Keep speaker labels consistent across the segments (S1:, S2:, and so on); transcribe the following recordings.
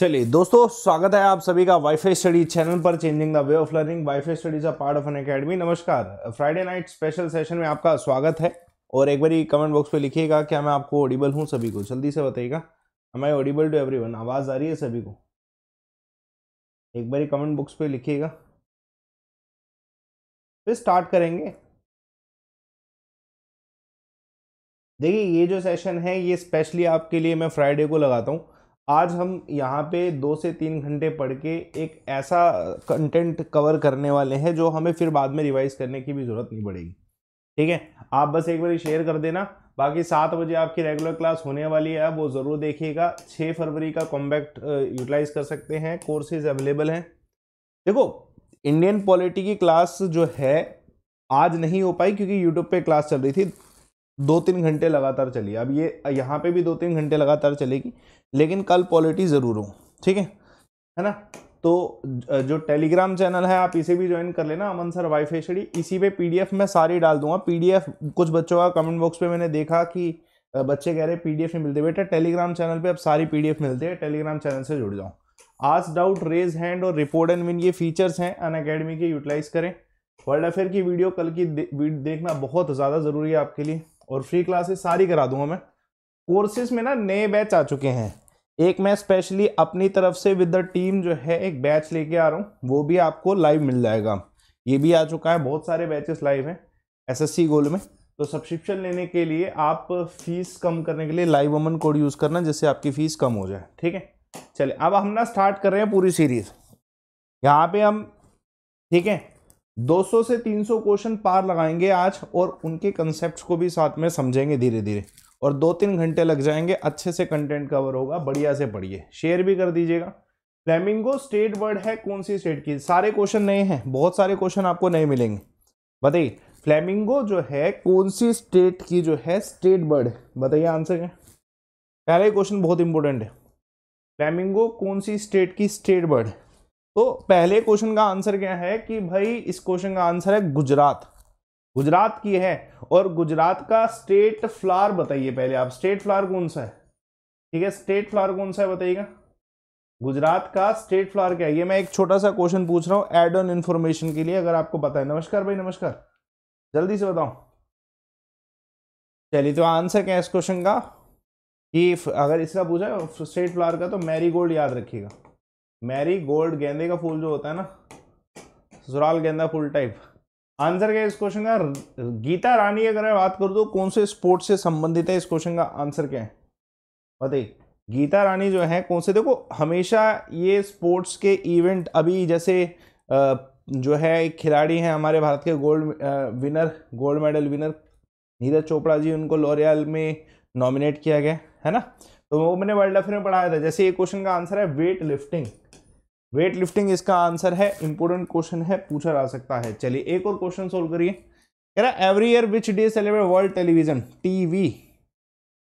S1: चलिए दोस्तों स्वागत है आप सभी का वाईफाई स्टडी चैनल पर changing the way of learning WiFi studies a part of N academy नमस्कार फ्राइडे नाइट स्पेशल सेशन में आपका स्वागत है और एक बार कमेंट बॉक्स पे लिखिएगा क्या मैं आपको ऑडिबल हूँ सभी को जल्दी से बताइएगा हम I audible to everyone आवाज़ आ रही है सभी को एक बार कमेंट बॉक्स पे लिखिएगा फिर स्टार्ट करेंगे देखिए ये जो सेशन है ये स्पेशली आपके लिए मैं फ्राइडे को लगाता हूँ आज हम यहाँ पे दो से तीन घंटे पढ़ के एक ऐसा कंटेंट कवर करने वाले हैं जो हमें फिर बाद में रिवाइज करने की भी ज़रूरत नहीं पड़ेगी ठीक है आप बस एक बार शेयर कर देना बाकी सात बजे आपकी रेगुलर क्लास होने वाली है वो ज़रूर देखिएगा छः फरवरी का कॉम्बैक्ट यूटिलाइज कर सकते हैं कोर्सेज अवेलेबल हैं देखो इंडियन पॉलिटी की क्लास जो है आज नहीं हो पाई क्योंकि यूट्यूब पे क्लास चल रही थी दो तीन घंटे लगातार चली अब ये यहाँ पे भी दो तीन घंटे लगातार चलेगी लेकिन कल पॉलिटी ज़रूर हो ठीक है है ना तो जो टेलीग्राम चैनल है आप इसे भी ज्वाइन कर लेना अमन सर वाई फेशड़ी इसी पे पीडीएफ मैं सारी डाल दूंगा पीडीएफ कुछ बच्चों का कमेंट बॉक्स पे मैंने देखा कि बच्चे कह रहे हैं पीडीएफ नहीं मिलते बेटा टेलीग्राम चैनल पे अब सारी पीडीएफ मिलते हैं टेलीग्राम चैनल से जुड़ जाओ आज डाउट रेज हैंड और रिपोर्ट एंड विन ये फीचर्स हैं अन अकेडमी के यूटिलाइज करें वर्ल्ड अफेयर की वीडियो कल की दे, देखना बहुत ज़्यादा ज़रूरी है आपके लिए और फ्री क्लासेस सारी करा दूंगा मैं कोर्सेज में ना नए बैच आ चुके हैं एक मैं स्पेशली अपनी तरफ से विद द टीम जो है एक बैच लेके आ रहा हूँ वो भी आपको लाइव मिल जाएगा ये भी आ चुका है बहुत सारे बैचेस लाइव हैं एसएससी गोल्ड में तो सब्सक्रिप्शन लेने के लिए आप फीस कम करने के लिए लाइव वमन कोड यूज़ करना जिससे आपकी फ़ीस कम हो जाए ठीक है चलिए अब हम ना स्टार्ट कर रहे हैं पूरी सीरीज़ यहाँ पे हम ठीक है 200 से 300 क्वेश्चन पार लगाएंगे आज और उनके कंसेप्ट को भी साथ में समझेंगे धीरे धीरे और दो तीन घंटे लग जाएंगे अच्छे से कंटेंट कवर होगा बढ़िया से पढ़िए शेयर भी कर दीजिएगा फ्लेमिंगो स्टेट वर्ड है कौन सी स्टेट की सारे क्वेश्चन नए हैं बहुत सारे क्वेश्चन आपको नए मिलेंगे बताइए फ्लेमिंगो जो है कौन सी स्टेट की जो है स्टेट बर्ड बताइए आंसर क्या पहला क्वेश्चन बहुत इंपॉर्टेंट है फ्लेमिंगो कौन सी स्टेट की स्टेट बर्ड है तो पहले क्वेश्चन का आंसर क्या है कि भाई इस क्वेश्चन का आंसर है गुजरात गुजरात की है और गुजरात का स्टेट फ्लावर बताइए पहले आप स्टेट फ्लावर कौन सा है ठीक है स्टेट फ्लावर कौन सा है बताइएगा गुजरात का स्टेट फ्लावर क्या है ये मैं एक छोटा सा क्वेश्चन पूछ रहा हूँ एड ऑन इन्फॉर्मेशन के लिए अगर आपको पता है नमस्कार भाई नमस्कार जल्दी से बताओ चलिए तो आंसर क्या है इस क्वेश्चन का कि अगर इसका पूछा स्टेट फ्लावर का तो मैरीगोल्ड याद रखिएगा मैरी गोल्ड गेंदे का फूल जो होता है ना ससुराल गेंदा फूल टाइप आंसर क्या है इस क्वेश्चन का गीता रानी अगर मैं बात करूँ तो कौन से स्पोर्ट्स से संबंधित है इस क्वेश्चन का आंसर क्या है बताइए गीता रानी जो है कौन से देखो हमेशा ये स्पोर्ट्स के इवेंट अभी जैसे जो है एक खिलाड़ी हैं हमारे भारत के gold winner gold medal winner Neeraj Chopra ji उनको लॉरियल में नॉमिनेट किया गया है ना तो वो मैंने वर्ल्ड अफेयर में पढ़ाया था जैसे ये क्वेश्चन का आंसर है वेट लिफ्टिंग वेट लिफ्टिंग इसका आंसर है इंपोर्टेंट क्वेश्चन है पूछा जा सकता है चलिए एक और क्वेश्चन सोल्व करिए कह रहा every year which day celebrate world television TV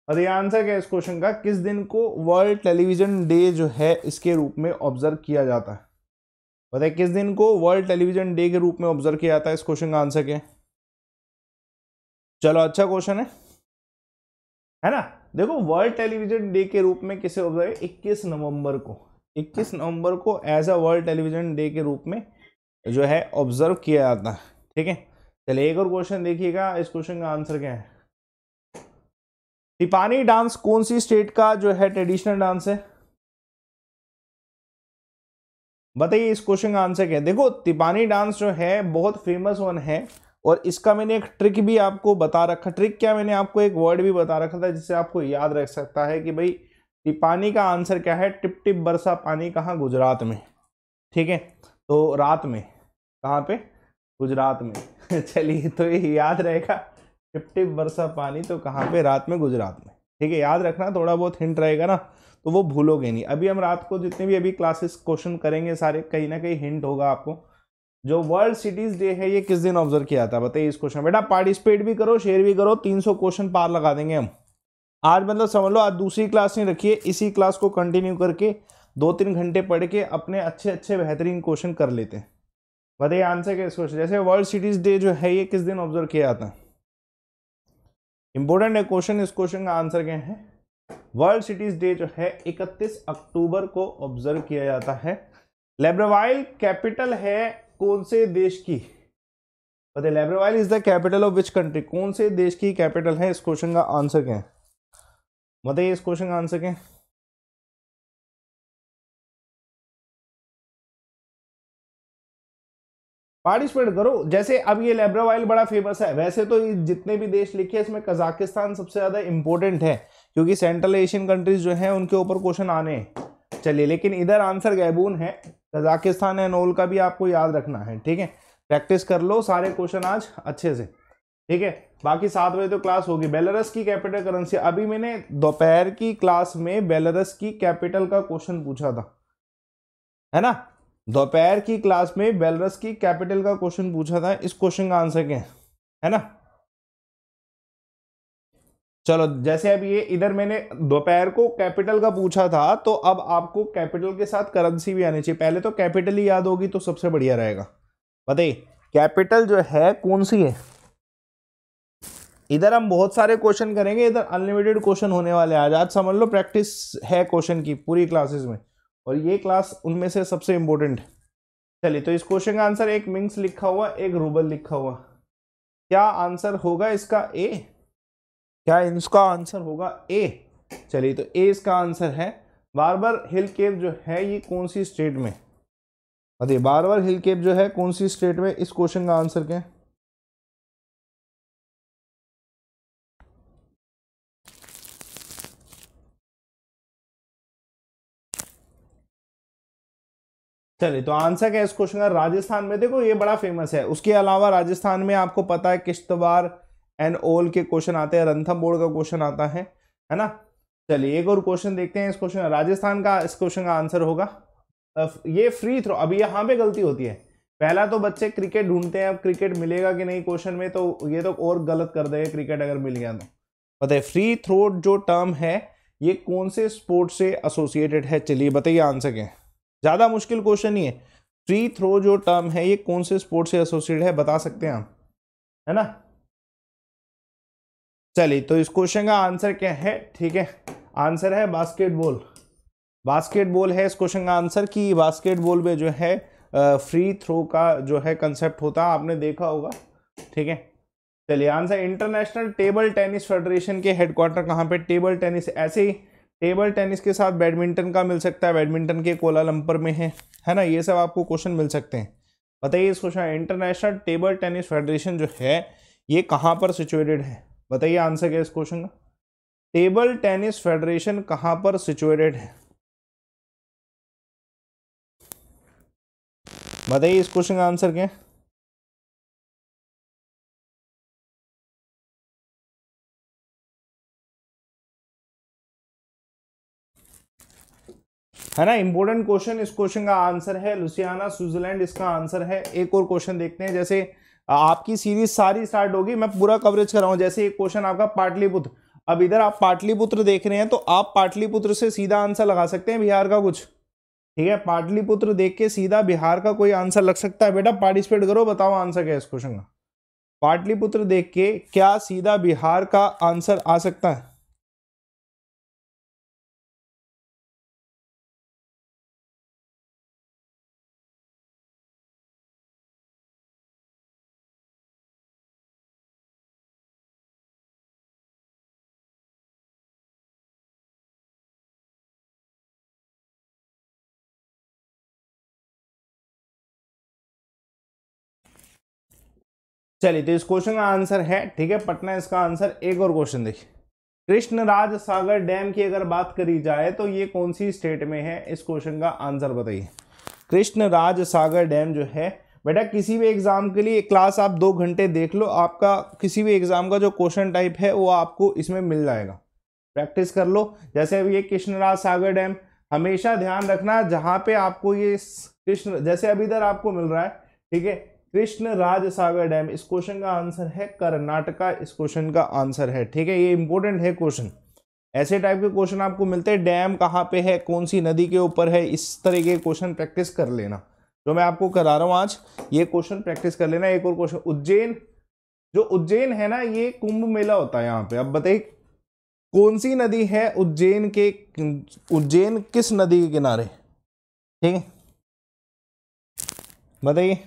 S1: और ये आंसर क्या है इस क्वेश्चन का किस दिन को वर्ल्ड टेलीविजन डे जो है इसके रूप में ऑब्जर्व किया जाता है बताए किस दिन को वर्ल्ड टेलीविजन डे के रूप में ऑब्जर्व किया जाता है इस क्वेश्चन का आंसर क्या है चलो अच्छा क्वेश्चन है है ना देखो वर्ल्ड टेलीविजन डे के रूप में किसे ऑब्जर्व इक्कीस नवंबर को इक्कीस नवंबर को as a world television day के रूप में जो है ऑब्जर्व किया जाता है ठीक है चलिए एक और क्वेश्चन देखिएगा इस क्वेश्चन का आंसर क्या है तिपानी डांस कौन सी स्टेट का जो है ट्रेडिशनल डांस है बताइए इस क्वेश्चन का आंसर क्या है देखो तिपानी डांस जो है बहुत फेमस वन है और इसका मैंने एक ट्रिक भी आपको बता रखा ट्रिक क्या मैंने आपको एक वर्ड भी बता रखा था जिससे आपको याद रख सकता है कि भाई कि पानी का आंसर क्या है टिप टिप बरसा पानी कहाँ गुजरात में ठीक है तो रात में कहाँ पे गुजरात में चलिए तो ये याद रहेगा टिप टिप बरसा पानी तो कहाँ पे रात में गुजरात में ठीक है याद रखना थोड़ा बहुत हिंट रहेगा ना तो वो भूलोगे नहीं अभी हम रात को जितने भी अभी क्लासेस क्वेश्चन करेंगे सारे कहीं ना कहीं हिंट होगा आपको जो वर्ल्ड सिटीज़ डे है ये किस दिन ऑब्जर्व किया था बताइए इस क्वेश्चन बेटा पार्टिसिपेट भी करो शेयर भी करो 300 क्वेश्चन पार लगा देंगे हम आज मतलब समझ लो आज दूसरी क्लास नहीं रखिए इसी क्लास को कंटिन्यू करके दो तीन घंटे पढ़ के अपने अच्छे अच्छे बेहतरीन क्वेश्चन कर लेते हैं बताइए आंसर क्या इस क्वेश्चन जैसे वर्ल्ड सिटीज़ डे जो है ये किस दिन ऑब्जर्व किया जाता है इंपॉर्टेंट है क्वेश्चन इस क्वेश्चन का आंसर क्या है वर्ल्ड सिटीज़ डे जो है 31 अक्टूबर को ऑब्जर्व किया जाता है लेब्रोवाइल कैपिटल है कौन से देश की बताइए Libreville is the capital of which country कौन से देश की कैपिटल है इस क्वेश्चन का आंसर क्या है बताइए इस क्वेश्चन का आंसर क्या पार्टिसिपेट करो जैसे अब ये लेब्रा ऑयल बड़ा फेमस है वैसे तो जितने भी देश लिखे इसमें कजाकिस्तान सबसे ज़्यादा इंपॉर्टेंट है क्योंकि सेंट्रल एशियन कंट्रीज जो हैं उनके ऊपर क्वेश्चन आने चलिए लेकिन इधर आंसर गैबून है कजाकिस्तान है नोल का भी आपको याद रखना है ठीक है प्रैक्टिस कर लो सारे क्वेश्चन आज अच्छे से ठीक है बाकी सात बजे तो क्लास होगी बेलारस की कैपिटल करेंसी अभी मैंने दोपहर की क्लास में बेलारस की कैपिटल का क्वेश्चन पूछा था है ना दोपहर की क्लास में बेलारस की कैपिटल का क्वेश्चन पूछा था इस क्वेश्चन का आंसर क्या है है ना चलो जैसे अब ये इधर मैंने दोपहर को कैपिटल का पूछा था तो अब आपको कैपिटल के साथ करेंसी भी आनी चाहिए पहले तो कैपिटल ही याद होगी तो सबसे बढ़िया रहेगा बताइए कैपिटल जो है कौन सी है इधर हम बहुत सारे क्वेश्चन करेंगे इधर अनलिमिटेड क्वेश्चन होने वाले हैं आज आज समझ लो प्रैक्टिस है क्वेश्चन की पूरी क्लासेस में और ये क्लास उनमें से सबसे इम्पोर्टेंट है चलिए तो इस क्वेश्चन का आंसर एक मिंग्स लिखा हुआ एक रूबल लिखा हुआ क्या आंसर होगा इसका ए क्या इसका आंसर होगा ए चलिए तो ए इसका आंसर है बारबर हिल केव जो है ये कौन सी स्टेट में बताइए बारबर हिल केव जो है कौन सी स्टेट में इस क्वेश्चन का आंसर क्या है चलिए तो आंसर क्या इस क्वेश्चन का राजस्थान में देखो ये बड़ा फेमस है उसके अलावा राजस्थान में आपको पता है किश्तवार एंड ओल के क्वेश्चन आते हैं रंथम बोर्ड का क्वेश्चन आता है है ना चलिए एक और क्वेश्चन देखते हैं इस क्वेश्चन का राजस्थान का इस क्वेश्चन का आंसर होगा ये फ्री थ्रो अभी यहाँ पे गलती होती है पहला तो बच्चे क्रिकेट ढूंढते हैं अब क्रिकेट मिलेगा कि नहीं क्वेश्चन में तो ये तो और गलत कर देगा क्रिकेट अगर मिल गया तो बताए फ्री थ्रो जो टर्म है ये कौन से स्पोर्ट से एसोसिएटेड है चलिए बताइए आंसर क्या है ज़्यादा मुश्किल क्वेश्चन नहीं है फ्री थ्रो जो टर्म है ये कौन से स्पोर्ट से एसोसिएट है बता सकते हैं आप है ना चलिए तो इस क्वेश्चन का आंसर क्या है ठीक है आंसर है बास्केटबॉल बास्केटबॉल है इस क्वेश्चन का आंसर कि बास्केटबॉल में जो है फ्री थ्रो का जो है कंसेप्ट होता है आपने देखा होगा ठीक है चलिए answer international table tennis federation के हेडक्वार्टर कहाँ पे टेबल टेनिस ऐसे ही टेबल टेनिस के साथ बैडमिंटन का मिल सकता है बैडमिंटन के कोलालंपर में है है ना ये सब आपको क्वेश्चन मिल सकते हैं बताइए इस question international table tennis federation जो है ये कहाँ पर सिचुएटेड है बताइए आंसर क्या इस क्वेश्चन का टेबल टेनिस फेडरेशन कहाँ पर सिचुएटेड है
S2: बताइए इस क्वेश्चन का आंसर क्या है
S1: है ना इंपॉर्टेंट क्वेश्चन इस क्वेश्चन का आंसर है लुसियाना स्विट्जरलैंड इसका आंसर है एक और क्वेश्चन देखते हैं जैसे आपकी सीरीज सारी स्टार्ट होगी मैं पूरा कवरेज कर रहा हूं जैसे एक क्वेश्चन आपका पाटलिपुत्र अब इधर आप पाटलिपुत्र देख रहे हैं तो आप पाटलिपुत्र से सीधा आंसर लगा सकते हैं बिहार का कुछ ठीक है पाटलिपुत्र देख के सीधा बिहार का कोई आंसर लग सकता है बेटा पार्टिसिपेट करो बताओ आंसर क्या है इस क्वेश्चन का पाटलिपुत्र देख के क्या सीधा बिहार का आंसर आ सकता है चलिए तो इस क्वेश्चन का आंसर है ठीक है पटना इसका आंसर एक और क्वेश्चन देखिए कृष्ण राज सागर डैम की अगर बात करी जाए तो ये कौन सी स्टेट में है इस क्वेश्चन का आंसर बताइए कृष्ण राज सागर डैम जो है बेटा किसी भी एग्ज़ाम के लिए क्लास आप दो घंटे देख लो आपका किसी भी एग्ज़ाम का जो क्वेश्चन टाइप है वो आपको इसमें मिल जाएगा प्रैक्टिस कर लो जैसे अभी ये कृष्णराज सागर डैम हमेशा ध्यान रखना जहाँ पे आपको ये कृष्ण जैसे अभी इधर आपको मिल रहा है ठीक है कृष्ण राज सागर डैम इस क्वेश्चन का आंसर है कर्नाटका इस क्वेश्चन का आंसर है ठीक है ये इंपॉर्टेंट है क्वेश्चन ऐसे टाइप के क्वेश्चन आपको मिलते हैं डैम कहाँ पे है कौन सी नदी के ऊपर है इस तरह के क्वेश्चन प्रैक्टिस कर लेना जो मैं आपको करा रहा हूँ आज ये क्वेश्चन प्रैक्टिस कर लेना एक और क्वेश्चन उज्जैन जो उज्जैन है ना ये कुंभ मेला होता है यहाँ पे अब बताइए कौन सी नदी है उज्जैन के उज्जैन किस नदी के किनारे ठीक है बताइए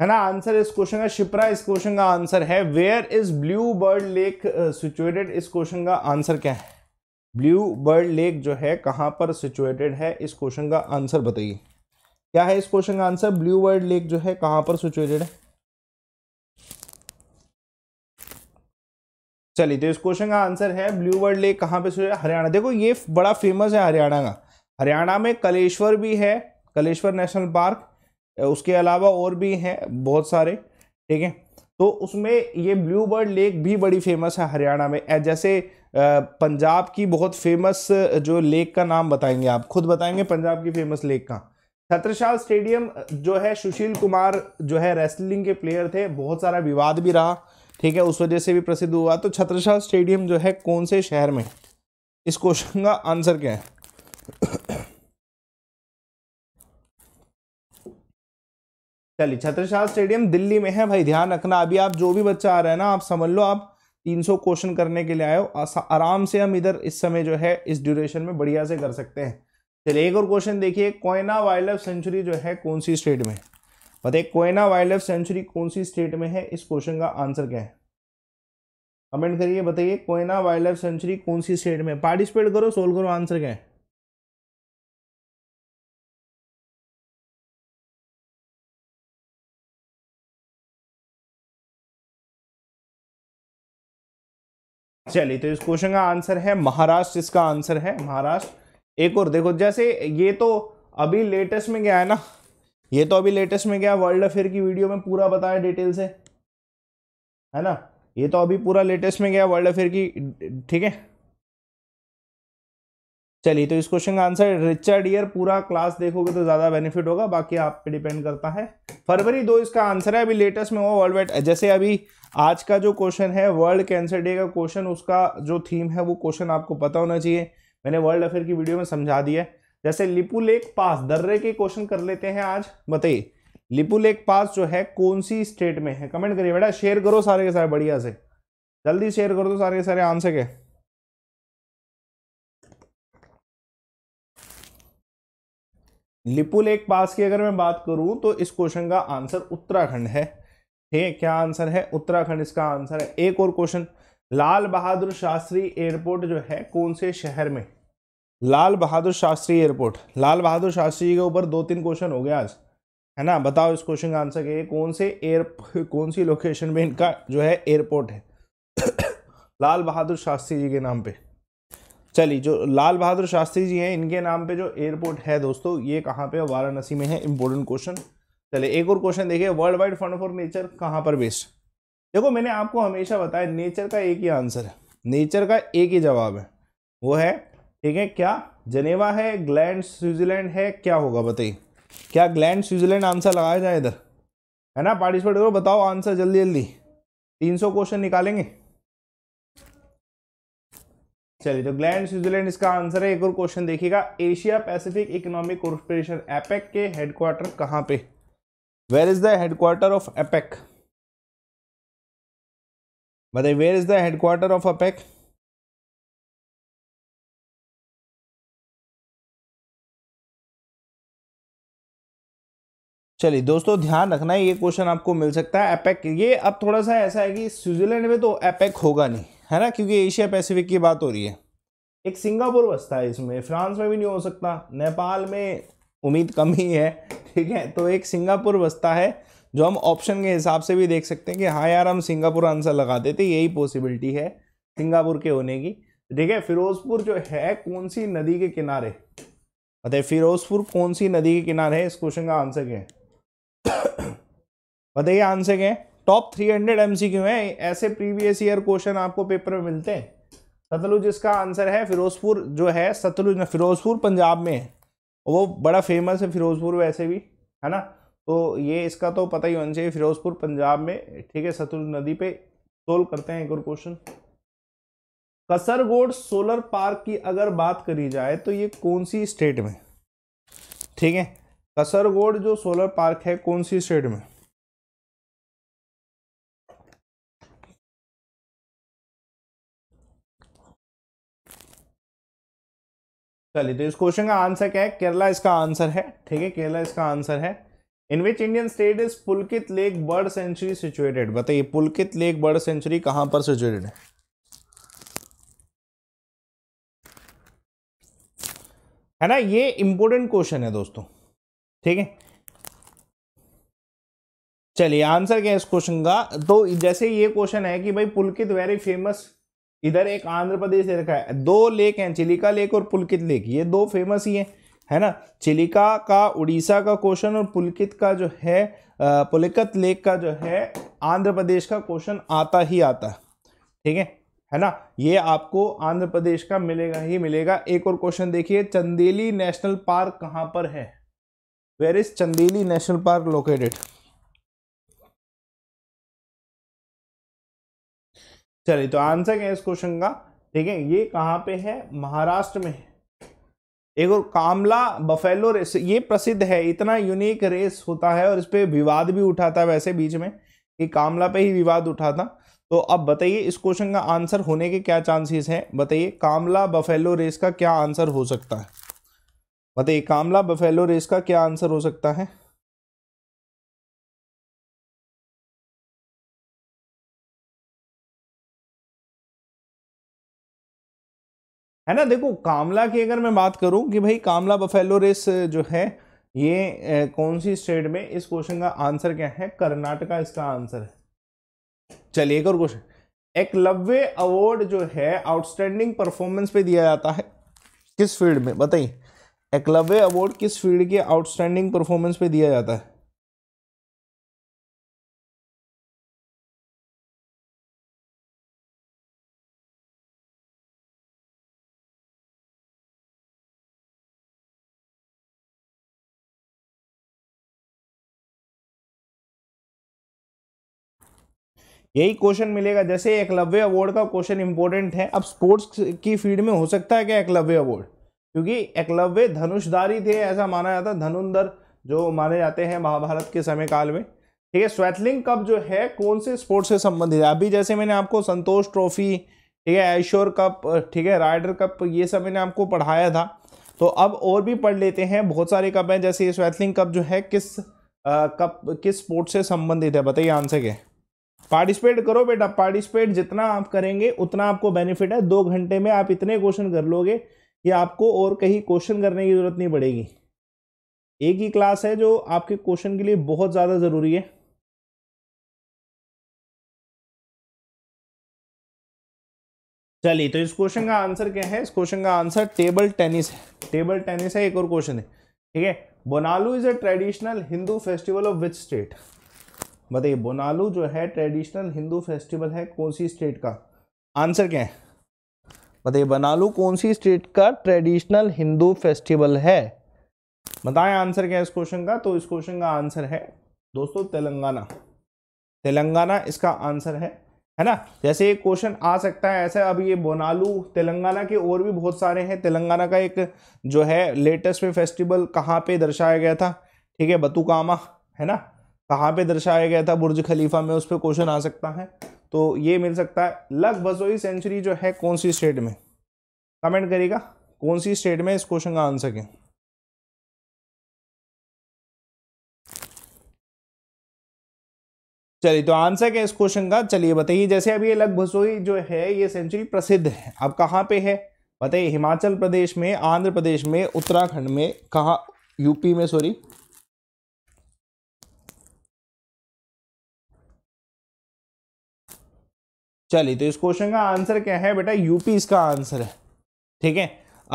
S1: है ना आंसर इस क्वेश्चन का शिप्रा इस क्वेश्चन का आंसर है where is blue bird lake situated इस क्वेश्चन का आंसर क्या है ब्लू बर्ड लेक जो है कहाँ पर सिचुएटेड है इस क्वेश्चन का आंसर बताइए क्या है इस क्वेश्चन का आंसर ब्लू बर्ड लेक जो है कहाँ पर सिचुएटेड है चलिए तो इस क्वेश्चन का आंसर है ब्लू बर्ड लेक कहाँ पे हरियाणा देखो ये बड़ा फेमस है हरियाणा का हरियाणा में कलेश्वर भी है कलेश्वर नेशनल पार्क उसके अलावा और भी हैं बहुत सारे ठीक है तो उसमें ये ब्लू बर्ड लेक भी बड़ी फेमस है हरियाणा में जैसे पंजाब की बहुत फेमस जो लेक का नाम बताएंगे आप खुद बताएंगे पंजाब की फेमस लेक का छत्रशाल स्टेडियम जो है सुशील कुमार जो है रेसलिंग के प्लेयर थे बहुत सारा विवाद भी रहा ठीक है उस वजह से भी प्रसिद्ध हुआ तो छत्रशाल स्टेडियम जो है कौन से शहर में इस क्वेश्चन का आंसर क्या है चलिए छत्रशाल स्टेडियम दिल्ली में है भाई ध्यान रखना अभी आप जो भी बच्चा आ रहा है ना आप समझ लो आप 300 क्वेश्चन करने के लिए आए हो आराम से हम इधर इस समय जो है इस ड्यूरेशन में बढ़िया से कर सकते हैं चलिए एक और क्वेश्चन देखिए कोयना वाइल्ड लाइफ सेंचुरी जो है कौन सी स्टेट में बताइए कोयना वाइल्ड लाइफ सेंचुरी कौन सी स्टेट में है इस क्वेश्चन का आंसर क्या है कमेंट करिए बताइए कोयना वाइल्ड लाइफ सेंचुरी कौन सी स्टेट में पार्टिसिपेट करो सोल्व करो आंसर क्या है चलिए तो इस क्वेश्चन का आंसर है महाराष्ट्र इसका आंसर है महाराष्ट्र एक और देखो जैसे ये तो अभी लेटेस्ट में गया है ना ये तो अभी लेटेस्ट में गया वर्ल्ड अफेयर की वीडियो में पूरा बताया डिटेल से है ना ये तो अभी पूरा लेटेस्ट में गया वर्ल्ड अफेयर की ठीक है चलिए तो इस क्वेश्चन का आंसर रिचर्ड ईयर पूरा क्लास देखोगे तो ज़्यादा बेनिफिट होगा बाकी आप पे डिपेंड करता है फरवरी दो इसका आंसर है अभी लेटेस्ट में वो वर्ल्ड वाइड जैसे अभी आज का जो क्वेश्चन है वर्ल्ड कैंसर डे का क्वेश्चन उसका जो थीम है वो क्वेश्चन आपको पता होना चाहिए मैंने वर्ल्ड अफेयर की वीडियो में समझा दिया जैसे लिपू लेक पास दर्रे के क्वेश्चन कर लेते हैं आज बताइए लिपू लेक पास जो है कौन सी स्टेट में है कमेंट करिए बेटा शेयर करो सारे के सारे बढ़िया से जल्दी शेयर कर दो सारे के सारे आंसर के लिपू लेक पास की अगर मैं बात करूं तो इस क्वेश्चन का आंसर उत्तराखंड है ठीक है क्या आंसर है उत्तराखंड इसका आंसर है एक और क्वेश्चन लाल बहादुर शास्त्री एयरपोर्ट जो है कौन से शहर में लाल बहादुर शास्त्री एयरपोर्ट लाल बहादुर शास्त्री जी के ऊपर दो तीन क्वेश्चन हो गया आज है ना बताओ इस क्वेश्चन का आंसर क्या कौन से एयर कौन सी लोकेशन में इनका जो है एयरपोर्ट है लाल बहादुर शास्त्री जी के नाम पे चलिए जो लाल बहादुर शास्त्री जी हैं इनके नाम पे जो एयरपोर्ट है दोस्तों ये कहाँ पे वाराणसी में है इम्पोर्टेंट क्वेश्चन चले एक और क्वेश्चन देखिए world wide fund for nature कहाँ पर बेस्ड देखो मैंने आपको हमेशा बताया नेचर का एक ही आंसर है नेचर का एक ही जवाब है वो है ठीक है क्या जनेवा है ग्लैंड स्विट्जरलैंड है क्या होगा बताइए क्या ग्लैंड स्विट्जरलैंड आंसर लगाया जाए इधर है ना पार्टिसिपेट करो बताओ आंसर जल्दी जल्दी तीन सौ क्वेश्चन निकालेंगे चलिए तो ग्लैंड स्विट्जरलैंड इसका आंसर है एक और क्वेश्चन देखिएगा Asia Pacific economic corporation APEC के हेडक्वार्टर कहाँ पे where is the of of apec but where is the headquarter of APEC चलिए दोस्तों ध्यान रखना है ये क्वेश्चन आपको मिल सकता है एपेक ये अब थोड़ा सा ऐसा है कि स्विट्जरलैंड में तो एपेक होगा नहीं है ना क्योंकि एशिया पैसिफिक की बात हो रही है एक सिंगापुर बसता है इसमें फ्रांस में भी नहीं हो सकता नेपाल में उम्मीद कम ही है ठीक है तो एक सिंगापुर बसता है जो हम ऑप्शन के हिसाब से भी देख सकते हैं कि हाँ यार हम सिंगापुर आंसर लगा देते यही पॉसिबिलिटी है सिंगापुर के होने की ठीक है फिरोजपुर जो है कौन सी नदी के किनारे बताए फिरोजपुर कौन सी नदी के किनारे है इस क्वेश्चन का आंसर क्या है बताइए आंसर क्या है top three hundred M C Q है ऐसे प्रीवियस ईयर क्वेश्चन आपको पेपर में मिलते हैं सतलुज इसका आंसर है फिरोजपुर जो है सतलुज फिरोजपुर पंजाब में है वो बड़ा फेमस है फिरोज़पुर वैसे भी है ना तो ये इसका तो पता ही होना चाहिए फिरोज़पुर पंजाब में ठीक है सतुल नदी पे सोल्व करते हैं एक और क्वेश्चन कसरगोड सोलर पार्क की अगर बात करी जाए तो ये कौन सी स्टेट में ठीक है कसरगोड जो सोलर पार्क है कौन सी स्टेट में चलिए तो इस क्वेश्चन का आंसर क्या है केरला इसका आंसर है ठीक है केरला इसका आंसर है in which Indian state is Pulicat lake bird sanctuary situated बताइए पुलकित लेक बर्ड सेंचुरी कहां पर सिचुएटेड है है ना ये इंपॉर्टेंट क्वेश्चन है दोस्तों ठीक है चलिए आंसर क्या है इस क्वेश्चन का तो जैसे ये क्वेश्चन है कि भाई पुलकित वेरी फेमस इधर एक आंध्र प्रदेश दे रखा है दो लेक हैं चिलिका लेक और पुलकित लेक ये दो फेमस ही हैं है ना चिलिका का उड़ीसा का क्वेश्चन और पुलकित का जो है पुलकित लेक का जो है आंध्र प्रदेश का क्वेश्चन आता ही आता ठीक है है ना ये आपको आंध्र प्रदेश का मिलेगा ही मिलेगा एक और क्वेश्चन देखिए चंदेली नेशनल पार्क कहाँ पर है where is Chandoli national park located चलिए तो आंसर क्या है इस क्वेश्चन का ठीक है ये कहाँ पे है महाराष्ट्र में एक और कामला बफेलो रेस ये प्रसिद्ध है इतना यूनिक रेस होता है और इस पर विवाद भी उठाता है वैसे बीच में कि कामला पे ही विवाद उठा था तो अब बताइए इस क्वेश्चन का आंसर होने के क्या चांसेस हैं बताइए कामला बफेलो रेस का क्या आंसर हो सकता है बताइए कामला बफेलो रेस का क्या आंसर हो सकता है है ना देखो कामला की अगर मैं बात करूं कि भाई कामला बफेलो रेस जो है ये कौन सी स्टेट में इस क्वेश्चन का आंसर क्या है कर्नाटका इसका आंसर है चलिए एक और क्वेश्चन लव्य अवार्ड जो है आउटस्टैंडिंग परफॉर्मेंस पे दिया जाता है किस फील्ड में बताइए एकलव्य अवार्ड किस फील्ड के आउटस्टैंडिंग परफॉर्मेंस पे दिया जाता है यही क्वेश्चन मिलेगा जैसे एकलव्य अवार्ड का क्वेश्चन इंपॉर्टेंट है अब स्पोर्ट्स की फील्ड में हो सकता है क्या एकलव्य अवार्ड क्योंकि एकलव्य धनुषधारी थे ऐसा माना जाता धनुंदर जो माने जाते हैं महाभारत के समय काल में ठीक है स्वेटलिंग कप जो है कौन से स्पोर्ट्स से संबंधित है अभी जैसे मैंने आपको संतोष ट्रॉफी ठीक है ऐश्वर कप ठीक है राइडर कप ये सब मैंने आपको पढ़ाया था तो अब और भी पढ़ लेते हैं बहुत सारे कप हैं जैसे ये स्वेटलिंग कप जो है किस आ, कप किस स्पोर्ट से संबंधित है बताइए आंसर के पार्टिसिपेट करो बेटा पार्टिसिपेट जितना आप करेंगे उतना आपको बेनिफिट है दो घंटे में आप इतने क्वेश्चन कर लोगे कि आपको और कहीं क्वेश्चन करने की ज़रूरत नहीं पड़ेगी एक ही क्लास है जो आपके क्वेश्चन के लिए बहुत ज़्यादा ज़रूरी है चलिए तो इस क्वेश्चन का आंसर क्या है इस क्वेश्चन का आंसर टेबल टेनिस है टेबल टेनिस है एक और क्वेश्चन है ठीक है Bonalu is a traditional Hindu festival of which state बताइए बोनालू जो है ट्रेडिशनल हिंदू फेस्टिवल है कौन सी स्टेट का आंसर क्या है बताइए बनालू कौन सी स्टेट का ट्रेडिशनल हिंदू फेस्टिवल है बताएं आंसर क्या है इस क्वेश्चन का तो इस क्वेश्चन का आंसर है दोस्तों तेलंगाना तेलंगाना इसका आंसर है है ना जैसे एक क्वेश्चन आ सकता है ऐसा अब ये बोनालू तेलंगाना के और भी बहुत सारे हैं तेलंगाना का एक जो है लेटेस्ट में फेस्टिवल कहाँ पे दर्शाया गया था ठीक है बतुकामा है ना कहाँ पे दर्शाया गया था बुर्ज खलीफा में उस पर क्वेश्चन आ सकता है तो ये मिल सकता है लग बसोई सेंचुरी जो है कौन सी स्टेट में कमेंट करिएगा कौन सी स्टेट में इस क्वेश्चन का आंसर है चलिए तो आंसर क्या इस क्वेश्चन का चलिए बताइए जैसे अभी ये लग भसोई जो है ये सेंचुरी प्रसिद्ध है अब कहाँ पे है बताइए हिमाचल प्रदेश में आंध्र प्रदेश में उत्तराखंड में कहाँ यूपी में सॉरी चलिए तो इस क्वेश्चन का आंसर क्या है बेटा यूपी इसका आंसर है ठीक है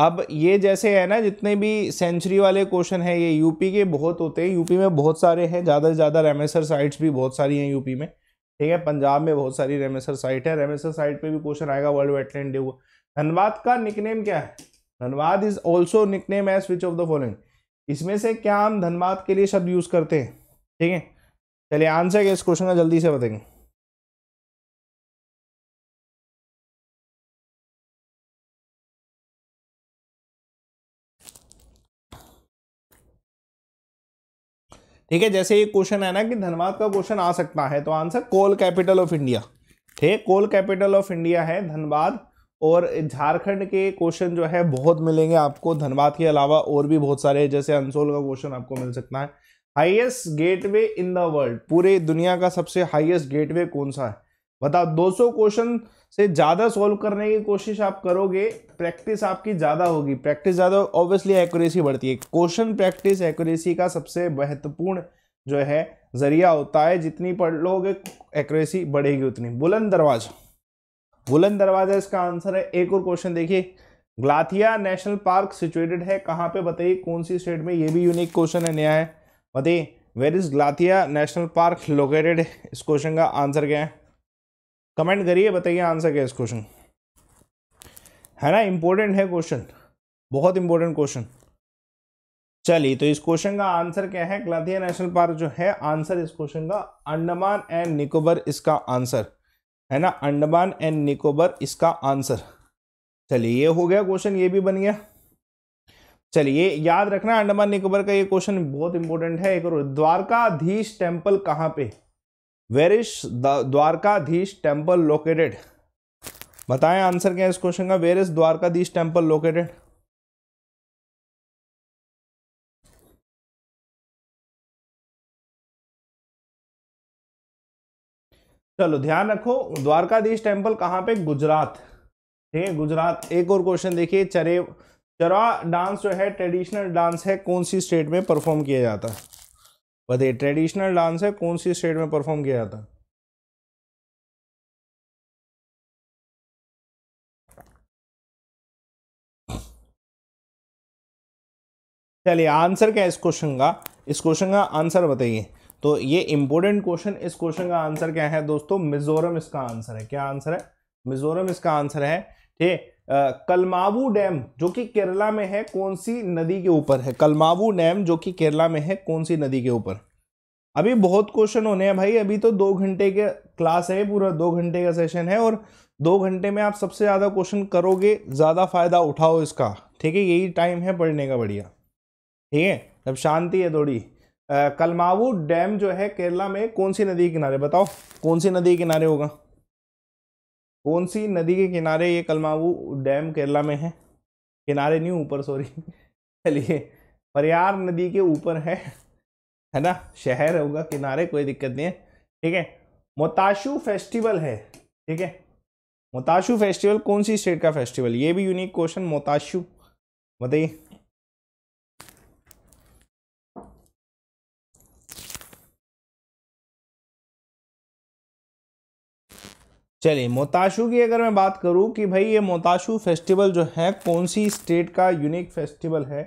S1: अब ये जैसे है ना जितने भी सेंचुरी वाले क्वेश्चन हैं ये यूपी के बहुत होते हैं यूपी में बहुत सारे हैं ज़्यादा से ज़्यादा रेमेसर साइट्स भी बहुत सारी हैं यूपी में ठीक है पंजाब में बहुत सारी रेमेसर साइट है रेमेसर साइट पे भी क्वेश्चन आएगा वर्ल्ड वेटलैंड डे हुआ धनबाद का निकनेम क्या है Dhanbad is also nickname as which of the following इसमें से क्या हम धनबाद के लिए शब्द यूज़ करते हैं ठीक है चलिए आंसर क्या इस क्वेश्चन
S2: का जल्दी से बताएंगे
S1: ठीक है जैसे एक क्वेश्चन है ना कि धनबाद का क्वेश्चन आ सकता है तो answer coal capital of India ठीक कोल कैपिटल ऑफ इंडिया है धनबाद और झारखंड के क्वेश्चन जो है बहुत मिलेंगे आपको धनबाद के अलावा और भी बहुत सारे जैसे अंसोल का क्वेश्चन आपको मिल सकता है highest gateway in the world पूरे दुनिया का सबसे हाईएस्ट गेटवे कौन सा है बताओ 200 क्वेश्चन से ज़्यादा सॉल्व करने की कोशिश आप करोगे प्रैक्टिस आपकी ज़्यादा होगी प्रैक्टिस ज़्यादा ऑब्वियसली एक्यूरेसी बढ़ती है क्वेश्चन प्रैक्टिस एक्यूरेसी का सबसे महत्वपूर्ण जो है जरिया होता है जितनी पढ़ लोगे एक्यूरेसी बढ़ेगी उतनी बुलंद दरवाज़ा बुलंद दरवाज़ा इसका आंसर है एक और क्वेश्चन देखिए ग्लाथिया नेशनल पार्क सिचुएटेड है कहाँ पे बताइए कौन सी स्टेट में ये भी यूनिक क्वेश्चन है नया है बताइए where is Galathea national park located इस क्वेश्चन का आंसर क्या है कमेंट करिए बताइए आंसर क्या इस क्वेश्चन है ना इंपॉर्टेंट है क्वेश्चन बहुत इंपॉर्टेंट क्वेश्चन चलिए तो इस क्वेश्चन का आंसर क्या है ग्लाथिया नेशनल पार्क जो है आंसर इस क्वेश्चन का अंडमान एंड निकोबर इसका आंसर है ना अंडमान एंड निकोबर इसका आंसर चलिए ये हो गया क्वेश्चन ये भी बन गया चलिए याद रखना अंडमान निकोबर का ये क्वेश्चन बहुत इंपॉर्टेंट है एक और द्वारकाधीश टेम्पल कहाँ पे where is Dwarkadhish temple located बताएं आंसर क्या है इस क्वेश्चन का where is Dwarkadhish temple located चलो ध्यान रखो द्वारकाधीश टेम्पल कहां पे गुजरात ठीक है गुजरात एक और क्वेश्चन देखिए चरे चरा डांस जो है ट्रेडिशनल डांस है कौन सी स्टेट में परफॉर्म किया जाता है बताइए ट्रेडिशनल डांस है कौन सी स्टेट में परफॉर्म किया जाता है चलिए आंसर क्या है इस क्वेश्चन का इस क्वेश्चन का आंसर बताइए तो ये इंपॉर्टेंट क्वेश्चन इस क्वेश्चन का आंसर क्या है दोस्तों मिजोरम इसका आंसर है क्या आंसर है मिजोरम इसका आंसर है ठीक कलमावू डैम जो कि केरला में है कौन सी नदी के ऊपर है कलमावू डैम जो कि केरला में है कौन सी नदी के ऊपर अभी बहुत क्वेश्चन होने हैं भाई अभी तो दो घंटे के क्लास है पूरा दो घंटे का सेशन है और दो घंटे में आप सबसे ज़्यादा क्वेश्चन करोगे ज़्यादा फ़ायदा उठाओ इसका ठीक है यही टाइम है पढ़ने का बढ़िया ठीक है जब शांति है थोड़ी कलमावू डैम जो है केरला में कौन सी नदी किनारे बताओ कौन सी नदी किनारे होगा कौन सी नदी के किनारे ये कलमावू डैम केरला में है किनारे नहीं ऊपर सॉरी चलिए परियार नदी के ऊपर है है ना शहर होगा किनारे कोई दिक्कत नहीं है ठीक है मोताशु फेस्टिवल है ठीक है मोताशु फेस्टिवल कौन सी स्टेट का फेस्टिवल ये भी यूनिक क्वेश्चन मोताशु बताइए चलिए मोताशु की अगर मैं बात करूं कि भाई ये मोताशु फेस्टिवल जो है कौन सी स्टेट का यूनिक फेस्टिवल है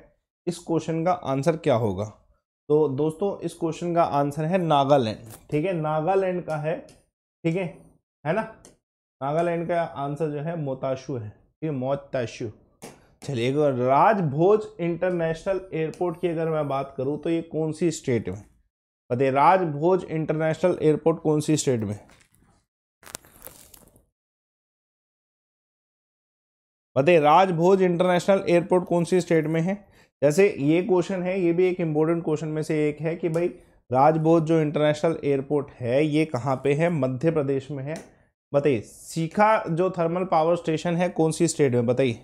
S1: इस क्वेश्चन का आंसर क्या होगा तो दोस्तों इस क्वेश्चन का आंसर है नागालैंड ठीक है नागालैंड का है ठीक है है ना नागालैंड का आंसर जो है मोताशु है ठीक है मोताशु चलिए राजभोज इंटरनेशनल एयरपोर्ट की अगर मैं बात करूँ तो ये कौन सी स्टेट में बताइए राजभोज इंटरनेशनल एयरपोर्ट कौन सी स्टेट में बताइए राजभोज इंटरनेशनल एयरपोर्ट कौन सी स्टेट में है जैसे ये क्वेश्चन है ये भी एक इम्पोर्टेंट क्वेश्चन में से एक है कि भाई राजभोज जो इंटरनेशनल एयरपोर्ट है ये कहाँ पे है मध्य प्रदेश में है बताइए सीखा जो थर्मल पावर स्टेशन है कौन सी स्टेट में बताइए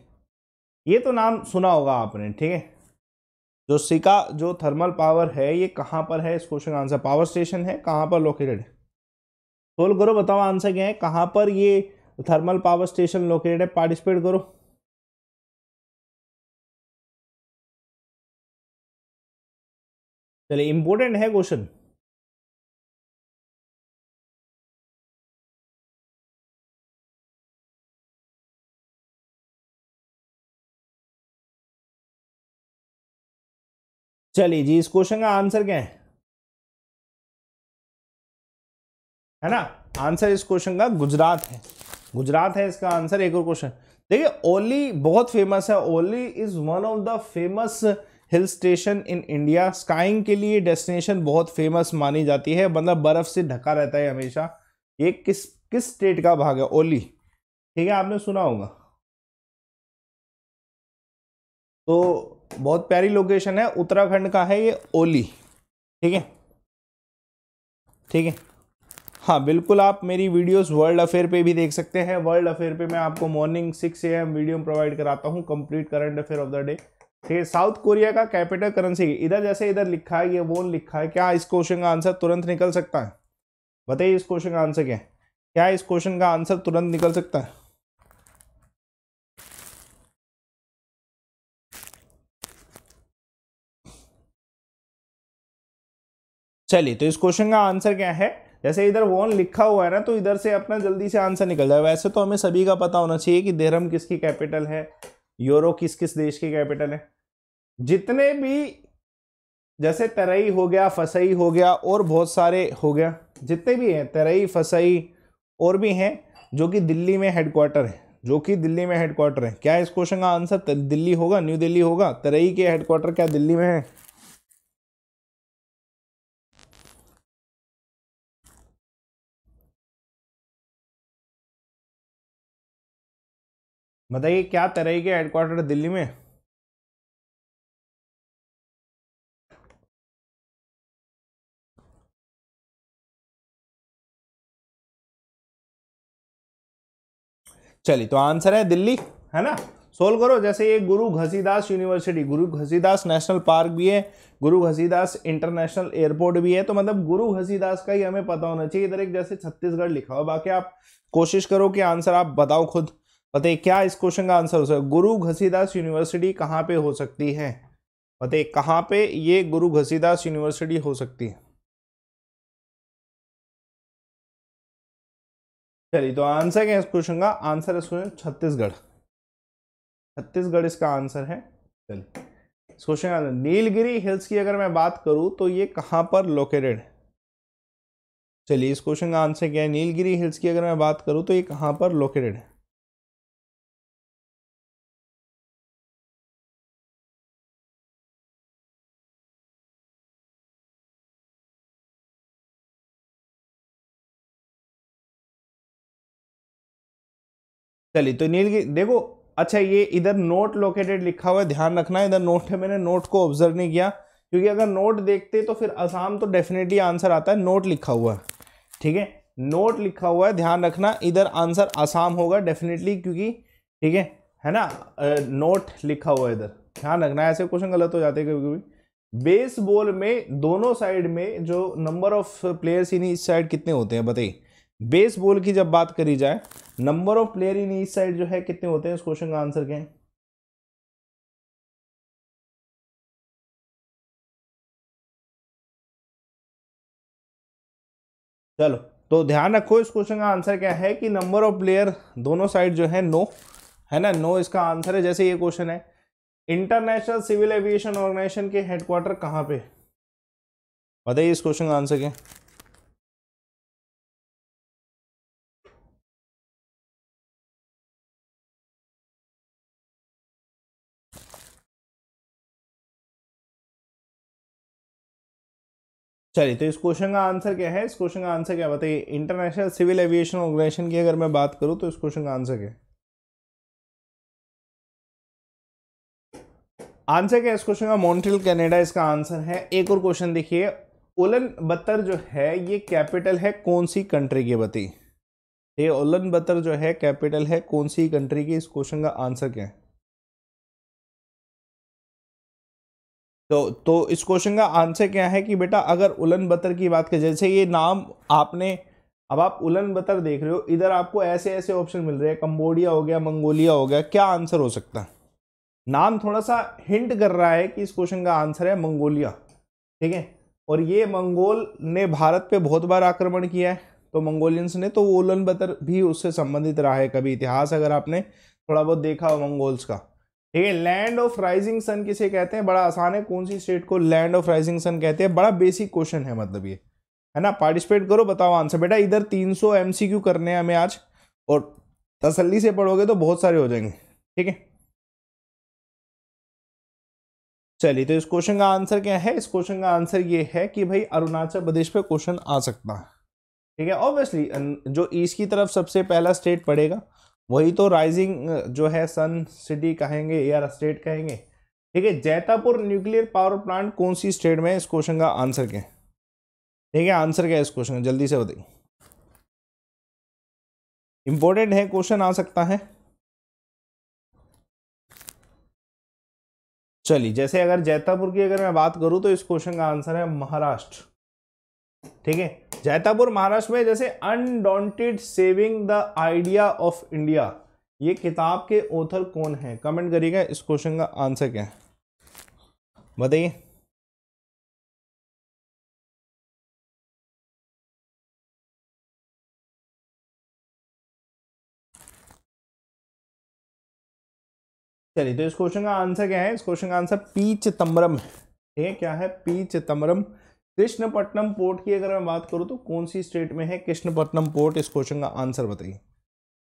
S1: ये तो नाम सुना होगा आपने ठीक है जो सिका जो थर्मल पावर है ये कहाँ पर है इस क्वेश्चन का आंसर पावर स्टेशन है कहाँ पर लोकेटेड है सोल्व करो बताओ आंसर क्या है कहाँ पर ये थर्मल पावर स्टेशन लोकेटेड है पार्टिसिपेट
S2: करो चले इंपॉर्टेंट है क्वेश्चन
S1: चलिए जी इस क्वेश्चन का आंसर क्या है है ना आंसर इस क्वेश्चन का गुजरात है गुजरात है इसका आंसर एक और क्वेश्चन देखिए ओली बहुत फेमस है Auli is one of the famous hill station in India skiing के लिए डेस्टिनेशन बहुत फेमस मानी जाती है मतलब बर्फ़ से ढका रहता है हमेशा ये किस किस स्टेट का भाग है ओली ठीक है आपने सुना होगा तो बहुत प्यारी लोकेशन है उत्तराखंड का है ये ओली ठीक है ठीक है हाँ बिल्कुल आप मेरी वीडियोस वर्ल्ड अफेयर पे भी देख सकते हैं वर्ल्ड अफेयर पे मैं आपको morning six A M video provide कराता हूँ complete current affair of the day ठीक है साउथ कोरिया का कैपिटल करेंसी इधर जैसे इधर लिखा है ये वोन लिखा है क्या इस क्वेश्चन का आंसर तुरंत निकल सकता है बताइए इस क्वेश्चन का आंसर क्या है क्या इस क्वेश्चन का आंसर तुरंत निकल सकता है चलिए तो इस क्वेश्चन का आंसर क्या है जैसे इधर वोन लिखा हुआ है ना तो इधर से अपना जल्दी से आंसर निकल जाए वैसे तो हमें सभी का पता होना चाहिए कि देरम किसकी कैपिटल है यूरो किस किस देश की कैपिटल है जितने भी जैसे तरई हो गया फसई हो गया और बहुत सारे हो गया जितने भी हैं तरई फसई और भी हैं जो कि दिल्ली में हेडक्वार्टर है जो कि दिल्ली में हेडक्वार्टर है क्या इस क्वेश्चन का आंसर दिल्ली होगा न्यू दिल्ली होगा तरई के हेडक्वार्टर क्या दिल्ली में है
S2: बताइए क्या तरई के हेडक्वार्टर दिल्ली में
S1: चलिए तो आंसर है दिल्ली है ना सोल्व करो जैसे ये गुरु घसीदास यूनिवर्सिटी गुरु घसीदास नेशनल पार्क भी है गुरु घसीदास इंटरनेशनल एयरपोर्ट भी है तो मतलब गुरु घसीदास का ही हमें पता होना चाहिए इधर एक जैसे छत्तीसगढ़ लिखा हो बाकी आप कोशिश करो कि आंसर आप बताओ खुद बताइए क्या इस क्वेश्चन का आंसर हो सकता है गुरु घसीदास यूनिवर्सिटी कहाँ पे हो सकती है बताइए कहाँ पे ये गुरु घसीदास यूनिवर्सिटी हो सकती है चलिए तो आंसर क्या है इस क्वेश्चन का आंसर है स्टूडेंट छत्तीसगढ़ छत्तीसगढ़ इसका आंसर है चलिए क्वेश्चन का नीलगिरी हिल्स की अगर मैं बात करूं तो ये कहाँ पर लोकेटेड है चलिए इस क्वेश्चन का आंसर क्या है नीलगिरी हिल्स की अगर मैं बात करूं तो ये कहाँ पर लोकेटेड है चलिए तो नील देखो अच्छा ये इधर नोट लोकेटेड लिखा हुआ है ध्यान रखना इधर नोट है मैंने नोट को ऑब्जर्व नहीं किया क्योंकि अगर नोट देखते तो फिर आसाम तो डेफिनेटली आंसर आता है नोट लिखा हुआ है ठीक है नोट लिखा हुआ है ध्यान रखना इधर आंसर आसाम होगा डेफिनेटली क्योंकि ठीक है है ना नोट लिखा हुआ है इधर ध्यान रखना ऐसे क्वेश्चन गलत हो जाते हैं कभी कभी बेसबॉल में दोनों साइड में जो नंबर ऑफ प्लेयर्स इन इस साइड कितने होते हैं बताइए बेस बॉल की जब बात करी जाए number of player in each side जो है कितने होते हैं इस क्वेश्चन का आंसर क्या है चलो तो ध्यान रखो इस क्वेश्चन का आंसर क्या है कि नंबर ऑफ प्लेयर दोनों साइड जो है नो है ना नो इसका आंसर है जैसे ये क्वेश्चन है इंटरनेशनल सिविल एविएशन ऑर्गेनाइजेशन के हेडक्वार्टर कहाँ पे बताइए इस क्वेश्चन का आंसर क्या है चलिए तो इस क्वेश्चन का आंसर क्या है इस क्वेश्चन का आंसर क्या बताइए इंटरनेशनल सिविल एविएशन ऑर्गेनाइजेशन की अगर मैं बात करूं तो इस क्वेश्चन का आंसर क्या आंसर क्या है इस क्वेश्चन का मॉन्ट्रियल कनाडा इसका आंसर है एक और क्वेश्चन देखिए उलन बत्तर जो है ये कैपिटल है कौन सी कंट्री की बताइए ये उलन बत्तर जो है कैपिटल है कौन सी कंट्री की इस क्वेश्चन का आंसर क्या है तो तो इस क्वेश्चन का आंसर क्या है कि बेटा अगर उलन बतर की बात करें जैसे ये नाम आपने अब आप उलन बतर देख रहे हो इधर आपको ऐसे ऐसे ऑप्शन मिल रहे हैं कंबोडिया हो गया मंगोलिया हो गया क्या आंसर हो सकता है नाम थोड़ा सा हिंट कर रहा है कि इस क्वेश्चन का आंसर है मंगोलिया ठीक है और ये मंगोल ने भारत पे बहुत बार आक्रमण किया है तो मंगोलियंस ने तो उलन बतर भी उससे संबंधित रहा है कभी इतिहास अगर आपने थोड़ा बहुत देखा हो मंगोल्स का ठीक है लैंड ऑफ राइजिंग सन किसे कहते हैं बड़ा आसान है कौन सी स्टेट को लैंड ऑफ राइजिंग सन कहते हैं बड़ा बेसिक क्वेश्चन है मतलब ये है ना पार्टिसिपेट करो बताओ आंसर बेटा इधर 300 सौ करने हैं हमें आज और तसल्ली से पढ़ोगे तो बहुत सारे हो जाएंगे ठीक है चलिए तो इस क्वेश्चन का आंसर क्या है इस क्वेश्चन का आंसर ये है कि भाई अरुणाचल प्रदेश पे क्वेश्चन आ सकता है ठीक है ऑब्वियसली जो ईस्ट की तरफ सबसे पहला स्टेट पड़ेगा वही तो राइजिंग जो है सन सिटी कहेंगे एयर स्टेट कहेंगे ठीक है जैतापुर न्यूक्लियर पावर प्लांट कौन सी स्टेट में इस क्वेश्चन का आंसर क्या ठीक है आंसर क्या है इस क्वेश्चन का जल्दी से बताइए इंपॉर्टेंट है क्वेश्चन आ सकता है चलिए जैसे अगर जैतापुर की अगर मैं बात करूं तो इस क्वेश्चन का आंसर है महाराष्ट्र ठीक है जैतापुर महाराष्ट्र में जैसे undaunted saving the idea of India ये किताब के ऑथर कौन है कमेंट करिएगा इस क्वेश्चन का आंसर क्या है बताइए चलिए तो इस क्वेश्चन का आंसर क्या है इस क्वेश्चन का आंसर पी चिदम्बरम है ठीक है क्या है पी चिदम्बरम कृष्णपट्टनम पोर्ट की अगर मैं बात करूँ तो कौन सी स्टेट में है कृष्णपट्टनम पोर्ट इस क्वेश्चन का आंसर बताइए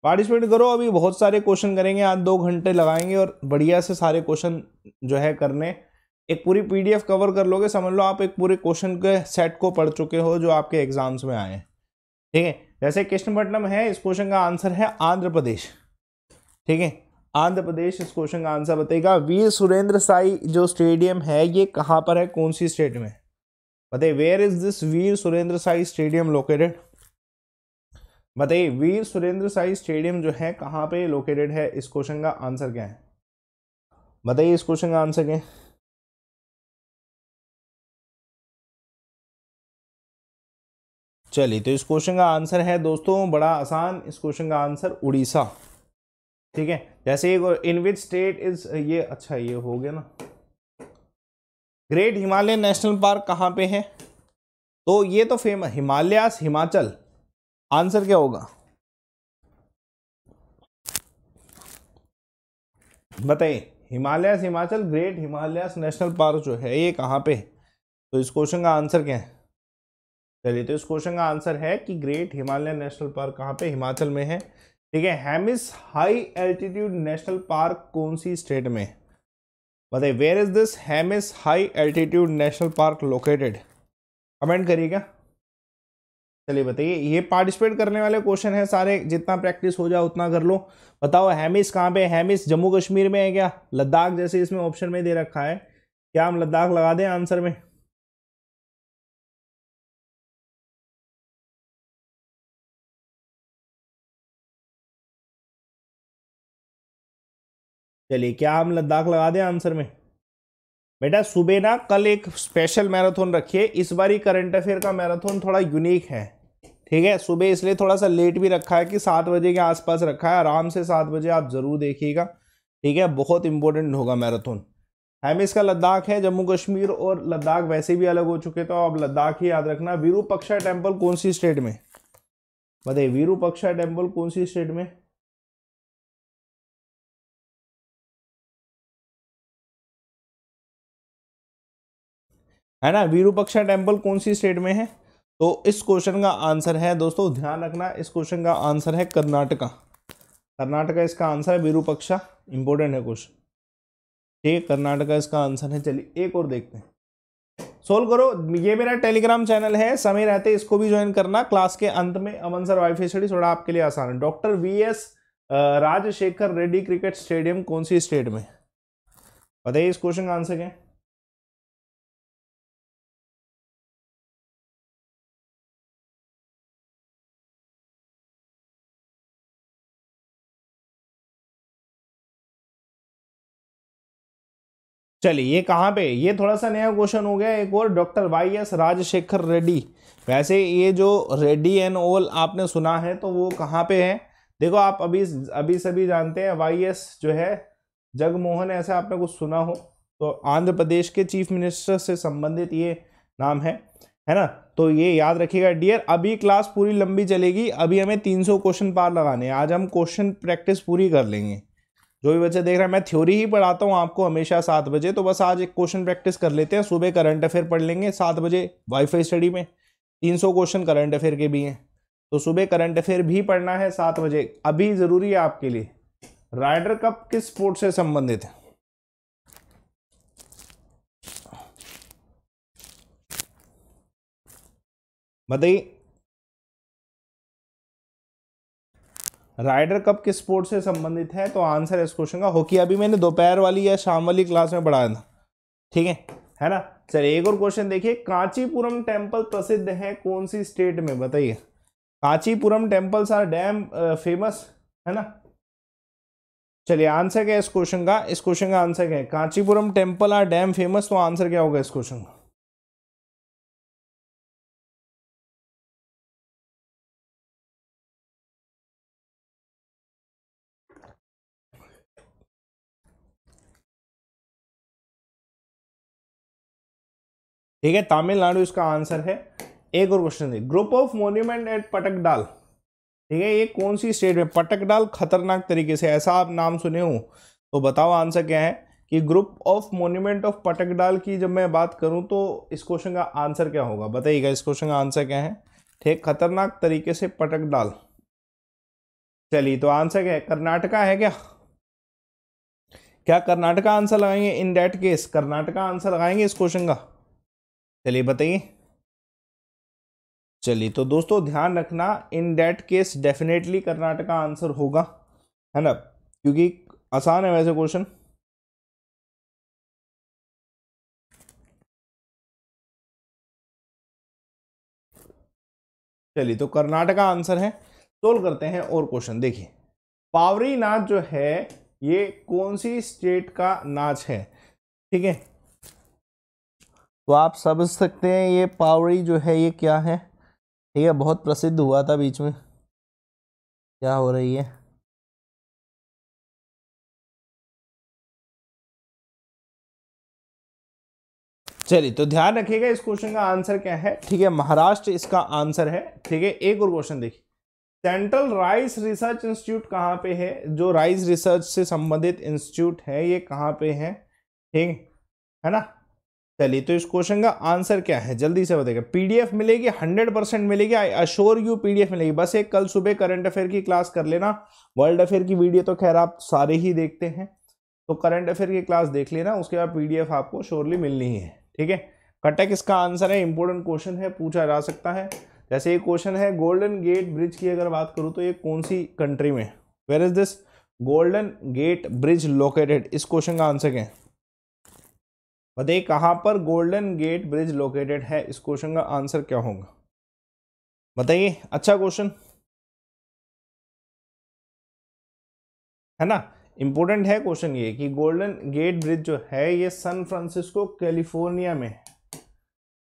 S1: पार्टिसिपेट करो अभी बहुत सारे क्वेश्चन करेंगे आज दो घंटे लगाएंगे और बढ़िया से सारे क्वेश्चन जो है करने एक पूरी पीडीएफ कवर कर लोगे समझ लो आप एक पूरे क्वेश्चन के सेट को पढ़ चुके हो जो आपके एग्जाम्स में आए ठीक है जैसे कृष्णपट्टनम है इस क्वेश्चन का आंसर है आंध्र प्रदेश ठीक है आंध्र प्रदेश इस क्वेश्चन का आंसर बताएगा वीर सुरेंद्र साई जो स्टेडियम है ये कहाँ पर है कौन सी स्टेट में बताइए where is this Veer Surendra Sai stadium located बताइए वीर सुरेंद्र साई स्टेडियम जो है कहाँ पे लोकेटेड है इस क्वेश्चन का आंसर क्या है बताइए इस क्वेश्चन का आंसर क्या है चलिए तो इस क्वेश्चन का आंसर है दोस्तों बड़ा आसान इस क्वेश्चन का आंसर उड़ीसा ठीक है जैसे इन विच स्टेट इज ये अच्छा ये हो गया ना ग्रेट हिमालय नेशनल पार्क कहाँ पे है तो ये तो फेमस हिमालयास हिमाचल आंसर क्या होगा बताइए Himalayas Himachal great Himalayas national park जो है ये कहाँ पे तो इस क्वेश्चन का आंसर क्या है चलिए तो इस क्वेश्चन का आंसर है कि ग्रेट हिमालय नेशनल पार्क कहाँ पे हिमाचल में है ठीक है Hemis high altitude national park कौन सी स्टेट में है बताइए where is this Hemis high altitude national park located comment करिएगा चलिए बताइए ये पार्टिसिपेट करने वाले क्वेश्चन है सारे जितना प्रैक्टिस हो जाए उतना कर लो बताओ हैमिस कहाँ पे हैमिस जम्मू कश्मीर में है क्या लद्दाख जैसे इसमें ऑप्शन में दे रखा है क्या हम लद्दाख लगा दें आंसर में चलिए क्या हम लद्दाख लगा दें आंसर में बेटा सुबह ना कल एक स्पेशल मैराथन रखिए इस बार ही करंट अफेयर का मैराथन थोड़ा यूनिक है ठीक है सुबह इसलिए थोड़ा सा लेट भी रखा है कि सात बजे के आसपास रखा है आराम से सात बजे आप ज़रूर देखिएगा ठीक है बहुत इंपॉर्टेंट होगा मैराथन हैम इसका लद्दाख है जम्मू कश्मीर और लद्दाख वैसे भी अलग हो चुके तो अब लद्दाख ही याद रखना वीरू पक्षा टेम्पल कौन सी स्टेट में बताइए वीरू पक्षा टेम्पल कौन सी स्टेट में है ना विरूपक्षा टेम्पल कौन सी स्टेट में है तो इस क्वेश्चन का आंसर है दोस्तों ध्यान रखना इस क्वेश्चन का आंसर है कर्नाटका कर्नाटका इसका आंसर है वीरूपक्षा इंपॉर्टेंट है क्वेश्चन ठीक है कर्नाटका इसका आंसर है चलिए एक और देखते हैं सोल्व करो ये मेरा टेलीग्राम चैनल है समय रहते इसको भी ज्वाइन करना क्लास के अंत में अमन सर वाईफाई स्टडी थोड़ा आपके लिए आसान है doctor V S Rajashekhar Reddy cricket stadium कौन सी स्टेट में बताइए इस क्वेश्चन का आंसर क्या है चलिए ये कहाँ पे ये थोड़ा सा नया क्वेश्चन हो गया एक और doctor Y S Rajashekhar Reddy वैसे ये जो रेड्डी एंड ओल आपने सुना है तो वो कहाँ पे है देखो आप अभी अभी सभी जानते हैं वाई एस जो है जगमोहन ऐसा आपने कुछ सुना हो तो आंध्र प्रदेश के चीफ मिनिस्टर से संबंधित ये नाम है है ना तो ये याद रखिएगा डियर अभी क्लास पूरी लंबी चलेगी अभी हमें 300 क्वेश्चन पार लगाने आज हम क्वेश्चन प्रैक्टिस पूरी कर लेंगे जो भी बच्चे देख रहे हैं मैं थ्योरी ही पढ़ाता हूँ आपको हमेशा सात बजे तो बस आज एक क्वेश्चन प्रैक्टिस कर लेते हैं सुबह करंट अफेयर पढ़ लेंगे सात बजे वाईफाई स्टडी में तीन सौ क्वेश्चन करंट अफेयर के भी हैं तो सुबह करंट अफेयर भी पढ़ना है सात बजे अभी ज़रूरी है आपके लिए राइडर कप किस स्पोर्ट से संबंधित है बताइए राइडर कप किस स्पोर्ट से संबंधित है तो आंसर है इस क्वेश्चन का हॉकी अभी मैंने दोपहर वाली या शाम वाली क्लास में पढ़ाया था ठीक है है ना चलिए एक और क्वेश्चन देखिए कांचीपुरम टेम्पल प्रसिद्ध है कौन सी स्टेट में बताइए Kanchipuram temples are damn famous है ना चलिए आंसर क्या है इस क्वेश्चन का इस क्वेश्चन का आंसर क्या है Kanchipuram temple are damn famous तो आंसर क्या होगा इस क्वेश्चन का ठीक है तमिलनाडु इसका आंसर है एक और क्वेश्चन है group of monument at Pattadakal ठीक है ये कौन सी स्टेट में पटकडाल खतरनाक तरीके से ऐसा आप नाम सुने हो तो बताओ आंसर क्या है कि group of monument of Pattadakal की जब मैं बात करूं तो इस क्वेश्चन का आंसर क्या होगा बताइएगा इस क्वेश्चन का आंसर क्या है ठीक खतरनाक तरीके से पटकडाल चलिए तो आंसर क्या है कर्नाटका है क्या क्या कर्नाटका आंसर लगाएंगे in that case Karnataka answer लगाएंगे इस क्वेश्चन का चलिए बताइए चलिए तो दोस्तों ध्यान रखना in that case definitely Karnataka answer होगा है ना क्योंकि आसान है वैसे क्वेश्चन चलिए तो कर्नाटका आंसर है सोल्व करते हैं और क्वेश्चन देखिए पावरी नाच जो है ये कौन सी स्टेट का नाच है ठीक है तो आप समझ सकते हैं ये पावड़ी जो है ये क्या है ठीक है बहुत प्रसिद्ध हुआ था बीच में क्या हो रही है चलिए तो ध्यान रखिएगा इस क्वेश्चन का आंसर क्या है ठीक है महाराष्ट्र इसका आंसर है ठीक है एक और क्वेश्चन देखिए सेंट्रल राइस रिसर्च इंस्टीट्यूट कहाँ पे है जो राइस रिसर्च से संबंधित इंस्टीट्यूट है ये कहाँ पे है ठीक है ना चलिए तो इस क्वेश्चन का आंसर क्या है जल्दी से बताएगा पीडीएफ मिलेगी हंड्रेड परसेंट मिलेगी आई अश्योर यू पीडीएफ मिलेगी बस एक कल सुबह करंट अफेयर की क्लास कर लेना वर्ल्ड अफेयर की वीडियो तो खैर आप सारे ही देखते हैं तो करंट अफेयर की क्लास देख लेना उसके बाद पीडीएफ आपको श्योरली मिलनी है ठीक है कटक इसका आंसर है इंपॉर्टेंट क्वेश्चन है पूछा जा सकता है जैसे ये क्वेश्चन है गोल्डन गेट ब्रिज की अगर बात करूँ तो ये कौन सी कंट्री में where is this golden gate bridge located इस क्वेश्चन का आंसर क्या है बताइए कहाँ पर गोल्डन गेट ब्रिज लोकेटेड है इस क्वेश्चन का आंसर क्या होगा बताइए अच्छा क्वेश्चन है ना इंपॉर्टेंट है क्वेश्चन ये कि गोल्डन गेट ब्रिज जो है ये सैन फ्रांसिस्को कैलिफोर्निया में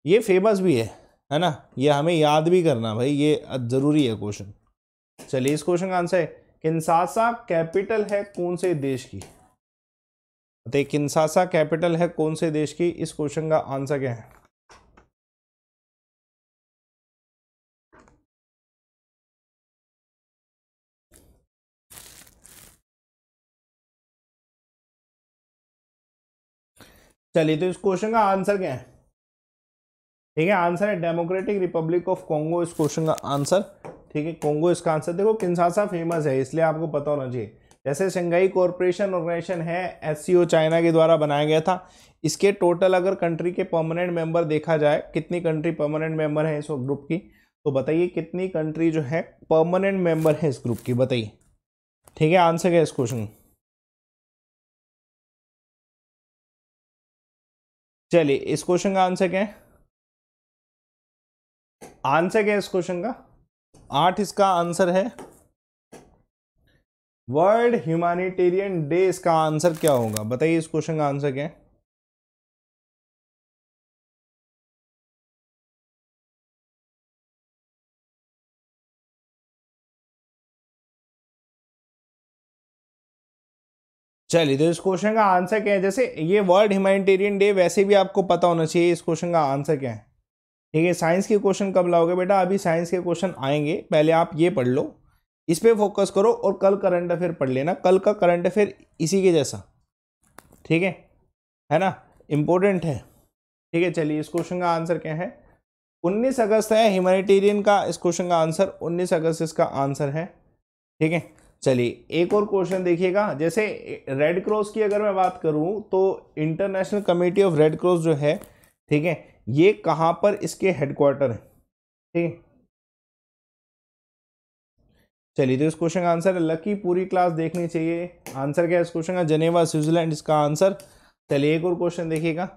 S1: ये फेमस भी है है ना ये हमें याद भी करना भाई ये ज़रूरी है क्वेश्चन चलिए इस क्वेश्चन का आंसर है किन्सासा कैपिटल है कौन से देश की बताइए किन्सासा कैपिटल है कौन से देश की इस क्वेश्चन का आंसर क्या है चलिए तो इस क्वेश्चन का आंसर क्या है ठीक है आंसर है डेमोक्रेटिक रिपब्लिक ऑफ कॉन्गो इस क्वेश्चन का आंसर ठीक है कॉन्गो इसका आंसर देखो किन्सासा फेमस है इसलिए आपको पता होना चाहिए जैसे शंघाई कॉरपोरेशन ऑर्गेनाइजेशन है एस चाइना के द्वारा बनाया गया था इसके टोटल अगर कंट्री के परमानेंट मेंबर देखा जाए कितनी कंट्री परमानेंट मेंबर है इस ग्रुप की तो बताइए कितनी कंट्री जो है परमानेंट मेंबर है इस ग्रुप की बताइए ठीक है आंसर क्या इस क्वेश्चन
S2: चलिए इस क्वेश्चन का आंसर क्या
S1: है आंसर क्या है इस क्वेश्चन का आठ इसका आंसर है वर्ल्ड ह्यूमैनिटेरियन डे इसका आंसर क्या होगा बताइए इस क्वेश्चन का आंसर क्या है चलिए तो इस क्वेश्चन का आंसर क्या है जैसे ये वर्ल्ड ह्यूमैनिटेरियन डे वैसे भी आपको पता होना चाहिए इस क्वेश्चन का आंसर क्या है ठीक है साइंस के क्वेश्चन कब लाओगे बेटा अभी साइंस के क्वेश्चन आएंगे पहले आप ये पढ़ लो इस पर फोकस करो और कल करंट अफेयर पढ़ लेना कल का करंट अफेयर इसी के जैसा ठीक है है ना इम्पोर्टेंट है ठीक है चलिए इस क्वेश्चन का आंसर क्या है 19 अगस्त है ह्यूमैनिटेरियन का इस क्वेश्चन का आंसर 19 अगस्त इसका आंसर है ठीक है चलिए एक और क्वेश्चन देखिएगा जैसे रेड क्रॉस की अगर मैं बात करूं तो international committee of red cross जो है ठीक है ये कहाँ पर इसके हेडक्वार्टर है ठीक है चलिए तो इस क्वेश्चन का आंसर लकी पूरी क्लास देखनी चाहिए आंसर क्या है इस क्वेश्चन का जनेवा स्विट्जरलैंड इसका आंसर चलिए एक और क्वेश्चन देखिएगा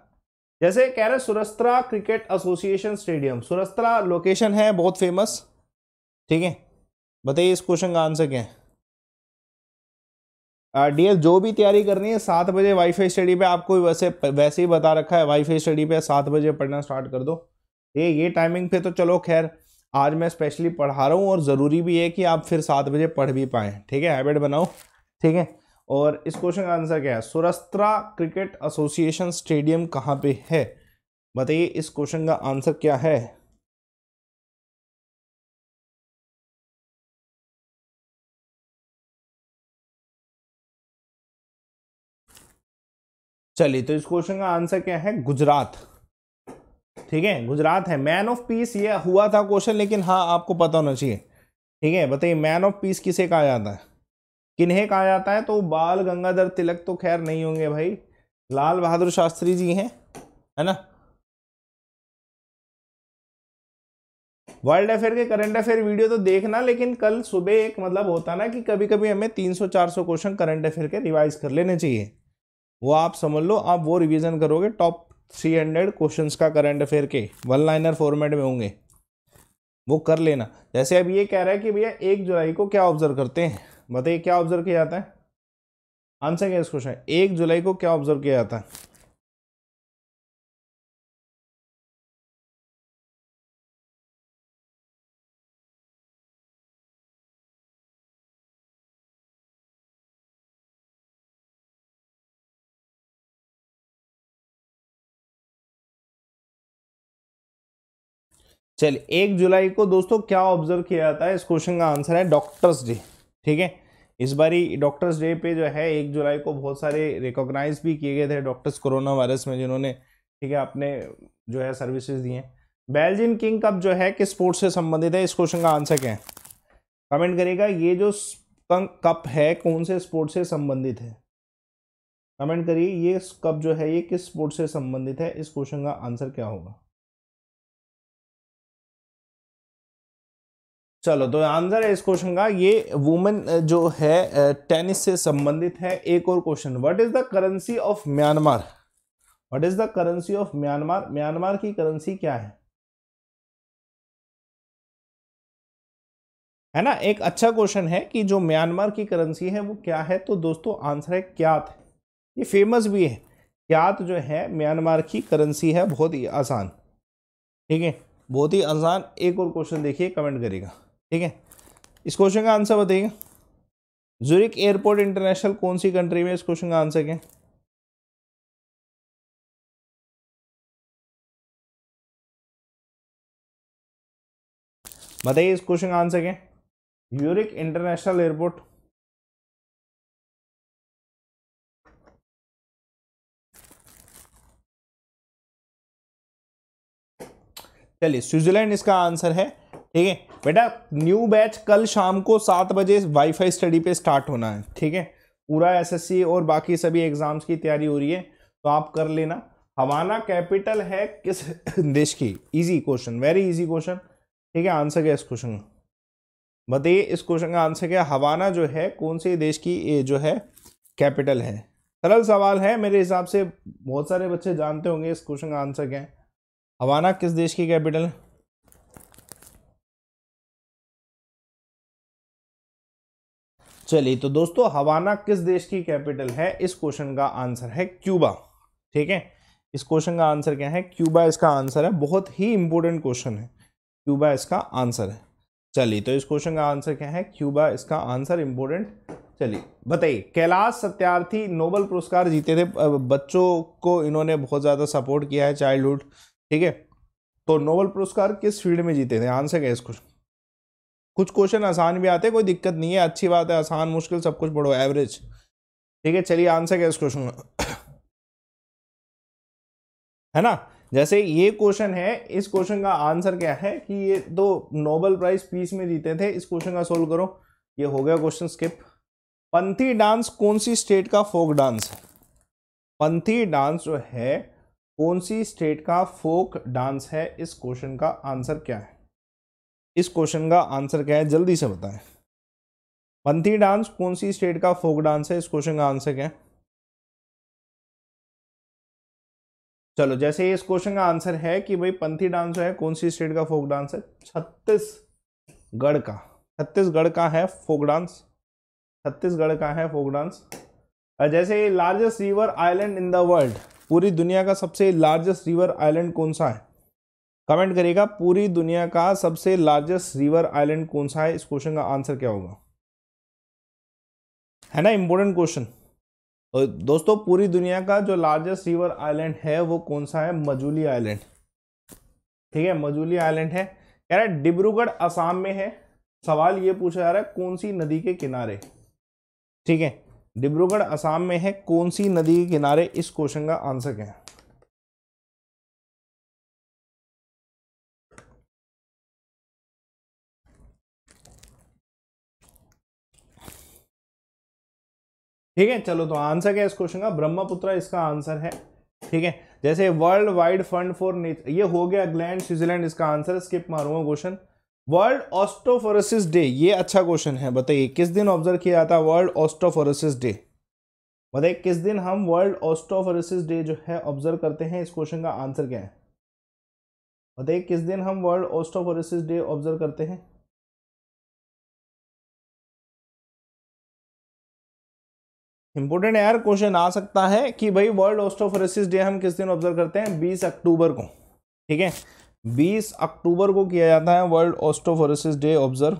S1: जैसे कह रहे Saurashtra cricket association stadium Saurashtra location है बहुत फेमस ठीक है बताइए इस क्वेश्चन का आंसर क्या है डीएस जो भी तैयारी करनी है सात बजे वाईफाई स्टडी पे आपको वैसे वैसे ही बता रखा है वाईफाई स्टडी पे सात बजे पढ़ना स्टार्ट कर दो ठीक है ये टाइमिंग पे तो चलो खैर आज मैं स्पेशली पढ़ा रहा हूँ और ज़रूरी भी है कि आप फिर सात बजे पढ़ भी पाएँ ठीक है हैबिट बनाओ ठीक है और इस क्वेश्चन का आंसर क्या है सुरस्त्रा क्रिकेट एसोसिएशन स्टेडियम कहाँ पे है बताइए इस क्वेश्चन का आंसर क्या है चलिए तो इस क्वेश्चन का आंसर क्या है गुजरात ठीक है गुजरात है मैन ऑफ पीस ये हुआ था क्वेश्चन लेकिन हाँ आपको पता होना चाहिए ठीक है बताइए मैन ऑफ पीस किसे कहा जाता है किन्हें कहा जाता है तो बाल गंगाधर तिलक तो खैर नहीं होंगे भाई लाल बहादुर शास्त्री जी हैं है ना वर्ल्ड अफेयर के करंट अफेयर वीडियो तो देखना लेकिन कल सुबह एक मतलब होता ना कि कभी कभी हमें 300-400 क्वेश्चन करंट अफेयर के रिवाइज कर लेने चाहिए वो आप समझ लो आप वो रिवीजन करोगे टॉप थ्री हंड्रेड क्वेश्चन का करंट अफेयर के वन लाइनर फॉर्मेट में होंगे वो कर लेना जैसे अब ये कह रहा है कि भैया एक जुलाई को क्या ऑब्जर्व करते हैं बताइए क्या ऑब्जर्व किया जाता है आंसर क्या इस क्वेश्चन एक जुलाई को क्या ऑब्जर्व किया जाता है चलिए एक जुलाई को दोस्तों क्या ऑब्जर्व किया जाता है इस क्वेश्चन का आंसर है डॉक्टर्स डे ठीक है इस बारी डॉक्टर्स डे पे जो है एक जुलाई को बहुत सारे रिकॉग्नाइज भी किए गए थे डॉक्टर्स कोरोना वायरस में जिन्होंने ठीक है अपने जो है सर्विसेज दिए हैं बेल्जियन किंग कप जो है किस स्पोर्ट्स से संबंधित है इस क्वेश्चन का आंसर क्या है कमेंट करेगा ये जो कप है कौन से स्पोर्ट से संबंधित है कमेंट करिए ये कप जो है ये किस स्पोर्ट से संबंधित है इस क्वेश्चन का आंसर क्या होगा चलो तो आंसर है इस क्वेश्चन का ये वुमेन जो है टेनिस से संबंधित है एक और question what is the currency of Myanmar what is the currency of Myanmar Myanmar की करेंसी क्या है है ना एक अच्छा क्वेश्चन है कि जो म्यांमार की करेंसी है वो क्या है तो दोस्तों आंसर है क्यात ये फेमस भी है क्यात जो है म्यांमार की करेंसी है बहुत ही आसान ठीक है बहुत ही आसान एक और क्वेश्चन देखिए कमेंट करेगा ठीक है इस क्वेश्चन का आंसर बताइएगा जूरिक एयरपोर्ट इंटरनेशनल कौन सी कंट्री में इस क्वेश्चन का
S2: आंसर क्या बताइए इस क्वेश्चन का आंसर क्या यूरिक इंटरनेशनल एयरपोर्ट
S1: चलिए स्विट्जरलैंड इसका आंसर है ठीक है बेटा न्यू बैच कल शाम को सात बजे वाईफाई स्टडी पे स्टार्ट होना है ठीक है पूरा एसएससी और बाकी सभी एग्ज़ाम्स की तैयारी हो रही है तो आप कर लेना हवाना कैपिटल है किस देश की easy question very easy question ठीक है आंसर क्या इस क्वेश्चन का बताइए इस क्वेश्चन का आंसर क्या हवाना जो है कौन से देश की ए जो है कैपिटल है सरल सवाल है मेरे हिसाब से बहुत सारे बच्चे जानते होंगे इस क्वेश्चन का आंसर क्या है हवाना किस देश की कैपिटल है चलिए तो दोस्तों हवाना किस देश की कैपिटल है इस क्वेश्चन का आंसर है क्यूबा ठीक है इस क्वेश्चन का आंसर क्या है क्यूबा इसका आंसर है बहुत ही इंपॉर्टेंट क्वेश्चन है क्यूबा इसका आंसर है चलिए तो इस क्वेश्चन का आंसर क्या है क्यूबा इसका आंसर इंपॉर्टेंट चलिए बताइए कैलाश सत्यार्थी नोबल पुरस्कार जीते थे बच्चों को इन्होंने बहुत ज़्यादा सपोर्ट किया है चाइल्डहुड ठीक है तो नोबल पुरस्कार किस फील्ड में जीते थे आंसर क्या है इस क्वेश्चन कुछ क्वेश्चन आसान भी आते हैं कोई दिक्कत नहीं है अच्छी बात है आसान मुश्किल सब कुछ पढ़ो एवरेज ठीक है चलिए आंसर क्या इस क्वेश्चन का है ना जैसे ये क्वेश्चन है इस क्वेश्चन का आंसर क्या है कि ये दो नोबल प्राइज पीस में जीते थे इस क्वेश्चन का सोल्व करो ये हो गया क्वेश्चन स्किप पंथी डांस कौन सी स्टेट का फोक डांस है पंथी डांस जो है कौन सी स्टेट का फोक डांस है इस क्वेश्चन का आंसर क्या है इस क्वेश्चन का आंसर क्या है जल्दी से बताएं पंथी डांस कौन सी स्टेट का फोक डांस है इस क्वेश्चन का आंसर क्या है चलो जैसे इस क्वेश्चन का आंसर है कि भाई पंथी डांस है कौन सी स्टेट का फोक डांस है छत्तीसगढ़ का छत्तीसगढ़ का है फोक डांस छत्तीसगढ़ का है फोक डांस जैसे largest river island in the world पूरी दुनिया का सबसे लार्जेस्ट रिवर आइलैंड कौन सा है कमेंट करिएगा पूरी दुनिया का सबसे लार्जेस्ट रिवर आइलैंड कौन सा है इस क्वेश्चन का आंसर क्या होगा है ना इंपॉर्टेंट क्वेश्चन दोस्तों पूरी दुनिया का जो लार्जेस्ट रिवर आइलैंड है वो कौन सा है मजूली आइलैंड ठीक है मजूली आइलैंड है कह रहा है डिब्रूगढ़ असम में है सवाल ये पूछा जा रहा है कौन सी नदी के किनारे ठीक है डिब्रूगढ़ असम में है कौन सी नदी के किनारे इस क्वेश्चन का आंसर क्या है ठीक है चलो तो आंसर क्या है इस क्वेश्चन का ब्रह्मपुत्र इसका आंसर है ठीक है जैसे world wide fund for nature ये हो गया ग्लैंड स्विट्जरलैंड इसका आंसर स्किप मारूंगा क्वेश्चन वर्ल्ड ऑस्टोफोरसिस डे ये अच्छा क्वेश्चन है बताइए किस दिन ऑब्जर्व किया जाता है वर्ल्ड ऑस्टोफोरसिस डे बताइए किस दिन हम वर्ल्ड ऑस्टोफोरसिस डे जो है ऑब्जर्व करते हैं इस क्वेश्चन का आंसर क्या है बताइए किस दिन हम वर्ल्ड ऑस्टोफोरसिस डे ऑब्जर्व करते हैं इंपोर्टेंट यार क्वेश्चन आ सकता है कि भाई वर्ल्ड ऑस्टोफोरेसिस डे हम किस दिन ऑब्जर्व करते हैं 20 अक्टूबर को ठीक है 20 अक्टूबर को किया जाता है वर्ल्ड ऑस्टोफोरेसिस डे ऑब्जर्व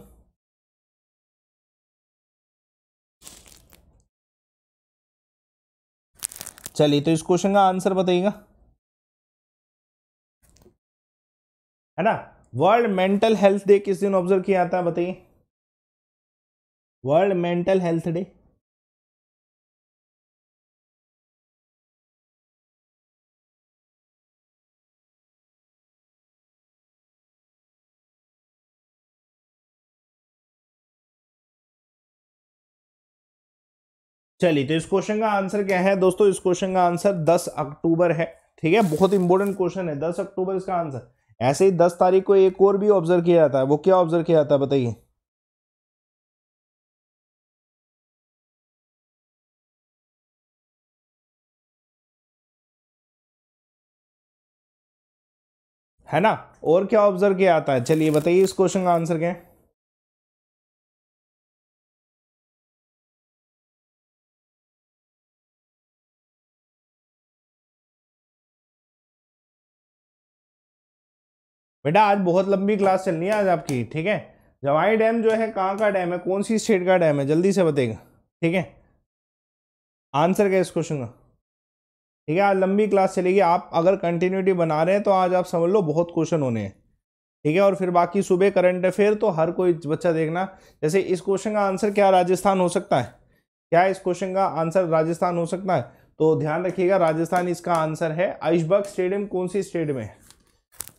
S1: चलिए तो इस क्वेश्चन का आंसर बताइएगा है ना वर्ल्ड मेंटल हेल्थ डे किस दिन ऑब्जर्व किया जाता है बताइए
S2: वर्ल्ड मेंटल हेल्थ डे
S1: चलिए तो इस क्वेश्चन का आंसर क्या है दोस्तों इस क्वेश्चन का आंसर 10 अक्टूबर है ठीक है बहुत इंपॉर्टेंट क्वेश्चन है 10 अक्टूबर इसका आंसर ऐसे ही 10 तारीख को एक और भी ऑब्जर्व किया जाता है वो क्या ऑब्जर्व किया जाता है बताइए
S2: है ना और क्या ऑब्जर्व किया जाता है चलिए बताइए इस क्वेश्चन का आंसर क्या है
S1: बेटा आज बहुत लंबी क्लास चलनी है आज आपकी ठीक है जवाई डैम जो है कहाँ का डैम है कौन सी स्टेट का डैम है जल्दी से बताएगा ठीक है आंसर क्या इस क्वेश्चन का ठीक है आज लंबी क्लास चलेगी आप अगर कंटिन्यूटी बना रहे हैं तो आज आप समझ लो बहुत क्वेश्चन होने हैं ठीक है और फिर बाकी सुबह करंट अफेयर तो हर कोई बच्चा देखना जैसे इस क्वेश्चन का आंसर क्या राजस्थान हो सकता है क्या इस क्वेश्चन का आंसर राजस्थान हो सकता है तो ध्यान रखिएगा राजस्थान इसका आंसर है आइशबाग स्टेडियम कौन सी स्टेट में है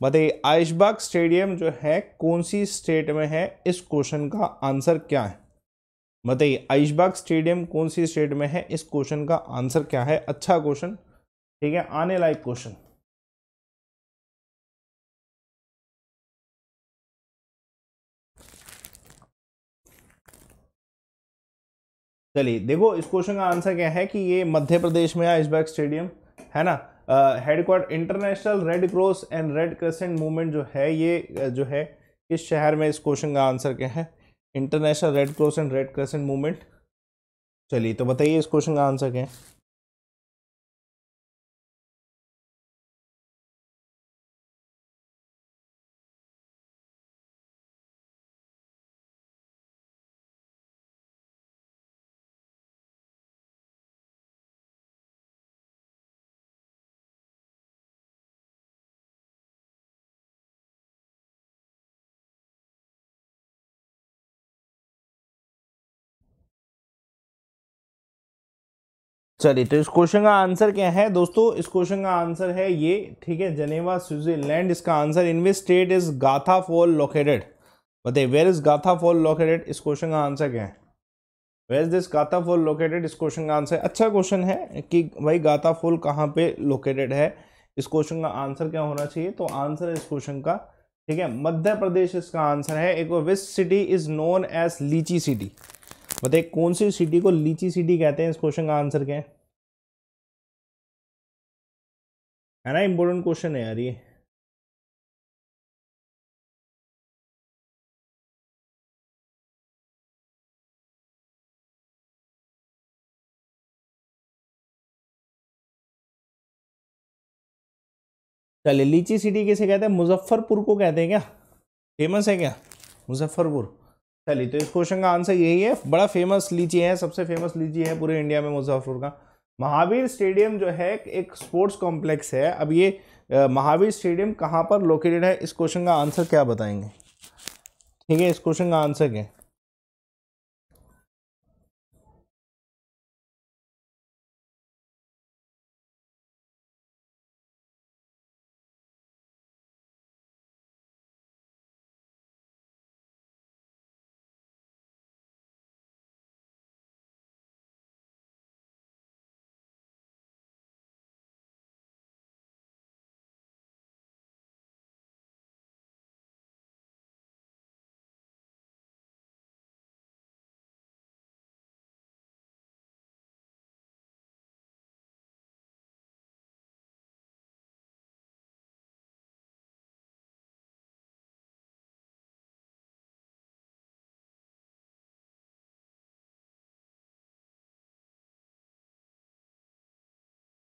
S1: बताइए आइशबाग स्टेडियम जो है कौन सी स्टेट में है इस क्वेश्चन का आंसर क्या है बताइए आइशबाग स्टेडियम कौन सी स्टेट में है इस क्वेश्चन का आंसर क्या है अच्छा क्वेश्चन ठीक है आने लायक क्वेश्चन चलिए देखो इस क्वेश्चन का आंसर क्या है कि ये मध्य प्रदेश में है आइशबाग स्टेडियम है ना headquarter international red cross and red crescent movement जो है ये जो है किस शहर में इस क्वेश्चन का आंसर क्या है international red cross and red crescent movement चलिए तो बताइए इस क्वेश्चन का आंसर क्या है चलिए तो इस क्वेश्चन का आंसर क्या है दोस्तों इस क्वेश्चन का आंसर है ये ठीक है जनेवा स्विट्जरलैंड इसका answer in which state is Gatha fall located बताइए where is Gatha fall located इस क्वेश्चन का आंसर क्या है where this Gatha fall located इस क्वेश्चन का आंसर अच्छा क्वेश्चन है कि भाई गाथा फॉल कहाँ पे लोकेटेड है इस क्वेश्चन का आंसर क्या होना चाहिए तो आंसर है इस क्वेश्चन का ठीक है मध्य प्रदेश इसका आंसर है एक which city is known as litchi city बताइए कौन सी सिटी को लीची सिटी कहते हैं इस क्वेश्चन का आंसर क्या है ना इंपॉर्टेंट क्वेश्चन है यार ये चलिए लीची सिटी किसे कहते हैं मुजफ्फरपुर को कहते हैं क्या फेमस है क्या मुजफ्फरपुर चलिए तो इस क्वेश्चन का आंसर यही है बड़ा फेमस लीची है सबसे फेमस लीची है पूरे इंडिया में मुजफ्फरपुर का महावीर स्टेडियम जो है एक स्पोर्ट्स कॉम्प्लेक्स है अब ये महावीर स्टेडियम कहाँ पर लोकेटेड है इस क्वेश्चन का आंसर क्या बताएंगे ठीक है इस क्वेश्चन का आंसर क्या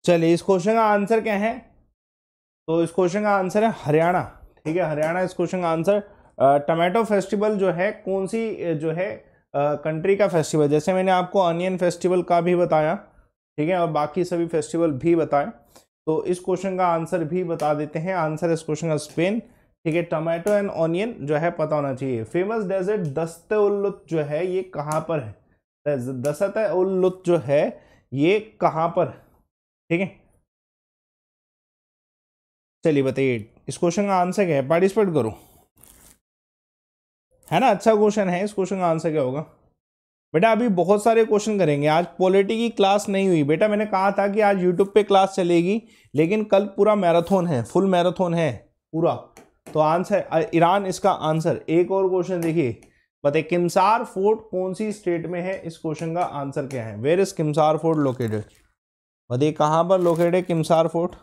S1: चलिए इस क्वेश्चन का आंसर क्या है तो इस क्वेश्चन का आंसर है हरियाणा ठीक है हरियाणा इस क्वेश्चन का आंसर टमाटो फेस्टिवल जो है कौन सी जो है कंट्री का फेस्टिवल जैसे मैंने आपको अनियन फेस्टिवल का भी बताया ठीक है और बाकी सभी फेस्टिवल भी बताए तो इस क्वेश्चन का आंसर भी बता देते हैं आंसर इस क्वेश्चन का स्पेन ठीक है टमाटो एंड ऑनियन जो है पता होना चाहिए फेमस डेजर्ट दस्त उल्लुत जो है ये कहाँ पर है दस्त उल्लुत जो है ये कहाँ पर है ठीक है चलिए बताइए इस क्वेश्चन का आंसर क्या है पार्टिसिपेट करो है ना अच्छा क्वेश्चन है इस क्वेश्चन का आंसर क्या होगा बेटा अभी बहुत सारे क्वेश्चन करेंगे आज पॉलिटी की क्लास नहीं हुई बेटा मैंने कहा था कि आज यूट्यूब पे क्लास चलेगी लेकिन कल पूरा मैराथन है फुल मैराथन है पूरा तो आंसर ईरान इसका आंसर एक और क्वेश्चन देखिए बताइए किमसार फोर्ट कौन सी स्टेट में है इस क्वेश्चन का आंसर क्या है where is Kimsar fort located बताइए कहाँ पर लोकेटेड है किमसार फोर्ट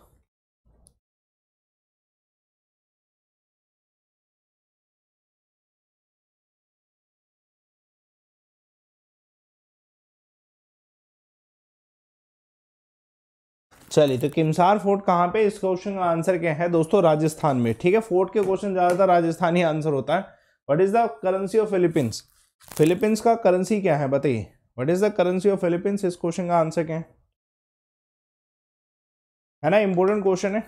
S1: चलिए तो किमसार फोर्ट कहाँ पे इस क्वेश्चन का आंसर क्या है दोस्तों राजस्थान में ठीक है फोर्ट के क्वेश्चन ज़्यादातर राजस्थान ही आंसर होता है what is the currency of Philippines Philippines का करेंसी क्या है बताइए what is the currency of Philippines इस क्वेश्चन का आंसर क्या है है ना इंपॉर्टेंट क्वेश्चन है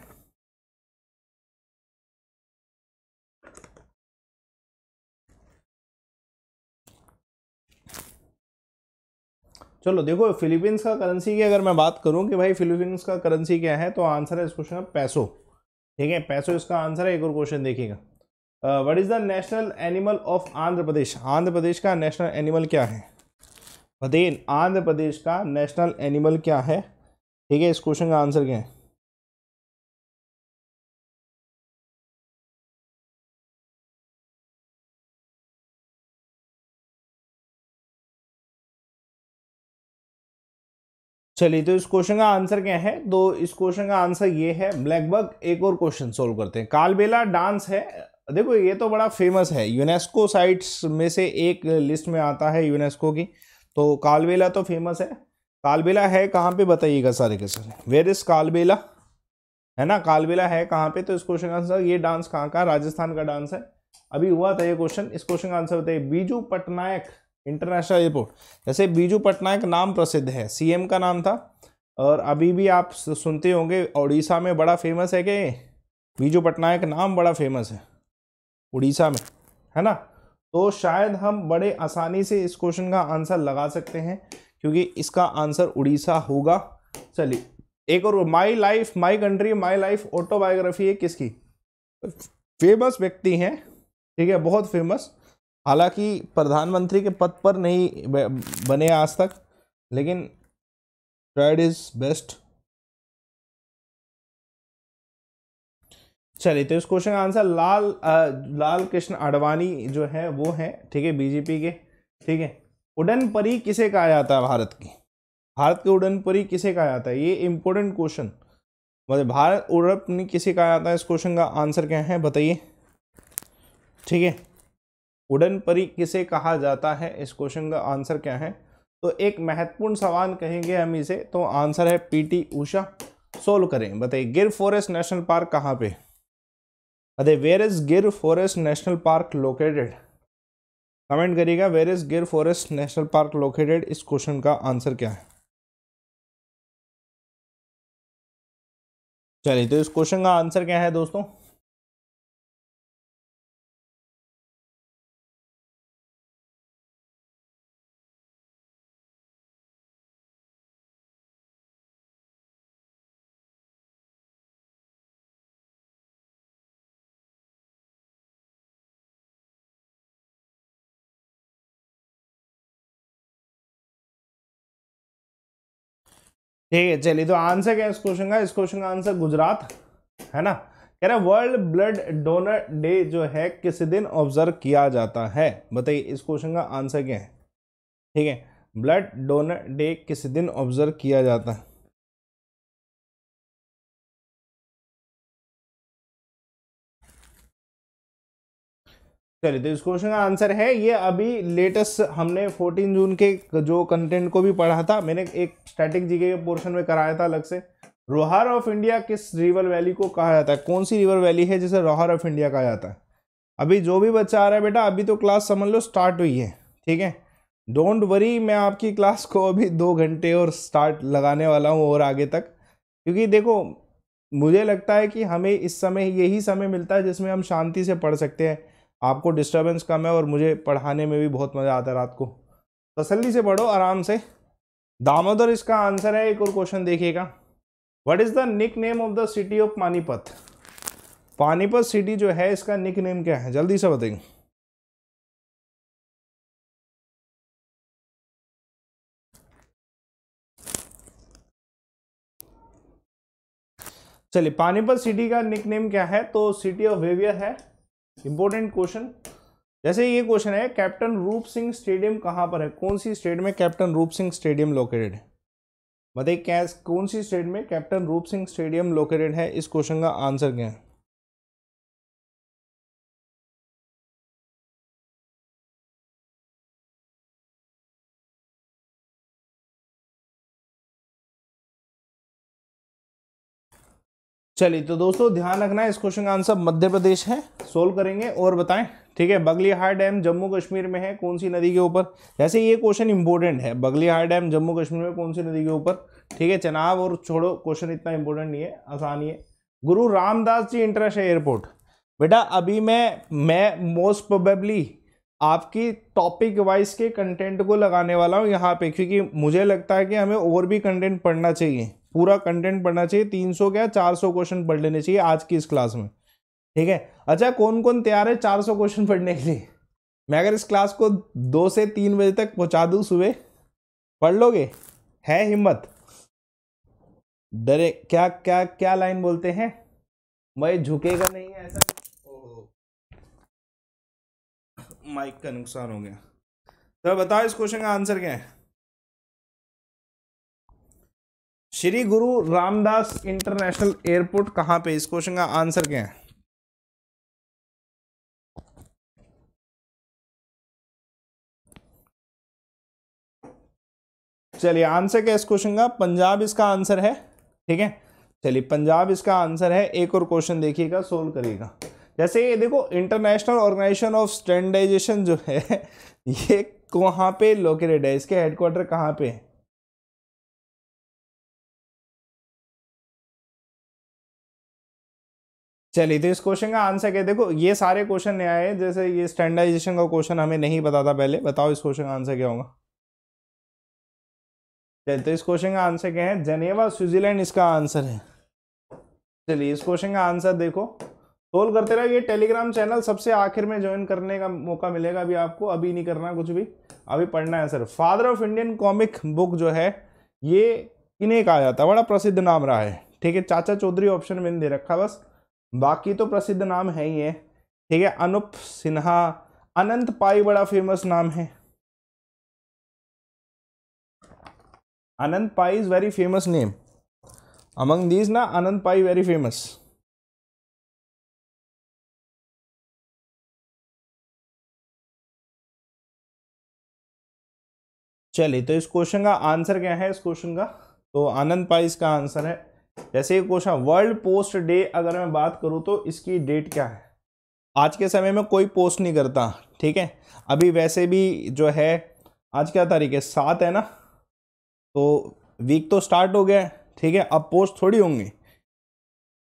S1: चलो देखो फिलीपींस का करेंसी की अगर मैं बात करूं कि भाई फिलीपींस का करेंसी क्या है तो आंसर है इस क्वेश्चन का पैसो ठीक है पैसो इसका आंसर है एक और क्वेश्चन देखिएगा what is the national animal of Andhra Pradesh Andhra Pradesh का नेशनल एनिमल क्या है बदेन आंध्र प्रदेश का नेशनल एनिमल क्या है ठीक है इस क्वेश्चन का आंसर क्या है चलिए तो इस क्वेश्चन का आंसर क्या है तो इस क्वेश्चन का आंसर ये है ब्लैकबर्ग एक और क्वेश्चन सोल्व करते हैं कालबेला डांस है देखो ये तो बड़ा फेमस है यूनेस्को साइट्स में से एक लिस्ट में आता है यूनेस्को की तो कालबेला तो फेमस है कालबेला है कहाँ पे बताइएगा सारे के सारे वेर इज कालबेला है ना कालबेला है कहाँ पे तो इस क्वेश्चन का आंसर ये डांस कहाँ का राजस्थान का डांस है अभी हुआ था ये क्वेश्चन इस क्वेश्चन का आंसर बताइए बीजू पटनायक इंटरनेशनल एयरपोर्ट जैसे बीजू पटनायक नाम प्रसिद्ध है सीएम का नाम था और अभी भी आप सुनते होंगे उड़ीसा में बड़ा फेमस है कि बीजू पटनायक नाम बड़ा फेमस है उड़ीसा में है ना तो शायद हम बड़े आसानी से इस क्वेश्चन का आंसर लगा सकते हैं क्योंकि इसका आंसर उड़ीसा होगा चलिए एक और my life my country my life autobiography है किसकी फेमस व्यक्ति हैं ठीक है बहुत फेमस हालांकि प्रधानमंत्री के पद पर नहीं बने आज तक लेकिन ट्रेड इज बेस्ट चलिए तो इस क्वेश्चन का आंसर लाल आ, लाल कृष्ण आडवाणी जो है वो है ठीक है बीजेपी के ठीक है उड़न परी किसे कहा जाता है भारत की भारत के उड़न परी किसे कहा जाता है ये इंपॉर्टेंट क्वेश्चन मतलब भारत उड़न किसे कहा जाता है इस क्वेश्चन का आंसर क्या है बताइए ठीक है उड़न परी किसे कहा जाता है इस क्वेश्चन का आंसर क्या है तो एक महत्वपूर्ण सवाल कहेंगे हम इसे तो आंसर है पीटी उषा सोल्व करें बताइए गिर फॉरेस्ट नेशनल पार्क कहाँ पे अरे where is Gir forest national park located comment करिएगा where is Gir forest national park located इस क्वेश्चन का आंसर क्या है चलिए तो इस क्वेश्चन का आंसर क्या है दोस्तों ठीक है चलिए तो आंसर क्या है इस क्वेश्चन का इस क्वेश्चन का आंसर गुजरात है ना कह रहा वर्ल्ड ब्लड डोनर डे जो है किस दिन ऑब्जर्व किया जाता है बताइए इस क्वेश्चन का आंसर क्या है ठीक है ब्लड डोनर डे किस दिन ऑब्जर्व किया जाता है चलिए तो इस क्वेश्चन का आंसर है ये अभी लेटेस्ट हमने 14 जून के जो कंटेंट को भी पढ़ा था मैंने एक स्टैटिक जीके के पोर्शन में कराया था अलग से रोहार ऑफ इंडिया किस रिवर वैली को कहा जाता है कौन सी रिवर वैली है जिसे रोहार ऑफ इंडिया कहा जाता है अभी जो भी बच्चा आ रहा है बेटा अभी तो क्लास समझ लो स्टार्ट हुई है ठीक है डोंट वरी मैं आपकी क्लास को अभी दो घंटे और स्टार्ट लगाने वाला हूँ और आगे तक क्योंकि देखो मुझे लगता है कि हमें इस समय यही समय मिलता है जिसमें हम शांति से पढ़ सकते हैं आपको डिस्टर्बेंस कम है और मुझे पढ़ाने में भी बहुत मज़ा आता है रात को तसल्ली से पढ़ो आराम से दामोदर इसका आंसर है एक और क्वेश्चन देखिएगा what is the nick name of the city of Panipat Panipat city जो है इसका निक नेम क्या है जल्दी से बताएंगे चलिए पानीपत सिटी का निक नेम क्या है तो सिटी ऑफ वेवियर है इंपॉर्टेंट क्वेश्चन जैसे ये क्वेश्चन है कैप्टन रूप सिंह स्टेडियम कहाँ पर है कौन सी स्टेट में कैप्टन रूप सिंह स्टेडियम लोकेटेड है बताइए कैस कौन सी स्टेट में कैप्टन रूप सिंह स्टेडियम लोकेटेड है इस क्वेश्चन का आंसर क्या है चलिए तो दोस्तों ध्यान रखना है इस क्वेश्चन का आंसर मध्य प्रदेश है सोल्व करेंगे और बताएं ठीक है हार डैम जम्मू कश्मीर में है कौन सी नदी के ऊपर जैसे ये क्वेश्चन इंपॉर्टेंट है बगलिहार डैम जम्मू कश्मीर में कौन सी नदी के ऊपर ठीक है चनाव और छोड़ो क्वेश्चन इतना इंपॉर्टेंट नहीं है आसान ही है गुरु रामदास जी इंटरनेशनल एयरपोर्ट बेटा अभी मैं मैं मोस्ट प्रोबेबली आपकी टॉपिक वाइज के कंटेंट को लगाने वाला हूँ यहाँ पे क्योंकि मुझे लगता है कि हमें और भी कंटेंट पढ़ना चाहिए पूरा कंटेंट पढ़ना चाहिए तीन सौ क्या चार सौ क्वेश्चन पढ़ लेने चाहिए आज की इस क्लास में ठीक है अच्छा कौन कौन तैयार है चार सौ क्वेश्चन पढ़ने के लिए मैं अगर इस क्लास को दो से तीन बजे तक पहुंचा दूँ सुबह पढ़ लोगे है हिम्मत डरे क्या क्या क्या लाइन बोलते हैं मैं झुकेगा नहीं है ऐसा माइक का नुकसान हो गया तो बताओ इस क्वेश्चन का आंसर क्या है श्री गुरु रामदास इंटरनेशनल एयरपोर्ट कहां पे इस क्वेश्चन का आंसर क्या है चलिए आंसर क्या इस क्वेश्चन का पंजाब इसका आंसर है ठीक है चलिए पंजाब इसका आंसर है एक और क्वेश्चन देखिएगा सोल्व करिएगा जैसे ये देखो इंटरनेशनल ऑर्गेनाइजेशन ऑफ स्टैंडर्डाइजेशन जो है ये कहाँ पे लोकेटेड है इसके हेडक्वार्टर कहाँ पे है चलिए तो इस क्वेश्चन का आंसर क्या देखो ये सारे क्वेश्चन नए आए जैसे ये स्टैंडर्डाइजेशन का क्वेश्चन हमें नहीं पता था पहले बताओ इस क्वेश्चन का आंसर क्या होगा चलिए तो इस क्वेश्चन का आंसर क्या है जनेवा स्विट्जरलैंड इसका आंसर है चलिए इस क्वेश्चन का आंसर देखो सोल्व करते रहो ये टेलीग्राम चैनल सबसे आखिर में ज्वाइन करने का मौका मिलेगा अभी आपको अभी नहीं करना कुछ भी अभी पढ़ना है sir father of Indian comic book जो है ये इन्हें कहा जाता है बड़ा प्रसिद्ध नाम रहा है ठीक है चाचा चौधरी ऑप्शन मैंने दे रखा बस बाकी तो प्रसिद्ध नाम है ही है ठीक है अनुप सिन्हा अनंत पाई बड़ा फेमस नाम है Anant Pai is very famous name
S2: among these ना अनंत पाई वेरी फेमस
S1: चलिए तो इस क्वेश्चन का आंसर क्या है इस क्वेश्चन का तो आनंद पाई इसका आंसर है जैसे क्वेश्चन वर्ल्ड पोस्ट डे अगर मैं बात करूँ तो इसकी डेट क्या है आज के समय में कोई पोस्ट नहीं करता ठीक है अभी वैसे भी जो है आज क्या तारीख है सात है ना तो वीक तो स्टार्ट हो गया है ठीक है अब पोस्ट थोड़ी होंगी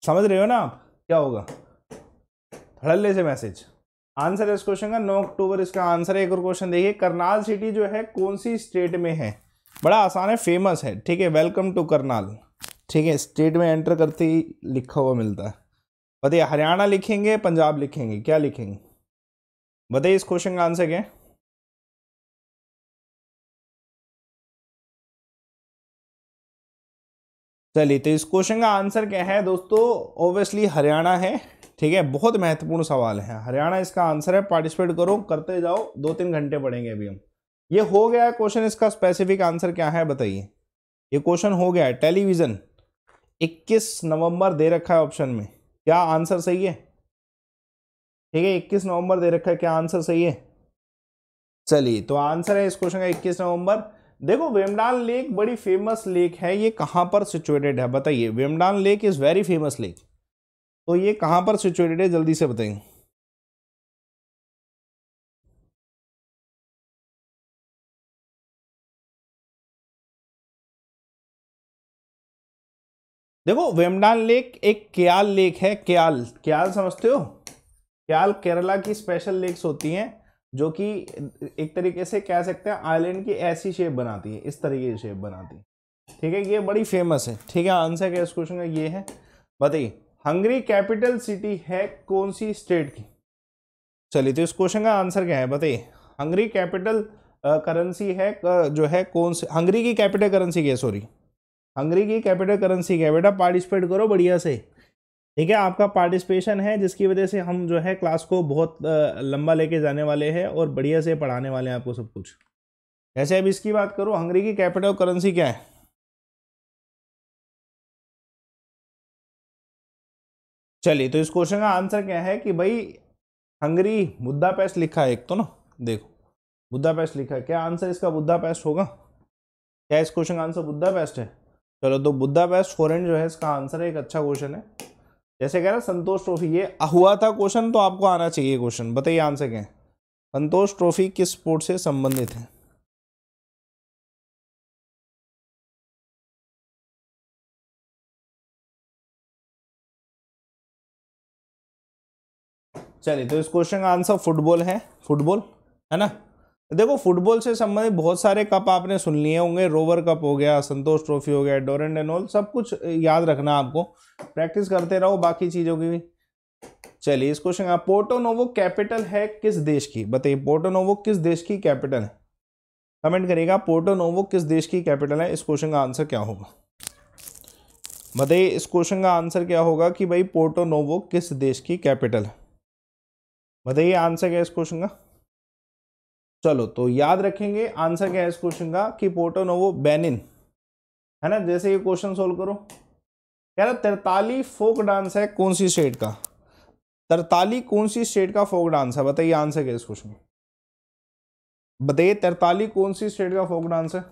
S1: समझ रहे हो ना आप क्या होगा धड़ल्ले से मैसेज आंसर है इस क्वेश्चन का नौ अक्टूबर इसका आंसर है एक और क्वेश्चन देखिए करनाल सिटी जो है कौन सी स्टेट में है बड़ा आसान है फेमस है ठीक है वेलकम टू करनाल ठीक है स्टेट में एंटर करते ही लिखा हुआ मिलता है बताइए हरियाणा लिखेंगे पंजाब लिखेंगे क्या लिखेंगे बताइए इस क्वेश्चन का आंसर क्या चलिए तो इस क्वेश्चन का आंसर क्या है दोस्तों ओब्वियसली हरियाणा है ठीक है बहुत महत्वपूर्ण सवाल है हरियाणा इसका आंसर है पार्टिसिपेट करो करते जाओ दो तीन घंटे पढ़ेंगे अभी हम ये हो गया है क्वेश्चन इसका स्पेसिफिक आंसर क्या है बताइए ये क्वेश्चन हो गया है टेलीविज़न 21 नवंबर दे रखा है ऑप्शन में क्या आंसर सही है ठीक है 21 नवंबर दे रखा है क्या आंसर सही है चलिए तो आंसर है इस क्वेश्चन का 21 नवंबर देखो वेमडान लेक बड़ी फेमस लेक है ये कहाँ पर सिचुएटेड है बताइए Vembanad lake is very famous lake तो ये कहाँ पर सिचुएटेड है जल्दी से बताइए देखो वेमडान लेक एक क्याल लेक है क्याल क्याल समझते हो क्याल केरला की स्पेशल लेक्स होती हैं जो कि एक तरीके से कह सकते हैं आइलैंड की ऐसी शेप बनाती है इस तरीके की शेप बनाती है ठीक है ये बड़ी फेमस है ठीक है आंसर क्या इस क्वेश्चन का ये है बताइए हंगरी कैपिटल सिटी है कौन सी स्टेट की चलिए तो इस क्वेश्चन का आंसर क्या है बताइए हंगरी कैपिटल करेंसी है जो है कौन सी हंगरी की कैपिटल करेंसी क्या है सॉरी हंगरी की कैपिटल करेंसी क्या है बेटा पार्टिसिपेट करो बढ़िया से ठीक है आपका पार्टिसिपेशन है जिसकी वजह से हम जो है क्लास को बहुत लंबा लेके जाने वाले हैं और बढ़िया से पढ़ाने वाले हैं आपको सब कुछ जैसे अब इसकी बात करो हंगरी की कैपिटल करेंसी क्या है चलिए तो इस क्वेश्चन का आंसर क्या है कि भाई हंगरी बुद्धा पेस्ट लिखा है एक तो ना देखो बुद्धा पेस्ट लिखा है क्या आंसर इसका बुद्धा पेस्ट होगा क्या इस क्वेश्चन का आंसर बुद्धा पेस्ट है चलो तो बुद्धा बेस्ट फॉरन जो है इसका आंसर है एक अच्छा क्वेश्चन है जैसे कह रहा संतोष ट्रॉफी ये हुआ था क्वेश्चन तो आपको आना चाहिए क्वेश्चन बताइए आंसर क्या संतोष ट्रॉफी किस स्पोर्ट से संबंधित है चलिए तो इस क्वेश्चन का आंसर फुटबॉल है फुटबॉल है ना देखो फुटबॉल से संबंधित बहुत सारे कप आपने सुन लिए होंगे रोवर कप हो गया संतोष ट्रॉफी हो गया डोरन एंड सब कुछ याद रखना आपको प्रैक्टिस करते रहो बाकी चीज़ों की भी चलिए इस क्वेश्चन का पोर्टोनोवो कैपिटल है किस देश की बताइए पोर्टोनोवो किस देश की कैपिटल है कमेंट करिएगा पोर्टोनोवो किस देश की कैपिटल है इस क्वेश्चन का आंसर क्या होगा बताइए इस क्वेश्चन का आंसर क्या होगा कि भाई पोर्टोनोवो किस देश की कैपिटल है बताइए आंसर क्या है इस क्वेश्चन का चलो तो याद रखेंगे आंसर क्या है इस क्वेश्चन का कि पोर्टोनोवो बेनिन है ना जैसे ये क्वेश्चन सोल्व करो कह रहा तिरताली फोक डांस है कौन सी स्टेट का तरताली कौन सी स्टेट का फोक डांस है बताइए आंसर क्या इस क्वेश्चन बताइए तिरताली कौन सी स्टेट का फोक डांस है